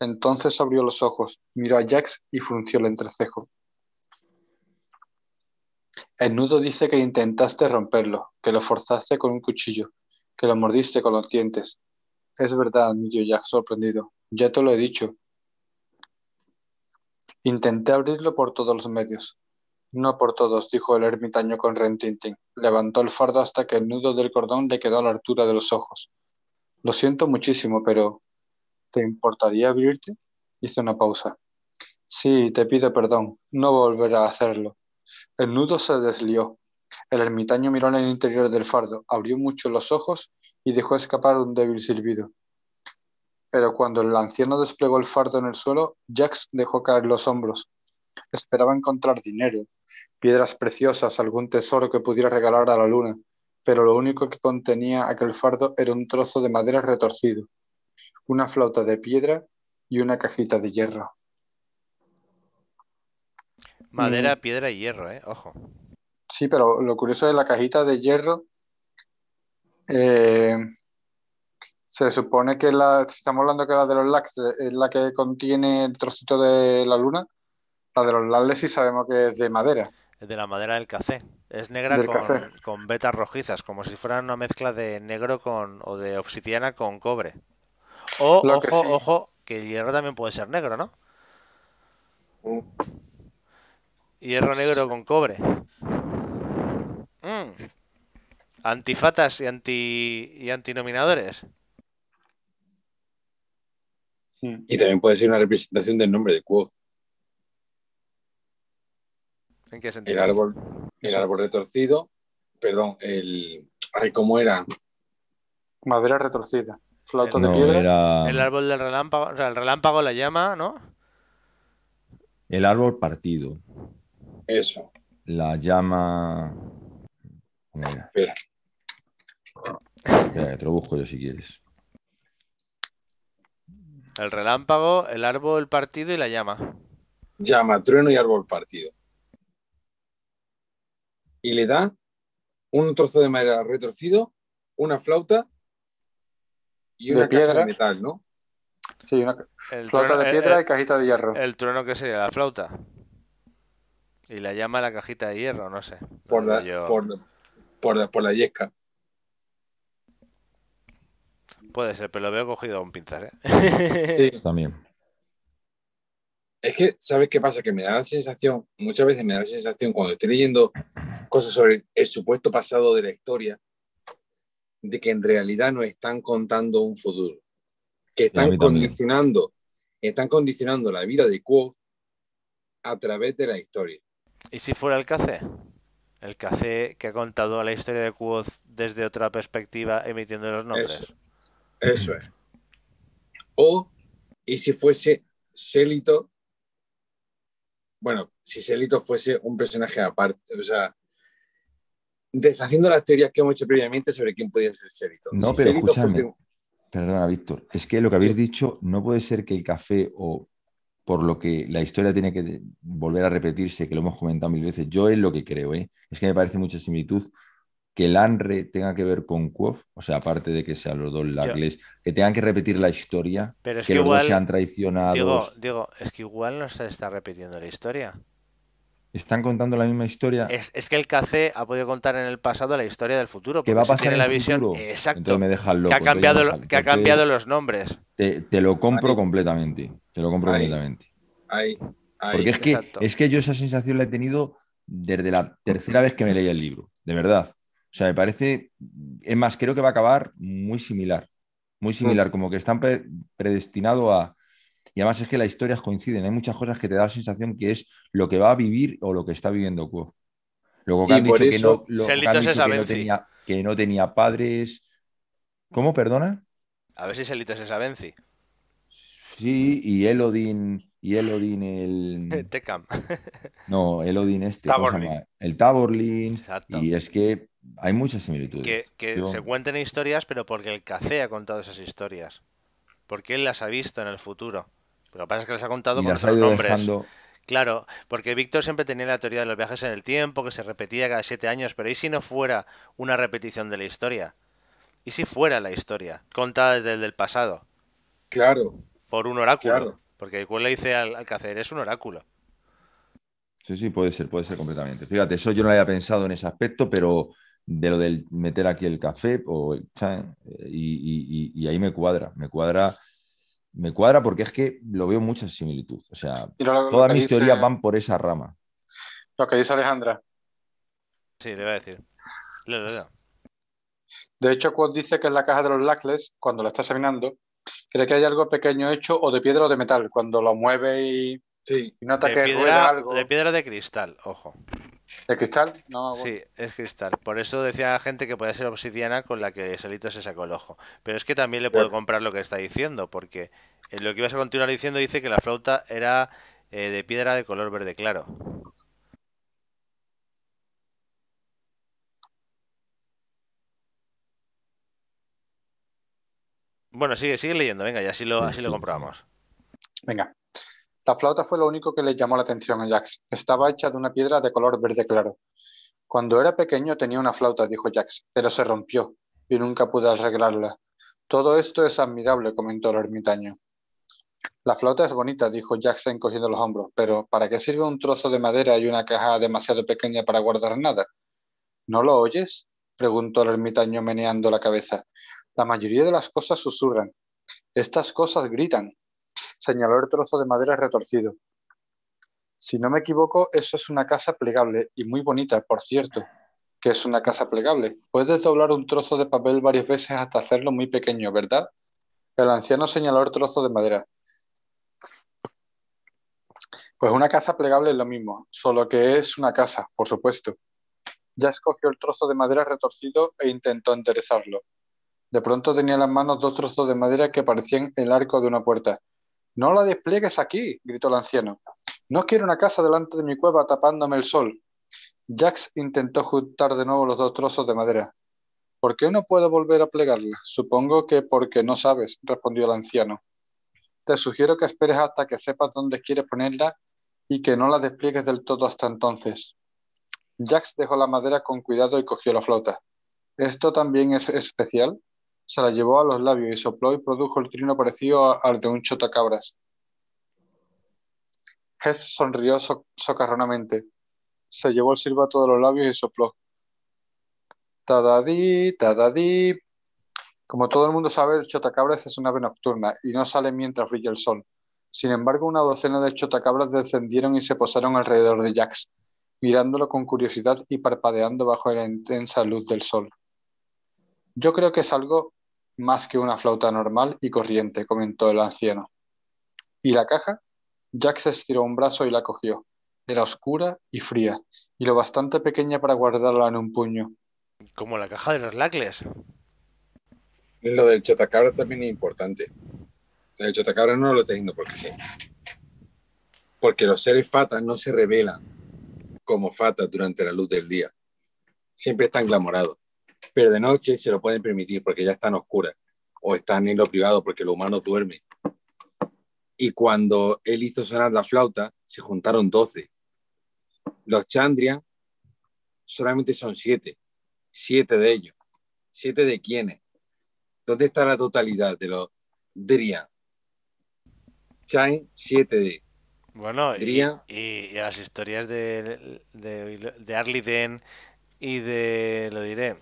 Entonces abrió los ojos, miró a Jax y frunció el entrecejo. El nudo dice que intentaste romperlo, que lo forzaste con un cuchillo, que lo mordiste con los dientes. Es verdad, admitió Jax sorprendido. Ya te lo he dicho. Intenté abrirlo por todos los medios. No por todos, dijo el ermitaño con rentintín. Levantó el fardo hasta que el nudo del cordón le quedó a la altura de los ojos. Lo siento muchísimo, pero ¿te importaría abrirte? Hizo una pausa. Sí, te pido perdón. No volveré a hacerlo. El nudo se deslió. El ermitaño miró en el interior del fardo, abrió mucho los ojos y dejó escapar un débil silbido pero cuando el anciano desplegó el fardo en el suelo, Jax dejó caer los hombros. Esperaba encontrar dinero, piedras preciosas, algún tesoro que pudiera regalar a la luna, pero lo único que contenía aquel fardo era un trozo de madera retorcido, una flauta de piedra y una cajita de hierro. Madera, mm. piedra y hierro, ¿eh? Ojo. Sí, pero lo curioso de la cajita de hierro eh, se supone que la, estamos hablando que la de los LAX eh, es la que contiene el trocito de la luna, la de los lales sí sabemos que es de madera. Es de la madera del café. Es negra con, con, vetas rojizas, como si fuera una mezcla de negro con o de obsidiana con cobre. O, ojo, ojo, que el hierro también puede ser negro, ¿no? Mm. Hierro negro con cobre. Mm. Antifatas y, anti, y antinominadores. Mm. Y también puede ser una representación del nombre de Cuo. ¿En qué sentido? El árbol, el árbol retorcido, perdón, el. Ay, ¿cómo era? Madera retorcida. Flauto de piedra. El árbol del relámpago, o sea, el relámpago la llama, ¿no? El árbol partido. Eso. La llama. Espera. te lo busco yo si quieres. El relámpago, el árbol el partido y la llama. Llama, trueno y árbol partido. Y le da un trozo de madera retorcido, una flauta y una piedra. de metal, ¿no? Sí, una flauta de eh, piedra eh, y cajita de hierro. El trueno que sería la flauta. Y la llama la cajita de hierro, no sé. por, por la yesca. Puede ser, pero lo veo cogido a un pinzas, ¿eh? Sí, también. Es que, ¿sabes qué pasa? Que me da la sensación, muchas veces me da la sensación cuando estoy leyendo cosas sobre el, supuesto pasado de la historia, de que en realidad no están contando un futuro, que están condicionando, están condicionando la vida de Quo a través de la historia. ¿Y si fuera el café? El café que ha contado la historia de Quoth desde otra perspectiva, emitiendo los nombres. Eso es. O, y si fuese Sélito, bueno, si Sélito fuese un personaje aparte, o sea, deshaciendo las teorías que hemos hecho previamente sobre quién podía ser Sélito. No, pero escúchame, perdona, Víctor, es que lo que habéis dicho no puede ser que el café o por lo que la historia tiene que volver a repetirse, que lo hemos comentado mil veces. Yo es lo que creo, ¿eh? es que me parece mucha similitud que el ANRE tenga que ver con CUOF, o sea, aparte de que sean los dos lacles, que tengan que repetir la historia, Pero es que, luego igual, sean Digo, es que igual no se está repitiendo la historia. Están contando la misma historia. Es, que el café ha podido contar en el pasado la historia del futuro. Que va a pasar en la visión. Exacto. me que ha cambiado, que ha cambiado los nombres. Te, lo compro completamente. Te lo compro completamente. Porque es que, es que yo esa sensación la he tenido desde la tercera vez que me leí el libro. De verdad. O sea, me parece, es más, creo que va a acabar muy similar, muy mm. similar, como que están predestinados a... Y además es que las historias coinciden, hay muchas cosas que te da la sensación que es lo que va a vivir o lo que está viviendo Luego que han dicho que no, tenía, padres. ¿Cómo, perdona? A ver si Selitas es Benzi. Sí, y Elodin. Y Elodin el. Tecam. no, Elodin este. El Taborlin. Exacto. Y es que hay muchas similitudes. Que, se cuenten historias, pero porque el café ha contado esas historias. Porque él las ha visto en el futuro. Pero lo que pasa es que las ha contado con otros nombres. Claro, porque Víctor siempre tenía la teoría de los viajes en el tiempo, que se repetía cada siete años, pero ¿y si no fuera una repetición de la historia? ¿Y si fuera la historia, contada desde el pasado? Claro. Por un oráculo. Porque el cual le dice al, cace eres es un oráculo. Sí, sí, puede ser, puede ser completamente. Fíjate, eso yo no había pensado en ese aspecto, pero de lo del meter aquí el café o eh, y, ahí me cuadra, me cuadra, me cuadra porque es que lo veo mucha similitud. O sea, todas mis teorías van por esa rama. Lo que dice Alejandra. Sí, le voy a decir. De hecho, Quod dice que en la caja de los lacles, cuando la está examinando, cree que hay algo pequeño hecho o de piedra o de metal. Cuando lo mueve y, sí. nota que piedra, algo. De piedra de cristal, ojo. Es cristal? No, Sí, es cristal. Por eso decía la gente que podía ser obsidiana con la que Solito se sacó el ojo. Pero es que también le puedo comprar lo que está diciendo, porque eh, lo que ibas a continuar diciendo dice que la flauta era eh, de piedra de color verde claro. Bueno, sigue, sigue leyendo, venga, y así lo comprobamos. Venga. La flauta fue lo único que le llamó la atención a Jax. Estaba hecha de una piedra de color verde claro. Cuando era pequeño tenía una flauta, dijo Jax, pero se rompió y nunca pude arreglarla. Todo esto es admirable, comentó el ermitaño. La flauta es bonita, dijo Jax encogiendo los hombros, pero ¿para qué sirve un trozo de madera y una caja demasiado pequeña para guardar nada? ¿No lo oyes? preguntó el ermitaño meneando la cabeza. La mayoría de las cosas susurran. Estas cosas gritan señaló el trozo de madera retorcido. Si no me equivoco, eso es una casa plegable y muy bonita, por cierto, que es una casa plegable. Puedes doblar un trozo de papel varias veces hasta hacerlo muy pequeño, ¿verdad? El anciano señaló el trozo de madera. Pues una casa plegable es lo mismo, solo que es una casa, por supuesto. Ya escogió el trozo de madera retorcido e intentó enderezarlo. De pronto tenía en las manos dos trozos de madera que parecían el arco de una puerta. No la despliegues aquí, gritó el anciano. No quiero una casa delante de mi cueva tapándome el sol. Jax intentó juntar de nuevo los dos trozos de madera. ¿Por qué no puedo volver a plegarla? Supongo que porque no sabes, respondió el anciano. Te sugiero que esperes hasta que sepas dónde quieres ponerla y que no la despliegues del todo hasta entonces. Jax dejó la madera con cuidado y cogió la flauta. ¿Esto también es especial? se la llevó a los labios y sopló y produjo el trino parecido al de un chotacabras. Jeff sonrió socarronamente. Se llevó el silbato de los labios y sopló. Tadadí, tadadí. Como todo el mundo sabe, el chotacabras es una ave nocturna y no sale mientras brilla el sol. Sin embargo, una docena de chotacabras descendieron y se posaron alrededor de Jax, mirándolo con curiosidad y parpadeando bajo la intensa luz del sol. Yo creo que es algo más que una flauta normal y corriente, comentó el anciano. ¿Y la caja? Jack se estiró un brazo y la cogió. Era oscura y fría, y lo bastante pequeña para guardarla en un puño. Como la caja de los lacles. Lo del chotacabra también es importante. Lo del chotacabra no lo tengo porque sí. Porque los seres fatas no se revelan como fatas durante la luz del día. Siempre están glamorados. Pero de noche se lo pueden permitir porque ya están oscuras o están en lo privado porque el humano duerme. Y cuando él hizo sonar la flauta, se juntaron 12. Los Chandrian solamente son siete. Siete de ellos. ¿Siete de quiénes? ¿Dónde está la totalidad de los Drian? Chain, siete de. Bueno, Y, las historias de, de, de y de, lo diré,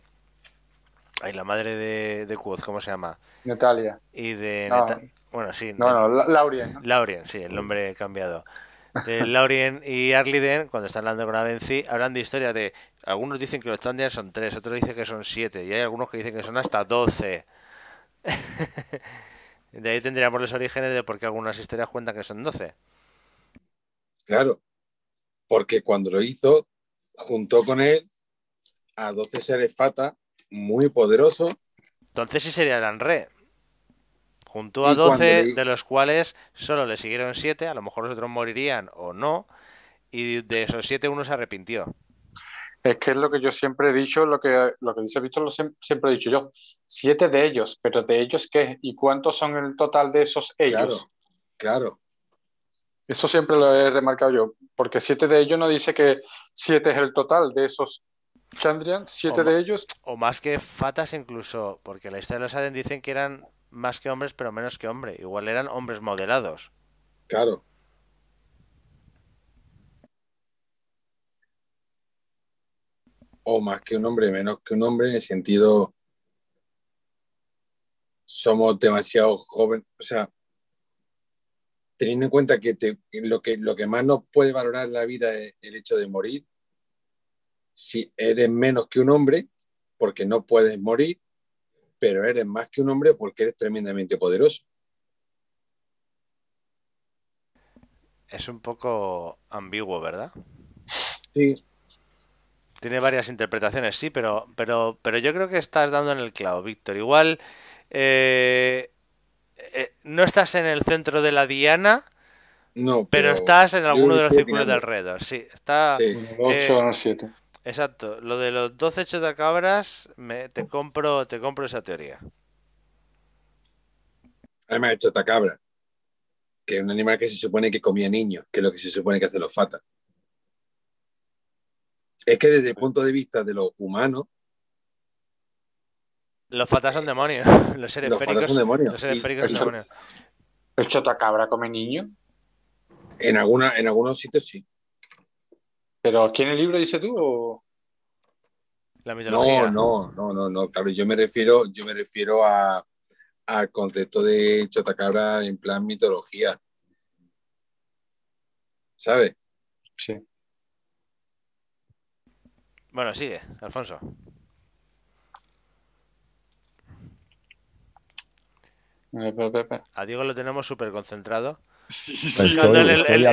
Ay, la madre de, de ¿cómo se llama? Natalia. Y de. Bueno, sí. No, no, Laurien. Laurien, sí, el nombre cambiado. De Laurien y Arliden, cuando están hablando con Avency, hablan de historia de. Algunos dicen que los Thunders son tres, otros dicen que son siete, y hay algunos que dicen que son hasta doce. de ahí tendríamos los orígenes de por qué algunas historias cuentan que son doce. Claro, porque cuando lo hizo, junto con él a doce seres fata muy poderoso. Entonces sí sería el Anre. Junto a 12, de los cuales solo le siguieron 7, a lo mejor los otros morirían o no, y de esos 7 uno se arrepintió. Es que es lo que yo siempre he dicho, lo que, lo que dice Víctor, lo siempre, he dicho yo. Siete de ellos, pero de ellos qué? ¿Y cuántos son el total de esos ellos? Claro, claro. Eso siempre lo he remarcado yo, porque siete de ellos no dice que siete es el total de esos Chandrian, siete de ellos. O más que Fatas incluso, porque la historia de los Aden dicen que eran más que hombres, pero menos que hombre. Igual eran hombres modelados. Claro. O más que un hombre, menos que un hombre, en el sentido somos demasiado jóvenes, o sea, teniendo en cuenta que, lo, que lo que más nos puede valorar la vida es el hecho de morir, si eres menos que un hombre porque no puedes morir, pero eres más que un hombre porque eres tremendamente poderoso. Es un poco ambiguo, ¿verdad? Sí. Tiene varias interpretaciones, sí, pero, pero, pero yo creo que estás dando en el clavo, Víctor. Igual eh, eh, no estás en el centro de la diana, no, pero, estás en alguno de los círculos de alrededor. Sí, está. Sí, 8 o 7. Exacto, lo de los 12 chotacabras, me, te, compro, te compro esa teoría. Además, el chotacabra, que es un animal que se supone que comía niños, que es lo que se supone que hacen los fatas. Es que desde el punto de vista de lo humano Los fatas son demonios. Los seres féricos son demonios. Los seres ¿El chotacabra come niños? En, alguna, en algunos sitios sí. ¿Pero aquí en el libro dice tú o...? La no, no, no, no, no, claro, yo me refiero, yo me refiero a, al concepto de Chotacabra en plan mitología. ¿Sabes? Sí. Bueno, sigue, Alfonso. A Diego lo tenemos súper concentrado estoy,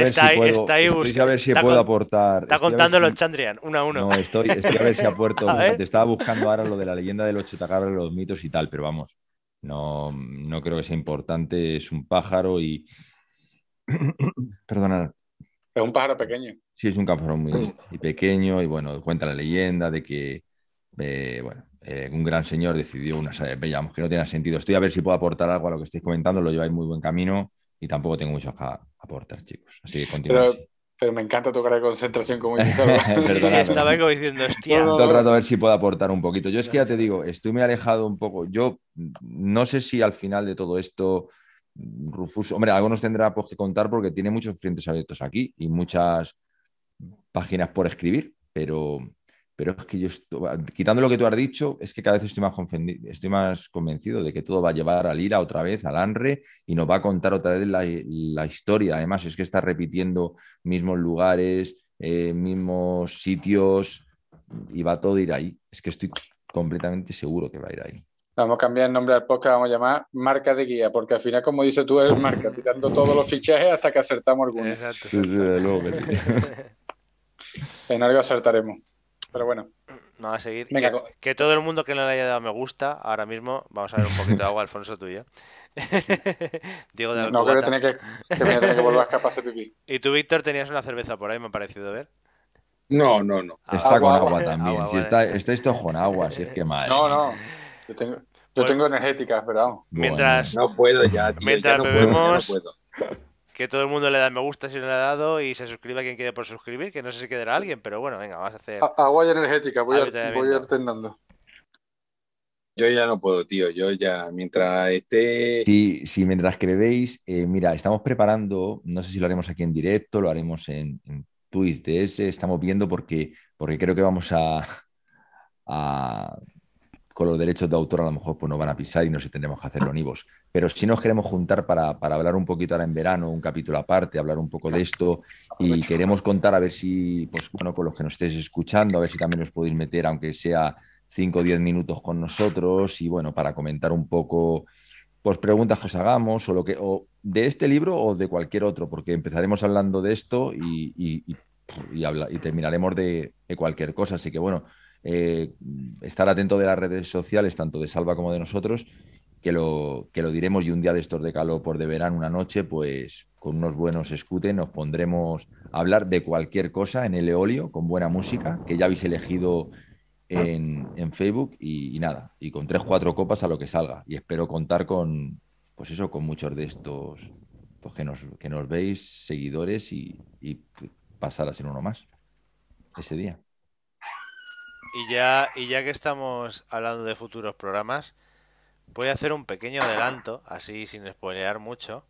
está, ahí está aportar. Está contándolo Chandrian, uno a uno. No, estoy, a ver si aporto. Te estaba buscando ahora lo de la leyenda del los los mitos y tal, pero vamos, no, no creo que sea importante. Es un pájaro y. Perdonad. Es un pájaro pequeño. Sí, es un pájaro muy pequeño y bueno, cuenta la leyenda de que, eh, bueno, eh, un gran señor decidió una, eh, veamos que no tiene sentido. Estoy a ver si puedo aportar algo a lo que estáis comentando, lo lleváis muy buen camino y tampoco tengo mucho a aportar, chicos. Así que continuamos. Pero, pero, me encanta tocar de concentración, como dices. estaba como diciendo, hostia. Todo el rato a ver si puedo aportar un poquito. Yo es que ya te digo, estoy muy alejado un poco. Yo no sé si al final de todo esto, Rufus, hombre, algo nos tendrá pues, que contar porque tiene muchos frentes abiertos aquí y muchas páginas por escribir, pero pero es que yo, estoy, quitando lo que tú has dicho, es que cada vez estoy más, estoy más convencido de que todo va a llevar al IRA otra vez, al ANRE, y nos va a contar otra vez la, historia. Además, es que está repitiendo mismos lugares, eh, mismos sitios, y va todo a ir ahí. Es que estoy completamente seguro que va a ir ahí. Vamos a cambiar el nombre al podcast, vamos a llamar Marca de Guía, porque al final, como dices tú, es marca, tirando todos los fichajes hasta que acertamos algunos. en algo acertaremos. Pero bueno. Vamos a seguir. que, todo el mundo que no le haya dado me gusta, ahora mismo, vamos a ver un poquito de agua, Alfonso, tuyo. Diego de No, creo que, que, tener que volver a escaparse pipí. Y tú, Víctor, tenías una cerveza por ahí, me ha parecido ver. No, no, no. Ah, está con agua, también. si está, esto con agua, si es que mal. No, no. Yo tengo, yo pues tengo energéticas, ¿verdad? Mientras. no puedo ya. mientras no puedo que todo el mundo le da me gusta si no le ha dado y se suscriba quien quiere por suscribir, que no sé si quedará alguien, pero bueno, venga, vamos a hacer. Agua energética, voy a, ir voy Yo ya no puedo, tío. Yo ya, mientras esté. Sí, mientras que eh, mira, estamos preparando, no sé si lo haremos aquí en directo, lo haremos en, en Twitch de estamos viendo porque, porque creo que vamos a con los derechos de autor a lo mejor pues, nos van a pisar y no sé, tendremos que hacerlo en IVOS. Pero si nos queremos juntar para, hablar un poquito ahora en verano, un capítulo aparte, hablar un poco de esto y queremos contar a ver si, pues bueno, con los que nos estéis escuchando, a ver si también os podéis meter, aunque sea 5 o 10 minutos con nosotros y bueno, para comentar un poco pues preguntas que os hagamos o lo que o de este libro o de cualquier otro, porque empezaremos hablando de esto y, habla, y terminaremos de, cualquier cosa. Así que bueno, eh, estar atento de las redes sociales, tanto de Salva como de nosotros, que lo, que lo diremos y un día de estos de calor por de verano, una noche, pues con unos buenos escute nos pondremos a hablar de cualquier cosa en el eolio, con buena música, que ya habéis elegido en, en Facebook y, nada, y con tres, cuatro copas a lo que salga. Y espero contar con, pues eso, con muchos de estos pues, que, nos, que nos veis, seguidores y, y pasar a ser uno más ese día. Y ya, y ya que estamos hablando de futuros programas, voy a hacer un pequeño adelanto, así sin spoilear mucho.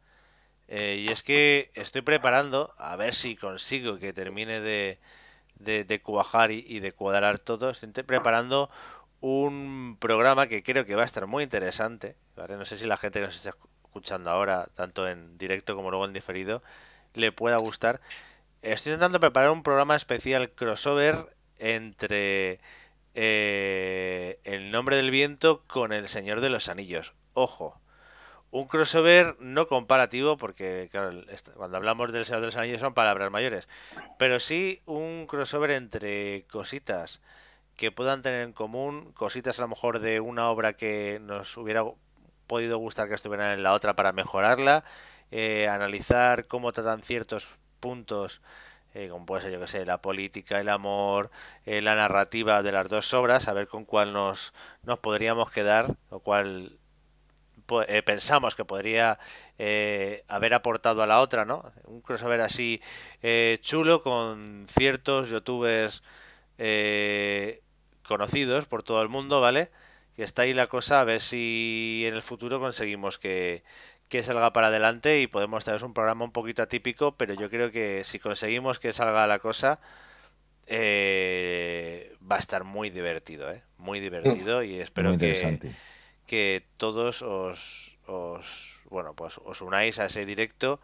Eh, y es que estoy preparando, a ver si consigo que termine de, de, cuajar y, de cuadrar todo, estoy preparando un programa que creo que va a estar muy interesante. ¿vale? No sé si la gente que nos está escuchando ahora, tanto en directo como luego en diferido, le pueda gustar. Estoy intentando preparar un programa especial crossover entre eh, El nombre del viento con El Señor de los Anillos. Ojo, un crossover no comparativo, porque cuando hablamos del Señor de los Anillos son palabras mayores, pero sí un crossover entre cositas que puedan tener en común, cositas a lo mejor de una obra que nos hubiera podido gustar que estuvieran en la otra para mejorarla, eh, analizar cómo tratan ciertos puntos eh, como puede ser, yo que sé, la política, el amor, eh, la narrativa de las dos obras, a ver con cuál nos, nos podríamos quedar o cuál pues, eh, pensamos que podría eh, haber aportado a la otra, ¿no? Un crossover así chulo con ciertos youtubers conocidos por todo el mundo, ¿vale? Y está ahí la cosa, a ver si en el futuro conseguimos que, que salga para adelante y podemos tener un programa un poquito atípico, pero yo creo que si conseguimos que salga la cosa, eh, va a estar muy divertido, ¿eh? muy divertido y mm. espero que, que todos os, os bueno, pues os unáis a ese directo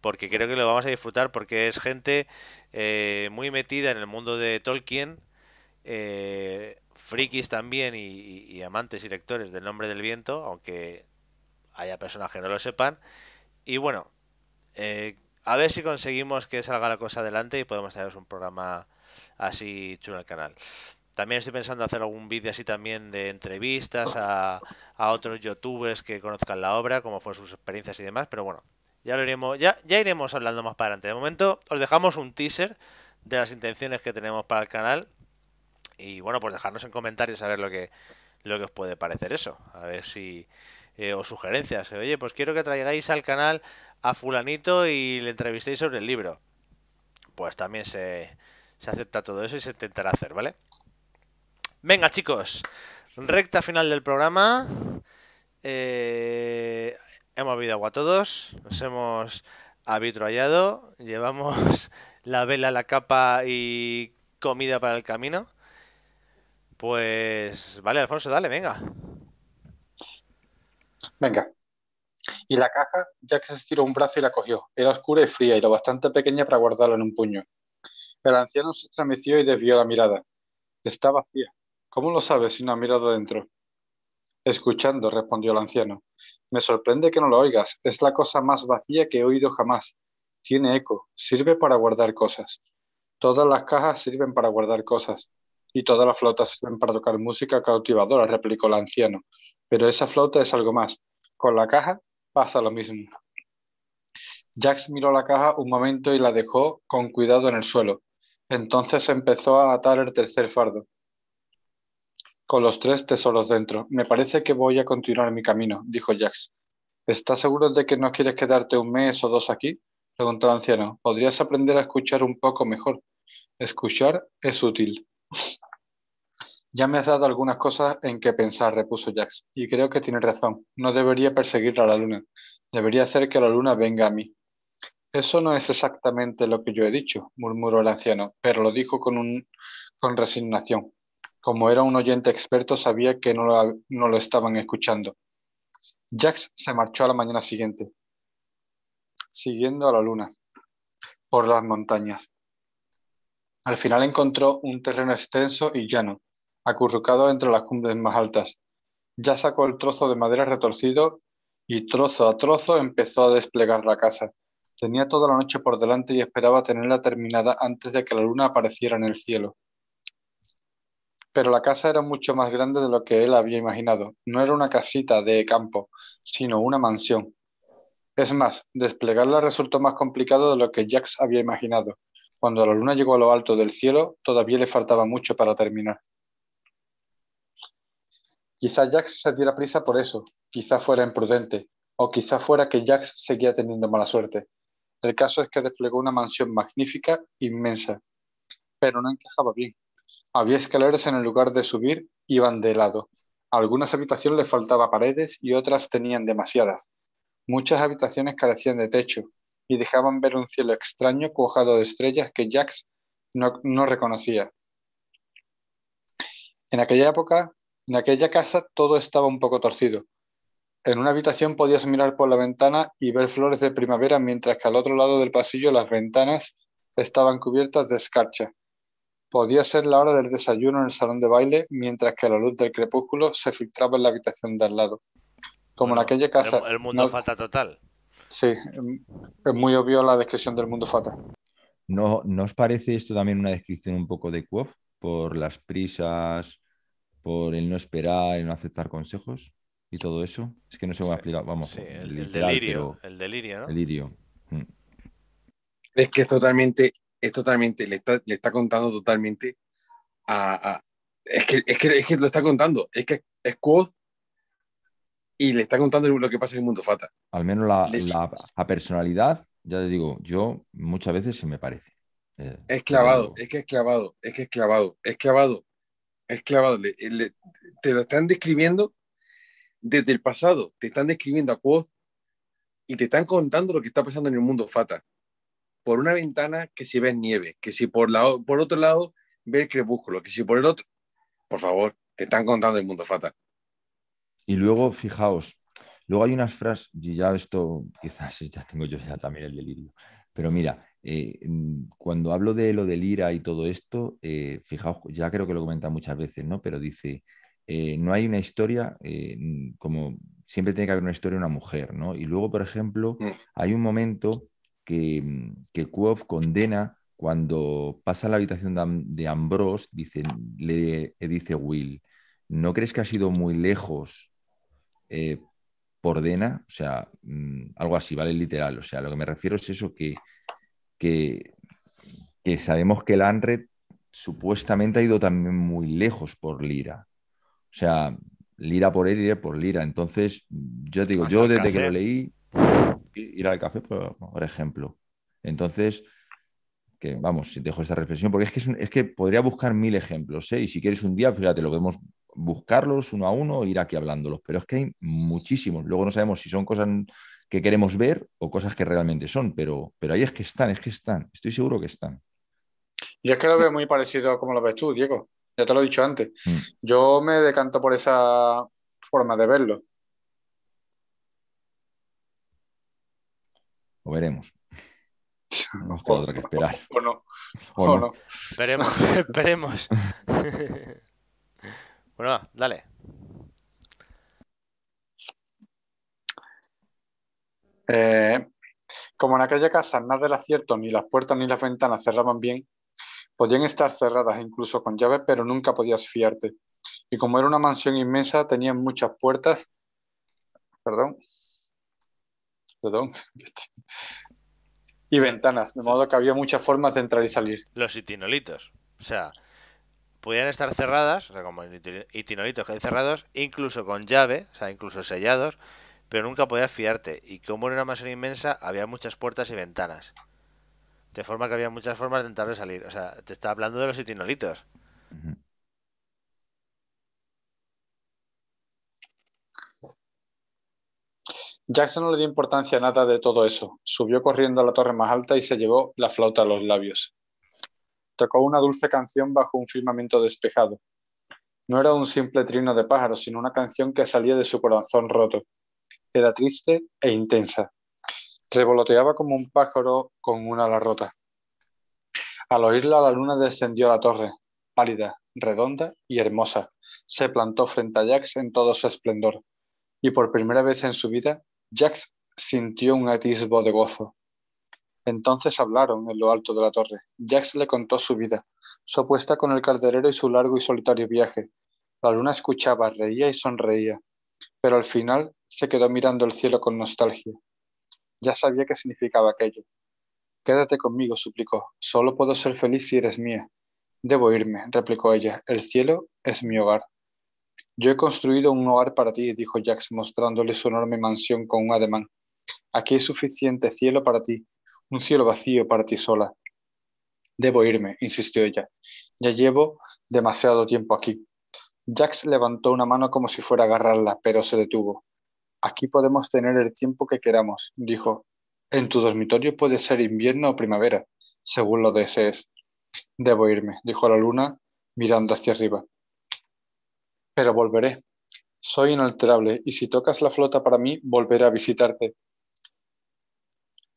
porque creo que lo vamos a disfrutar porque es gente eh, muy metida en el mundo de Tolkien, eh, frikis también y, y, amantes y lectores del Nombre del Viento, aunque haya personas que no lo sepan. Y bueno, eh, a ver si conseguimos que salga la cosa adelante y podemos tener un programa así chulo al el canal. También estoy pensando hacer algún vídeo así también de entrevistas a, otros youtubers que conozcan la obra, como fueron sus experiencias y demás, pero bueno, ya lo iremos, ya, ya iremos hablando más para adelante. De momento os dejamos un teaser de las intenciones que tenemos para el canal. Y bueno, pues dejarnos en comentarios a ver lo que, lo que os puede parecer eso. A ver si, eh, o sugerencias. Eh, Oye, pues quiero que traigáis al canal a fulanito y le entrevistéis sobre el libro. Pues también se, se acepta todo eso y se intentará hacer, ¿vale? Venga, chicos, recta final del programa. Eh, hemos habido agua todos, nos hemos habituallado, llevamos la vela, la capa y comida para el camino. Pues vale, Alfonso, dale, venga. Venga. Y la caja, Jack se estiró un brazo y la cogió. Era oscura y fría y lo bastante pequeña para guardarla en un puño. El anciano se estremeció y desvió la mirada. Está vacía. ¿Cómo lo sabes si no ha mirado dentro? Escuchando, respondió el anciano. Me sorprende que no lo oigas. Es la cosa más vacía que he oído jamás. Tiene eco. Sirve para guardar cosas. Todas las cajas sirven para guardar cosas. Y todas las flautas sirven para tocar música cautivadora, replicó el anciano. Pero esa flauta es algo más. Con la caja pasa lo mismo. Jax miró la caja un momento y la dejó con cuidado en el suelo. Entonces empezó a atar el tercer fardo, con los tres tesoros dentro. Me parece que voy a continuar mi camino, dijo Jax. ¿Estás seguro de que no quieres quedarte un mes o dos aquí? preguntó el anciano. Podrías aprender a escuchar un poco mejor. Escuchar es útil. Ya me has dado algunas cosas en que pensar, repuso Jax, y creo que tienes razón. No debería perseguir a la luna. Debería hacer que la luna venga a mí. Eso no es exactamente lo que yo he dicho, murmuró el anciano, pero lo dijo con, un, con resignación. Como era un oyente experto, sabía que no lo, no lo estaban escuchando. Jax se marchó a la mañana siguiente, siguiendo a la luna, por las montañas. Al final encontró un terreno extenso y llano, acurrucado entre las cumbres más altas. Ya sacó el trozo de madera retorcido y trozo a trozo empezó a desplegar la casa. Tenía toda la noche por delante y esperaba tenerla terminada antes de que la luna apareciera en el cielo. Pero la casa era mucho más grande de lo que él había imaginado. No era una casita de campo, sino una mansión. Es más, desplegarla resultó más complicado de lo que Jax había imaginado. Cuando la luna llegó a lo alto del cielo, todavía le faltaba mucho para terminar. Quizá Jax se diera prisa por eso, quizá fuera imprudente, o quizá fuera que Jax seguía teniendo mala suerte. El caso es que desplegó una mansión magnífica, inmensa, pero no encajaba bien. Había escaleras en el lugar de subir, iban de lado. algunas habitaciones le faltaban paredes y otras tenían demasiadas. Muchas habitaciones carecían de techo y dejaban ver un cielo extraño cuajado de estrellas que Jax no reconocía. En aquella época en aquella casa todo estaba un poco torcido. En una habitación podías mirar por la ventana y ver flores de primavera, mientras que al otro lado del pasillo las ventanas estaban cubiertas de escarcha. Podía ser la hora del desayuno en el salón de baile, mientras que la luz del crepúsculo se filtraba en la habitación de al lado. Como en aquella casa. El, mundo fata total. Sí, em, es muy obvio la descripción del mundo fata. ¿No, os parece esto también una descripción un poco de Por las prisas, por el no esperar, el no aceptar consejos y todo eso. Es que no se va a explicar, vamos. el, delirio, el delirio, mm. Es que es totalmente, es totalmente, le está, le está contando totalmente a, es, que, es, que, es, que, lo está contando, es que es Quod y le está contando lo que pasa en el mundo Fata. Al menos la, la, personalidad, ya te digo, yo muchas veces se me parece. Eh, es clavado, es que es clavado, es que es clavado, es clavado es clavado, eh, te lo están describiendo desde el pasado, te están describiendo a Quoth y te están contando lo que está pasando en el mundo Fata. Por una ventana que si ves nieve, que si por, la, por otro lado ves el crepúsculo, que si por el otro, por favor, te están contando el mundo Fata. Y luego, fijaos, luego hay unas frases, y ya esto quizás ya tengo yo ya también el delirio, pero mira, eh, cuando hablo de lo del ira y todo esto, eh, fijaos, ya creo que lo comenta muchas veces, ¿no? Pero dice, eh, no hay una historia, como siempre tiene que haber una historia de una mujer, ¿no? Y luego, por ejemplo, mm. hay un momento que, mm, que condena cuando pasa a la habitación de, Ambrose, dice, le, le, dice Will, ¿no crees que ha sido muy lejos por Dena? O sea, mm, algo así, ¿vale? Literal. O sea, lo que me refiero es eso que que, sabemos que el ANRED supuestamente ha ido también muy lejos por Lira. O sea, Lira por él, por Lira. Entonces, yo te digo, yo desde que lo leí, ir al café, por, ejemplo. Entonces, que vamos, dejo esta reflexión, porque es que, es, que podría buscar mil ejemplos, ¿eh? y si quieres un día, fíjate, lo podemos buscarlos uno a uno, ir aquí hablándolos, pero es que hay muchísimos. Luego no sabemos si son cosas que queremos ver o cosas que realmente son, pero, pero ahí es que están, es que están, estoy seguro que están. y es que lo veo muy parecido a como lo ves tú, Diego, ya te lo he dicho antes. Mm. Yo me decanto por esa forma de verlo. Lo veremos. No queda que esperar. O Veremos, esperemos. bueno, dale. Eh, como en aquella casa nada era cierto, ni las puertas ni las ventanas cerraban bien, podían estar cerradas incluso con llave, pero nunca podías fiarte. Y como era una mansión inmensa, tenían muchas puertas. Perdón. Perdón. y ventanas, de modo que había muchas formas de entrar y salir. Los itinolitos. O sea, podían estar cerradas, o sea, como itinolitos que cerrados, incluso con llave, o sea, incluso sellados pero nunca podías fiarte, y como era una mansión inmensa, había muchas puertas y ventanas. De forma que había muchas formas de intentar de salir. O sea, te estaba hablando de los itinolitos. Jackson no le dio importancia a nada de todo eso. Subió corriendo a la torre más alta y se llevó la flauta a los labios. Tocó una dulce canción bajo un firmamento despejado. No era un simple trino de pájaros, sino una canción que salía de su corazón roto era triste e intensa. Revoloteaba como un pájaro con una ala rota. Al oírla, la luna descendió a la torre, pálida, redonda y hermosa. Se plantó frente a Jax en todo su esplendor. Y por primera vez en su vida, Jax sintió un atisbo de gozo. Entonces hablaron en lo alto de la torre. Jax le contó su vida, su apuesta con el calderero y su largo y solitario viaje. La luna escuchaba, reía y sonreía, pero al final se quedó mirando el cielo con nostalgia. Ya sabía qué significaba aquello. Quédate conmigo, suplicó. Solo puedo ser feliz si eres mía. Debo irme, replicó ella. El cielo es mi hogar. Yo he construido un hogar para ti, dijo Jax, mostrándole su enorme mansión con un ademán. Aquí hay suficiente cielo para ti, un cielo vacío para ti sola. Debo irme, insistió ella. Ya llevo demasiado tiempo aquí. Jax levantó una mano como si fuera a agarrarla, pero se detuvo. Aquí podemos tener el tiempo que queramos, dijo. En tu dormitorio puede ser invierno o primavera, según lo desees. Debo irme, dijo la luna, mirando hacia arriba. Pero volveré. Soy inalterable, y si tocas la flota para mí, volveré a visitarte.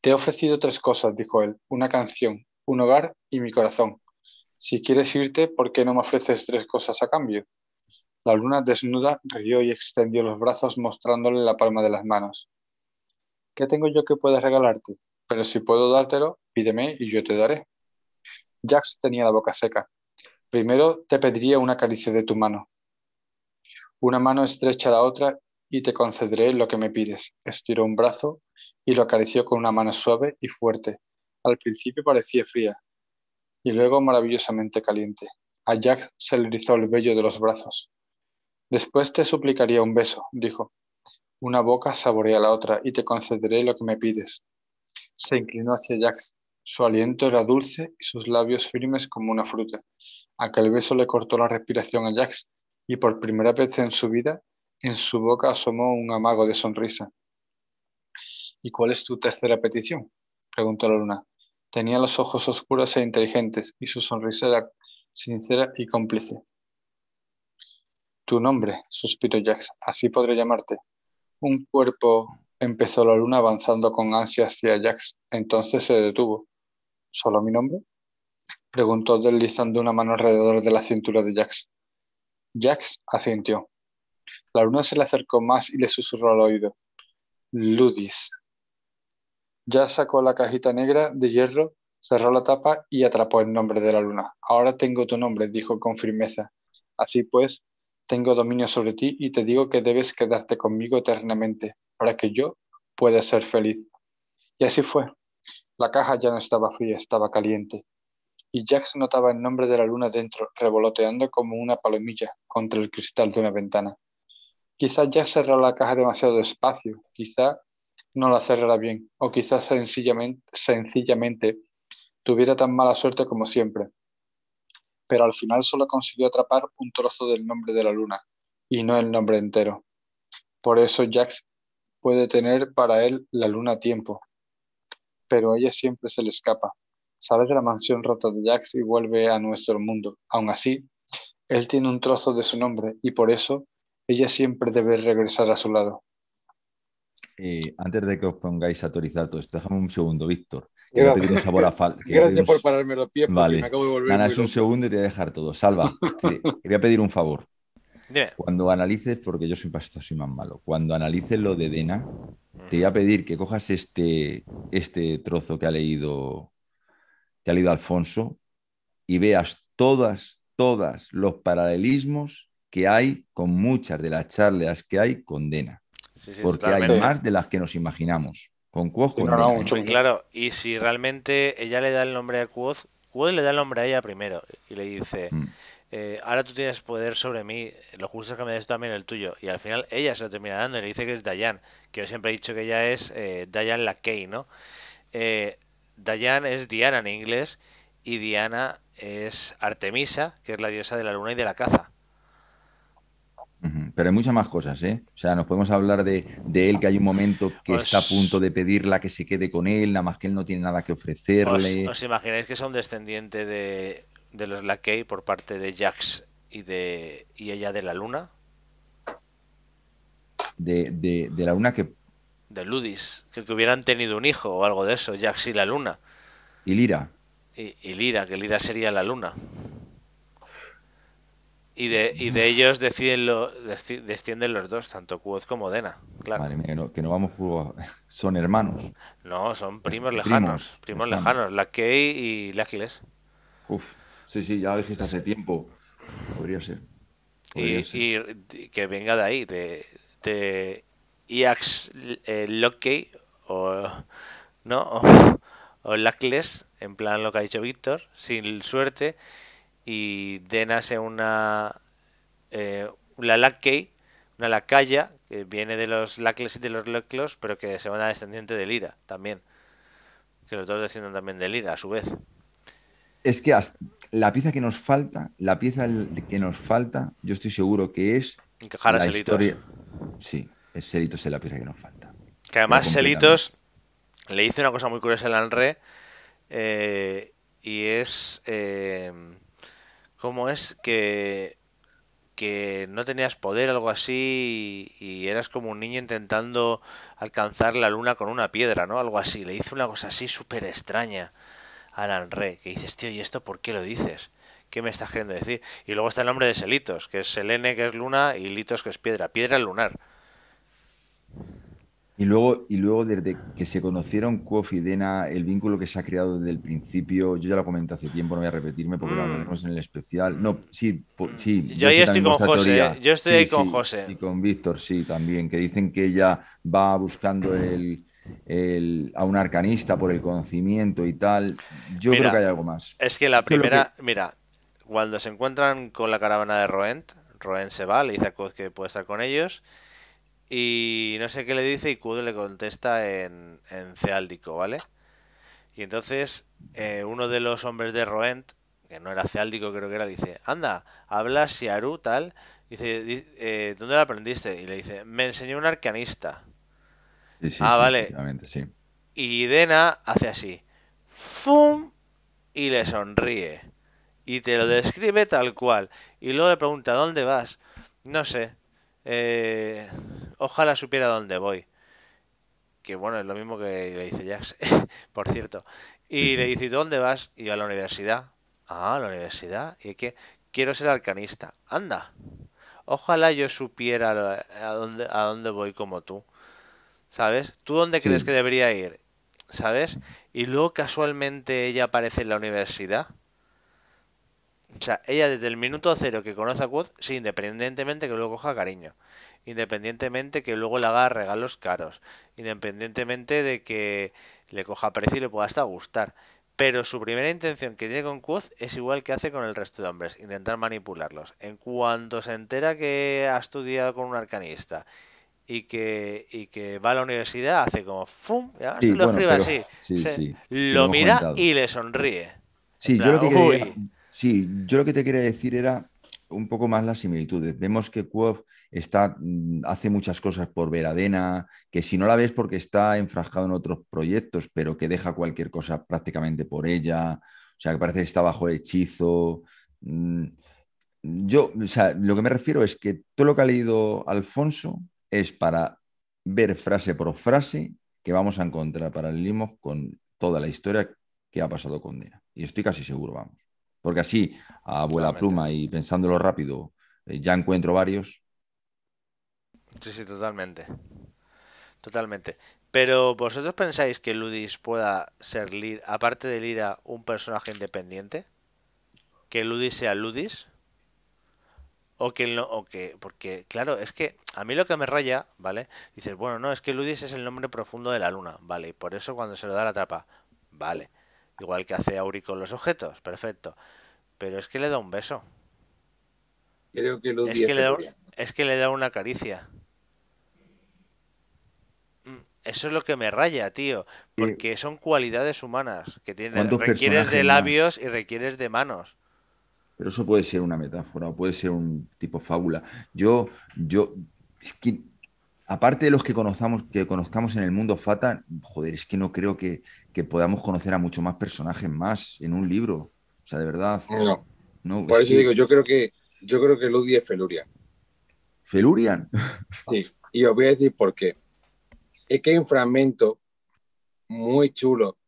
Te he ofrecido tres cosas, dijo él, una canción, un hogar y mi corazón. Si quieres irte, ¿por qué no me ofreces tres cosas a cambio? La luna desnuda rió y extendió los brazos mostrándole la palma de las manos. ¿Qué tengo yo que pueda regalarte? Pero si puedo dártelo, pídeme y yo te daré. Jax tenía la boca seca. Primero te pediría una caricia de tu mano. Una mano estrecha a la otra y te concederé lo que me pides. Estiró un brazo y lo acarició con una mano suave y fuerte. Al principio parecía fría y luego maravillosamente caliente. A Jax se le erizó el vello de los brazos. Después te suplicaría un beso, dijo. Una boca saborea la otra y te concederé lo que me pides. Se inclinó hacia Jax. Su aliento era dulce y sus labios firmes como una fruta. Aquel beso le cortó la respiración a Jax y por primera vez en su vida en su boca asomó un amago de sonrisa. ¿Y cuál es tu tercera petición? preguntó la luna. Tenía los ojos oscuros e inteligentes y su sonrisa era sincera y cómplice. Tu nombre, suspiró Jax, así podré llamarte. Un cuerpo, empezó la luna avanzando con ansia hacia Jax. Entonces se detuvo. ¿Solo mi nombre? Preguntó deslizando una mano alrededor de la cintura de Jax. Jax asintió. La luna se le acercó más y le susurró al oído. Ludis. Ya sacó la cajita negra de hierro, cerró la tapa y atrapó el nombre de la luna. Ahora tengo tu nombre, dijo con firmeza. Así pues, tengo dominio sobre ti y te digo que debes quedarte conmigo eternamente para que yo pueda ser feliz. Y así fue. La caja ya no estaba fría, estaba caliente. Y se notaba el nombre de la luna dentro, revoloteando como una palomilla contra el cristal de una ventana. Quizá ya cerró la caja demasiado despacio, quizá no la cerrara bien, o quizás sencillamente, sencillamente tuviera tan mala suerte como siempre pero al final solo consiguió atrapar un trozo del nombre de la luna, y no el nombre entero. Por eso Jax puede tener para él la luna a tiempo, pero ella siempre se le escapa. Sale de la mansión rota de Jax y vuelve a nuestro mundo. Aún así, él tiene un trozo de su nombre y por eso ella siempre debe regresar a su lado. Eh, antes de que os pongáis a autorizar todo esto, déjame un segundo, Víctor. Gracias por pararme los pies, vale. me un segundo y te voy a dejar todo. Salva, te, voy a pedir un favor. Cuando analices, porque yo soy soy más malo, cuando analices lo de Dena, te voy a mm. pedir que cojas este, este trozo que ha leído que ha leído Alfonso y veas todas, todas los paralelismos que hay con muchas de las charlas que hay con Dena. porque hay más de las que nos imaginamos. Con claro, y si realmente ella le da el nombre a Quoth, Quoth le da el nombre a ella primero y le dice, mm. eh, ahora tú tienes poder sobre mí, lo justo es que me des también el tuyo. Y al final ella se lo termina dando y le dice que es Dayan, que yo siempre he dicho que ella es eh, Dayan la Key, ¿no? Eh, Dayan es Diana en inglés y Diana es Artemisa, que es la diosa de la luna y de la caza. Pero hay muchas más cosas, ¿eh? O sea, nos podemos hablar de, él, que hay un momento que está a punto de pedirla que se quede con él, nada más que él no tiene nada que ofrecerle. ¿Os, imagináis que un descendiente de, los Lakey por parte de Jax y de ella de la luna? De, la luna que... De Ludis, que, que, hubieran tenido un hijo o algo de eso, Jax y la luna. Y Lira. y Lira, que Lira sería la luna. Y de, y de ellos descienden los dos, tanto Cuoz como Dena. Claro. que no, vamos Son hermanos. No, son primos lejanos. Primos, lejanos. y la Uf, sí, sí, ya lo dijiste hace tiempo. Podría ser. y, que venga de ahí, de, de Iax eh, o. ¿No? O, en plan lo que ha dicho Víctor, sin suerte y Dena hace una eh, la una Lacaya, que viene de los Lacles y de los Loclos, pero que se van a descendiente de Lira también. Que los dos descienden también de Lira a su vez. Es que la pieza que nos falta, la pieza que nos falta, yo estoy seguro que es. Encajar a Selitos. Sí, es Selitos es la pieza que nos falta. Que además Selitos le hice una cosa muy curiosa al Anre eh, y es. Eh, ¿Cómo es que, que no tenías poder, algo así, y, eras como un niño intentando alcanzar la luna con una piedra, ¿no? Algo así. Le hizo una cosa así súper extraña a Alan rey que dices, tío, ¿y esto por qué lo dices? ¿Qué me estás queriendo decir? Y luego está el nombre de Selitos, que es Selene, que es luna, y Litos, que es piedra. Piedra lunar. Y luego, y luego desde que se conocieron Kofi y Dena, el vínculo que se ha creado desde el principio, yo ya lo comenté hace tiempo, no voy a repetirme porque lo mm. hablaremos en el especial. No, mm. sí, mm. sí. Yo, ahí estoy con José, ¿eh? yo estoy ahí con José. Y con Víctor, sí, también, que dicen que ella va buscando el, el, a un arcanista por el conocimiento y tal. Yo creo que hay algo más. Es que la primera, mira, cuando se encuentran con la caravana de Roent, Roent se va, le dice a que puede estar con ellos. Y no sé qué le dice y Kudo le contesta en, en ceáldico, ¿vale? Y entonces eh, uno de los hombres de Roent, que no era ceáldico creo que era, dice, anda, habla Siaru tal. Dice, eh, ¿dónde lo aprendiste? Y le dice, me enseñó un arcanista. ah, vale. Y Dena hace así, ¡fum! Y le sonríe. Y te lo describe tal cual. Y luego le pregunta, ¿dónde vas? No sé. Eh, Ojalá supiera dónde voy. Que bueno, es lo mismo que le dice Jax, por cierto. Y le dice, ¿y dónde vas? Y yo a la universidad. Ah, a la universidad. Y es que quiero ser arcanista Anda. Ojalá yo supiera a dónde, a dónde voy como tú. ¿Sabes? ¿Tú dónde crees que debería ir? ¿Sabes? Y luego casualmente ella aparece en la universidad. O sea, ella desde el minuto cero que conoce a Quoth, sí, independientemente que luego coja cariño independientemente que luego le haga regalos caros, independientemente de que le coja precio y le pueda hasta gustar. Pero su primera intención que tiene con Quoth es igual que hace con el resto de hombres, intentar manipularlos. En cuanto se entera que ha estudiado con un arcanista y que, que va a la universidad, hace como ¡fum! lo escribe así. lo mira y le sonríe. Sí, yo lo que sí, yo lo que te quería decir era un poco más las similitudes. Vemos que Quoth está, mm, hace muchas cosas por ver Veradena, que si no la ves porque está enfrascado en otros proyectos, pero que deja cualquier cosa prácticamente por ella, o sea, que parece que está bajo hechizo. Mm, yo, o sea, lo que me refiero es que todo lo que ha leído Alfonso es para ver frase por frase que vamos a encontrar paralelismos con toda la historia que ha pasado con Dena. Y estoy casi seguro, vamos. Porque así, a abuela pluma y pensándolo rápido, eh, ya encuentro varios Sí, sí, totalmente. Totalmente. Pero vosotros pensáis que Ludis pueda ser, aparte de Lira, un personaje independiente? ¿Que Ludis sea Ludis? O que no, que, porque claro, es que a mí lo que me raya, ¿vale? Dices, bueno, no, es que Ludis es el nombre profundo de la luna, ¿vale? Y por eso cuando se lo da la tapa, vale. Igual que hace Auri con los objetos, perfecto. Pero es que le da un beso. Creo que Ludis es, que es que le da una caricia. Eso es lo que me raya, tío. Porque son cualidades humanas que tienen. Requieres de labios y requieres de manos. Pero eso puede ser una metáfora o puede ser un tipo fábula. Yo, yo, que, aparte de los que conozcamos, que conozcamos en el mundo Fata, joder, es que no creo que, podamos conocer a muchos más personajes más en un libro. O sea, de verdad. No. Por eso digo, yo creo que, yo creo que es Felurian. ¿Felurian? Sí, y os voy a decir por qué es que hay un fragmento muy chulo,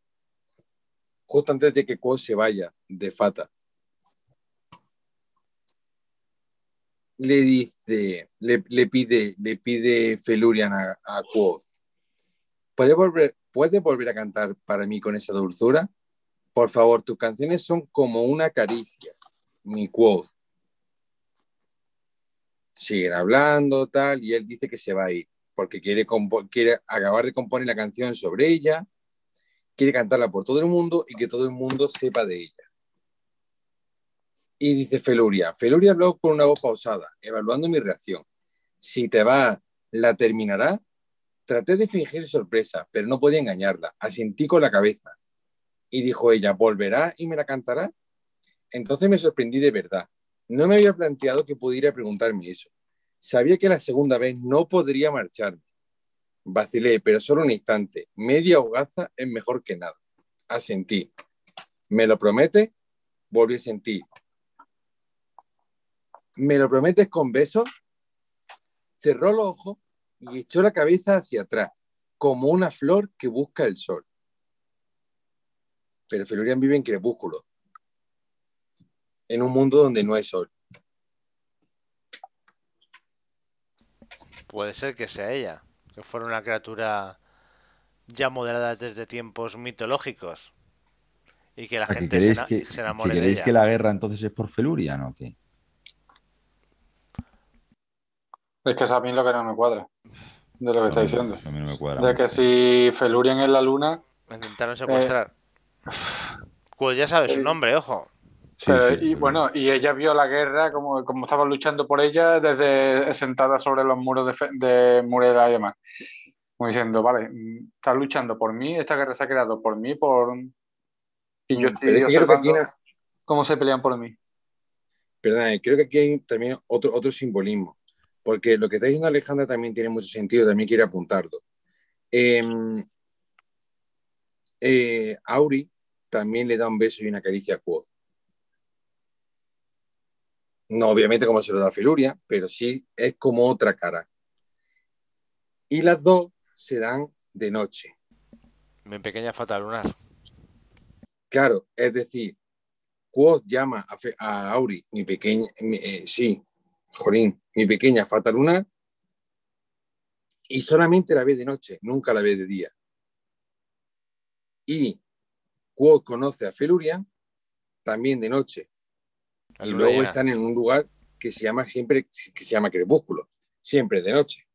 justo antes de que Quo se vaya de Fata. Le dice, le, pide, le pide Felurian a, a Quo, ¿puedes volver, volver a cantar para mí con esa dulzura? Por favor, tus canciones son como una caricia, mi Quo. Siguen hablando, tal, y él dice que se va a ir porque quiere, acabar de componer la canción sobre ella, quiere cantarla por todo el mundo y que todo el mundo sepa de ella. Y dice Feluria, Feluria habló con una voz pausada, evaluando mi reacción. Si te va, la terminará. Traté de fingir sorpresa, pero no podía engañarla. Asentí con la cabeza. Y dijo ella, ¿volverá y me la cantará? Entonces me sorprendí de verdad. No me había planteado que pudiera preguntarme eso. Sabía que la segunda vez no podría marcharme. Vacilé, pero solo un instante. Media hogaza es mejor que nada. Asentí. ¿Me lo promete. Volví a sentir. ¿Me lo prometes con besos? Cerró los ojos y echó la cabeza hacia atrás, como una flor que busca el sol. Pero Florian vive en crepúsculo, en un mundo donde no hay sol. Puede ser que sea ella, que fuera una criatura ya modelada desde tiempos mitológicos y que la ah, gente se, que, se, enamore que que la guerra entonces es por Felurian o qué? Es que a mí lo que no me cuadra de lo que está diciendo. De que si Felurian es la luna... Me intentaron secuestrar. Eh, pues ya sabes su eh, nombre, ojo. Eh, y bueno, y ella vio la guerra como, como estaban luchando por ella desde sentada sobre los muros de, de Murela y demás. Como diciendo, vale, está luchando por mí, esta guerra se ha creado por mí, por. Y yo mm, estoy cómo se pelean por mí. Perdón, eh, creo que aquí hay también otro, otro simbolismo, porque lo que está diciendo Alejandra también tiene mucho sentido, también quiere apuntarlo. Em, eh, Auri también le da un beso y una caricia a Quoth no obviamente como se lo da Feluria, pero sí es como otra cara. Y las dos serán de noche. Mi pequeña fata lunar. Claro, es decir, Quoth llama a, Auri, mi pequeña, eh, sí, Jorín, mi pequeña fata lunar, y solamente la ve de noche, nunca la ve de día. Y Quoth conoce a Feluria, también de noche, y luego están en un lugar que se llama siempre, que se llama crepúsculo, siempre de noche.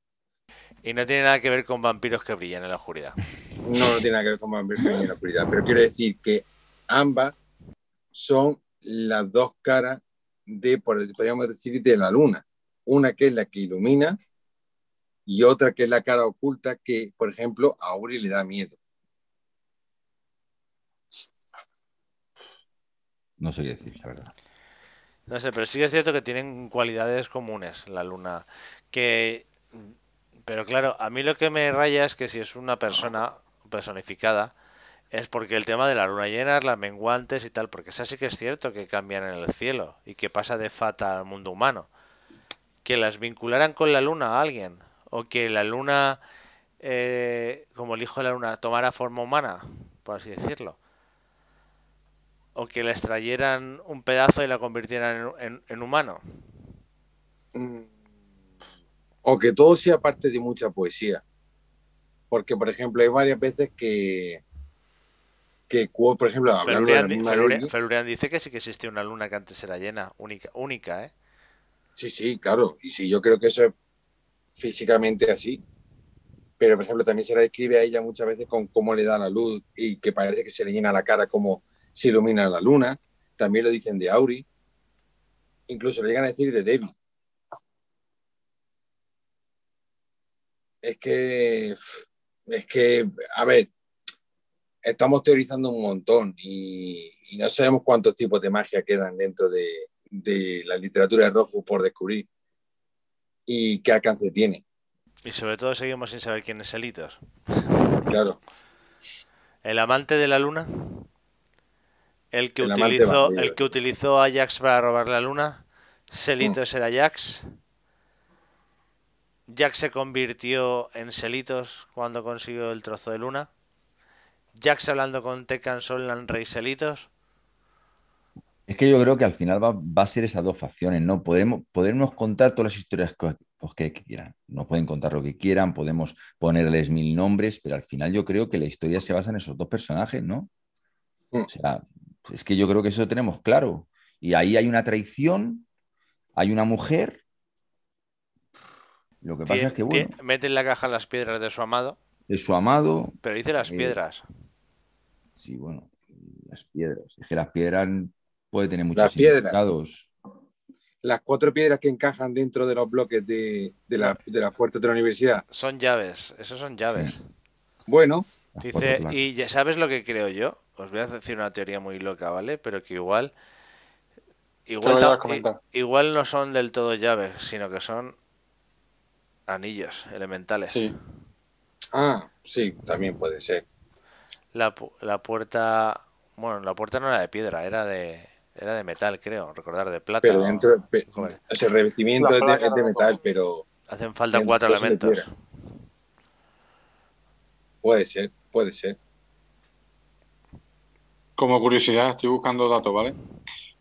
Y no tiene nada que ver con vampiros que brillan en la oscuridad. No, no tiene nada que ver con vampiros que brillan en la oscuridad, pero quiero decir que ambas son las dos caras de, podríamos decir, de la luna. Una que es la que ilumina y otra que es la cara oculta que, por ejemplo, a Uri le da miedo. No sé qué decir, la verdad. No sé, pero sí es cierto que tienen cualidades comunes la luna. Que. Pero claro, a mí lo que me raya es que si es una persona personificada, es porque el tema de la luna llena, las menguantes y tal, porque esa sí que es cierto que cambian en el cielo y que pasa de fata al mundo humano. Que las vincularan con la luna a alguien, o que la luna, eh, como el hijo de la luna, tomara forma humana, por así decirlo o que le extrayeran un pedazo y la convirtieran en, humano. Mm, o que todo sea parte de mucha poesía. Porque, por ejemplo, hay varias veces que, que por ejemplo, hablando de la dice que sí que existe una luna que antes era llena, única, única, ¿eh? Sí, sí, claro. Y sí, yo creo que eso es físicamente así. Pero, por ejemplo, también se la describe a ella muchas veces con cómo le da la luz y que parece que se le llena la cara como se ilumina la luna, también lo dicen de Auri, incluso le llegan a decir de Devi. Es que, es que, a ver, estamos teorizando un montón y, no sabemos cuántos tipos de magia quedan dentro de, de la literatura de Rofu por descubrir y qué alcance tiene. Y sobre todo seguimos sin saber quién es Elitos. Claro. ¿El amante de la luna? El que, utilizó, el que utilizó a para robar la luna. Selitos mm. era Jax. Jax se convirtió en Selitos cuando consiguió el trozo de luna. Jax hablando con Tekken, Solan, Rey Selitos. Es que yo creo que al final va, a ser esas dos facciones, ¿no? Podemos, podernos contar todas las historias que, pues, que quieran. Nos pueden contar lo que quieran, podemos ponerles mil nombres, pero al final yo creo que la historia se basa en esos dos personajes, ¿no? Mm. O sea, es que yo creo que eso tenemos claro. Y ahí hay una traición, hay una mujer. Lo que pasa es que, bueno. mete en la caja las piedras de su amado. De su amado. Pero dice las eh, piedras. Sí, bueno, las piedras. Es que las piedras puede tener muchos las Las cuatro piedras que encajan dentro de los bloques de, de, la, de las puertas de la universidad. Son llaves, esas son llaves. Bueno. Dice, y ya sabes lo que creo yo, os voy a decir una teoría muy loca, ¿vale? Pero que igual. Igual, igual no son del todo llaves, sino que son anillos elementales. Sí. Ah, sí, también puede ser. La, puerta. Bueno, la puerta no era de piedra, era de. Era de metal, creo, recordar, de plata. Pero dentro. el revestimiento es de, metal, pero. Hacen falta cuatro elementos. Puede ser, puede ser como curiosidad, estoy buscando datos, ¿vale?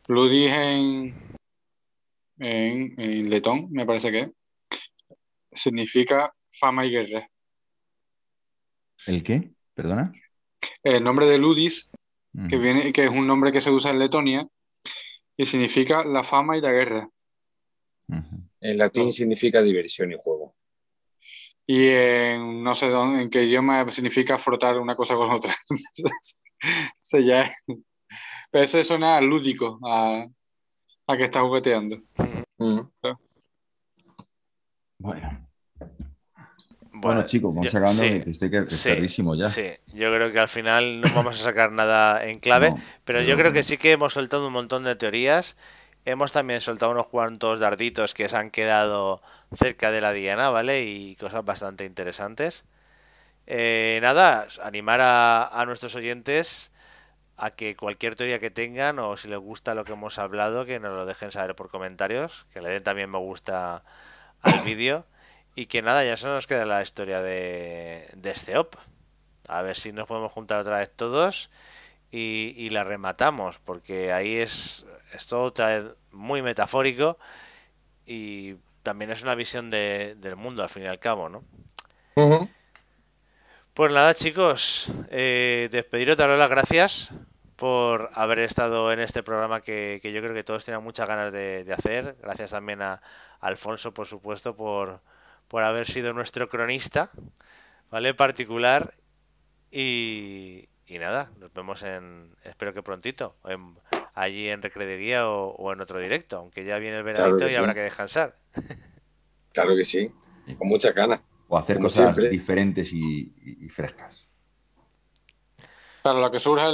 Ludis en, en, letón, me parece que significa fama y guerra. ¿El qué? ¿Perdona? El nombre de Ludis, mm. que, viene, que es un nombre que se usa en Letonia y significa la fama y la guerra. En latín significa diversión y juego. Y en no sé dónde, en qué idioma significa frotar una cosa con otra. ya Pero eso suena lúdico a, que está jugueteando. Mm. Bueno. chicos, vamos sacando estoy que, ya. Sí, yo creo que al final no vamos a sacar nada en clave, pero yo creo que sí que hemos soltado un montón de teorías. Hemos también soltado unos cuantos darditos que se han quedado cerca de la diana, ¿vale? Y cosas bastante interesantes. Eh, nada, animar a, nuestros oyentes a que cualquier teoría que tengan o si les gusta lo que hemos hablado, que nos lo dejen saber por comentarios, que le den también me gusta al vídeo y que nada, ya se nos queda la historia de, de este op A ver si nos podemos juntar otra vez todos y, y la rematamos, porque ahí es, es todo otra vez muy metafórico y también es una visión de, del mundo al fin y al cabo, ¿no? Pues nada, chicos, eh, despediros, daros las gracias por haber estado en este programa que, yo creo que todos tenían muchas ganas de, hacer. Gracias también a, Alfonso, por supuesto, por, por haber sido nuestro cronista, ¿vale? Particular. Y, nada, nos vemos en, espero que prontito, en, allí en Recredería o, en otro directo, aunque ya viene el veranito y habrá que descansar. Claro que sí, con muchas ganas hacer cosas diferentes y, frescas. Claro, lo que surge